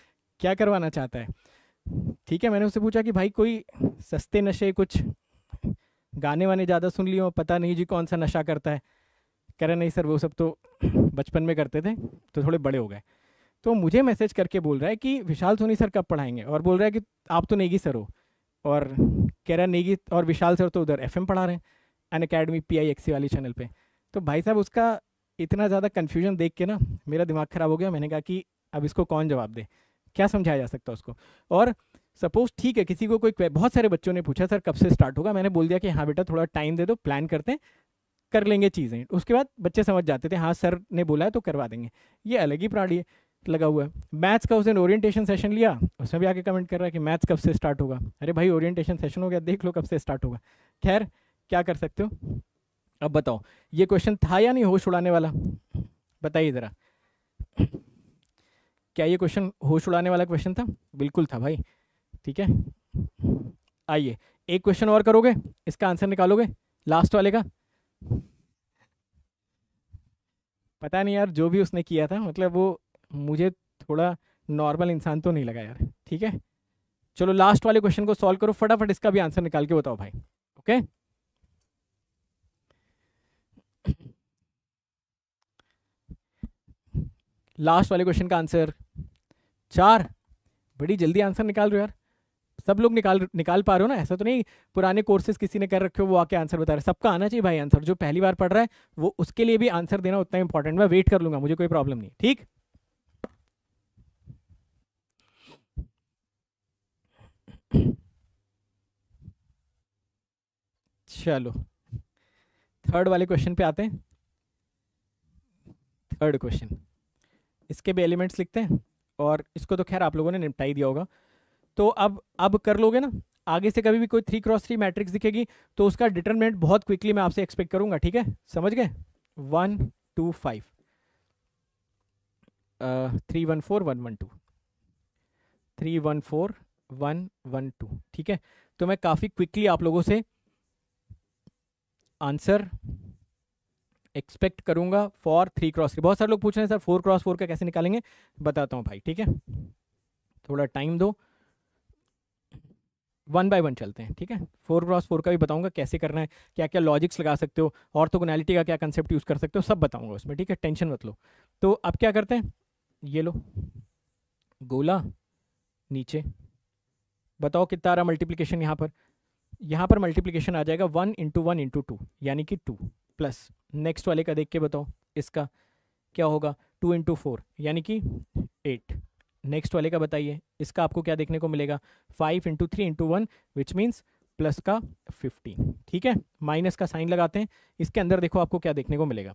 क्या करवाना चाहता है ठीक है मैंने उससे पूछा कि भाई कोई सस्ते नशे कुछ गाने वाने ज़्यादा सुन लिए हो पता नहीं जी कौन सा नशा करता है कह रहे नहीं सर वो सब तो बचपन में करते थे तो थोड़े बड़े हो गए तो मुझे मैसेज करके बोल रहा है कि विशाल सोनी सर कब पढ़ाएंगे और बोल रहा है कि आप तो नेगी सर हो और कह रहा नेगी और विशाल सर तो उधर एफ पढ़ा रहे हैं अन अकेडमी पी आई वाली चैनल पर तो भाई साहब उसका इतना ज़्यादा कन्फ्यूजन देख के ना मेरा दिमाग ख़राब हो गया मैंने कहा कि अब इसको कौन जवाब दे क्या समझाया जा सकता उसको और सपोज ठीक है किसी को कोई बहुत सारे बच्चों ने पूछा सर कब से स्टार्ट होगा मैंने बोल दिया कि हाँ बेटा थोड़ा टाइम दे दो प्लान करते हैं कर लेंगे चीज़ें उसके बाद बच्चे समझ जाते थे हाँ सर ने बोला है तो करवा देंगे ये अलग ही प्राणी लगा हुआ है मैथ्स का उसने ओरिएंटेशन सेशन लिया उसमें भी आके कमेंट कर रहा है कि मैथ्स कब से स्टार्ट होगा अरे भाई ओरिएंटेशन सेशन हो गया देख लो कब से स्टार्ट होगा खैर क्या कर सकते हो अब बताओ ये क्वेश्चन था या नहीं होश उड़ाने वाला बताइए ज़रा क्या ये क्वेश्चन होश उड़ाने वाला क्वेश्चन था बिल्कुल था भाई ठीक है आइए एक क्वेश्चन और करोगे इसका आंसर निकालोगे लास्ट वाले का पता नहीं यार जो भी उसने किया था मतलब वो मुझे थोड़ा नॉर्मल इंसान तो नहीं लगा यार ठीक है चलो लास्ट वाले क्वेश्चन को सॉल्व करो फटाफट इसका भी आंसर निकाल के बताओ भाई ओके लास्ट वाले क्वेश्चन का आंसर चार बड़ी जल्दी आंसर निकाल रहे हो यार सब लोग निकाल निकाल पा रहे हो ना ऐसा तो नहीं पुराने कोर्सेज किसी ने कर रखे हो वो आके आंसर बता रहे सबका आना चाहिए भाई आंसर जो पहली बार पढ़ रहा है वो उसके लिए भी आंसर देना उतना इंपॉर्टेंट मैं वेट कर लूंगा मुझे कोई प्रॉब्लम नहीं ठीक चलो थर्ड वाले क्वेश्चन पे आते हैं थर्ड क्वेश्चन इसके भी एलिमेंट्स लिखते हैं और इसको तो खैर आप लोगों ने निपटाई दिया होगा तो अब अब कर लोगे ना आगे से कभी भी कोई थ्री क्रॉस थ्री मैट्रिक्स दिखेगी तो उसका डिटर्मिनेंट बहुत क्विकली मैं आपसे एक्सपेक्ट करूंगा ठीक है समझ गए one two five three one four one one two three one four one one two ठीक है तो मैं काफ़ी क्विकली आप लोगों से आंसर एक्सपेक्ट करूंगा फॉर थ्री क्रॉस बहुत सारे लोग पूछ रहे हैं सर फोर क्रॉस फोर का कैसे निकालेंगे बताता हूँ भाई ठीक है थोड़ा टाइम दो वन बाय वन चलते हैं ठीक है फोर क्रॉस फोर का भी बताऊंगा कैसे करना है क्या क्या लॉजिक्स लगा सकते हो ऑर्थोगोनैलिटी का क्या कंसेप्ट यूज़ कर सकते हो सब बताऊंगा उसमें ठीक है टेंशन मत लो तो अब क्या करते हैं ये लो गोला नीचे बताओ कितना आ रहा मल्टीप्लीकेशन यहाँ पर यहाँ पर मल्टीप्लीकेशन आ जाएगा one into one into two यानी कि टू प्लस नेक्स्ट वाले का देख के बताओ इसका क्या होगा टू इंटू फोर यानी कि एट नेक्स्ट वाले का बताइए इसका आपको क्या देखने को मिलेगा five into three into one which means plus का फिफ्टीन ठीक है माइनस का साइन लगाते हैं इसके अंदर देखो आपको क्या देखने को मिलेगा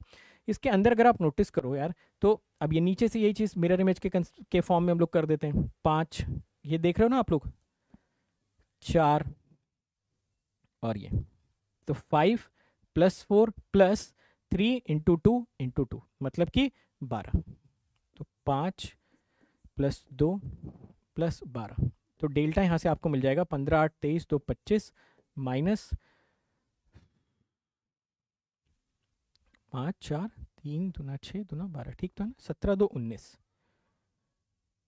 इसके अंदर अगर आप नोटिस करो यार तो अब ये नीचे से यही चीज़ मिरर इमेज के के फॉर्म में हम लोग कर देते हैं पाँच ये देख रहे हो ना आप लोग चार और ये तो five plus four plus three into two into two मतलब कि बारह तो पाँच प्लस दो प्लस बारह तो डेल्टा यहाँ से आपको मिल जाएगा पंद्रह आठ तेईस दो पच्चीस माइनस पाँच चार तीन दुना छः दुना बारह ठीक था तो ना सत्रह दो उन्नीस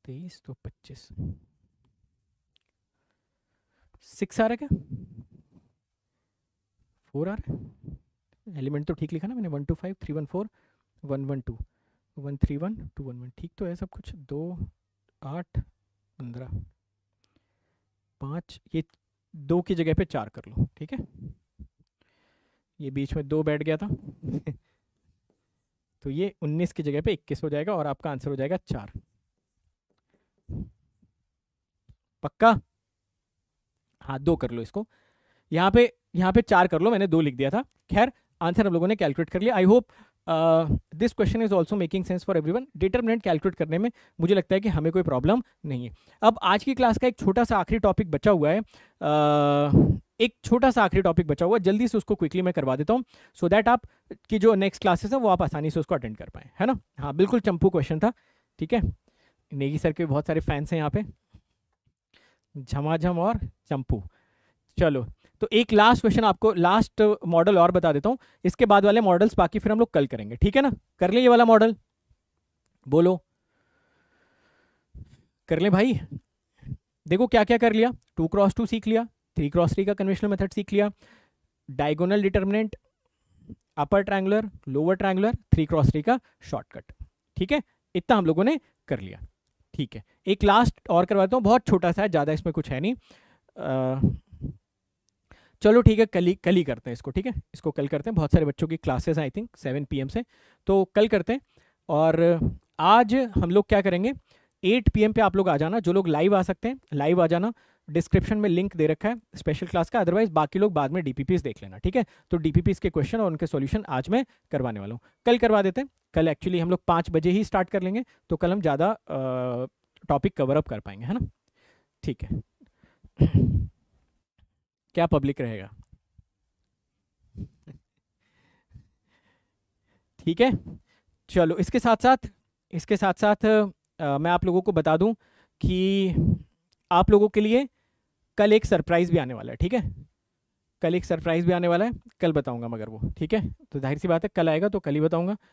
तेईस दो पच्चीस सिक्स आ रहा क्या फोर आ रहा एलिमेंट तो ठीक लिखा ना मैंने one two five three one four one one two one three one two one one ठीक तो है सब कुछ दो आठ पंद्रह पाँच ये दो की जगह पे चार कर लो ठीक है ये बीच में दो बैठ गया था तो ये उन्नीस की जगह पे इक्कीस हो जाएगा और आपका आंसर हो जाएगा चार पक्का हाँ दो कर लो इसको यहाँ पे यहाँ पे चार कर लो मैंने दो लिख दिया था खैर आंसर हम लोगों ने कैलकुलेट कर लिया I hope this question is also making sense for everyone determinant calculate करने में मुझे लगता है कि हमें कोई प्रॉब्लम नहीं है अब आज की क्लास का एक छोटा सा आखिरी टॉपिक बचा हुआ है uh, एक छोटा सा आखिरी टॉपिक बचा हुआ है जल्दी से उसको क्विकली मैं करवा देता हूँ सो दैट आप की जो नेक्स्ट क्लासेस हैं वो आप आसानी से उसको अटेंड कर पाएँ है ना हाँ बिल्कुल चंपू क्वेश्चन था ठीक है नेगी सर के बहुत सारे फैंस हैं यहाँ पे झमाझम जम और चंपू चलो तो एक लास्ट क्वेश्चन आपको लास्ट मॉडल और बता देता हूँ इसके बाद वाले मॉडल्स बाकी फिर हम लोग कल करेंगे ठीक है ना कर लें ये वाला मॉडल बोलो कर लें भाई देखो क्या क्या कर लिया टू क्रॉस टू सीख लिया थ्री क्रॉस थ्री का कन्वेंशनल मेथड सीख लिया diagonal determinant upper triangular lower triangular three cross three का शॉर्टकट ठीक है इतना हम लोगों ने कर लिया ठीक है एक लास्ट और करवाता हूँ बहुत छोटा सा है ज़्यादा इसमें कुछ है नहीं आ, चलो ठीक है कल ही कल ही करते हैं इसको ठीक है इसको कल करते हैं बहुत सारे बच्चों की classes I think seven P से तो कल करते हैं और आज हम लोग क्या करेंगे एट पी पे आप लोग आ जाना जो लोग लाइव आ सकते हैं लाइव आ जाना डिस्क्रिप्शन में लिंक दे रखा है स्पेशल क्लास का अदरवाइज बाकी लोग बाद में डी देख लेना ठीक है तो डी के क्वेश्चन और उनके सॉल्यूशन आज मैं करवाने वाला हूँ कल करवा देते हैं कल एक्चुअली हम लोग पाँच बजे ही स्टार्ट कर लेंगे तो कल हम ज़्यादा टॉपिक कवर अप कर पाएंगे है ना ठीक है क्या पब्लिक रहेगा ठीक है चलो इसके साथ साथ इसके साथ साथ आ, मैं आप लोगों को बता दूं कि आप लोगों के लिए कल एक सरप्राइज़ भी आने वाला है ठीक है कल एक सरप्राइज़ भी आने वाला है कल बताऊंगा मगर वो ठीक है तो जाहिर सी बात है कल आएगा तो कल ही बताऊंगा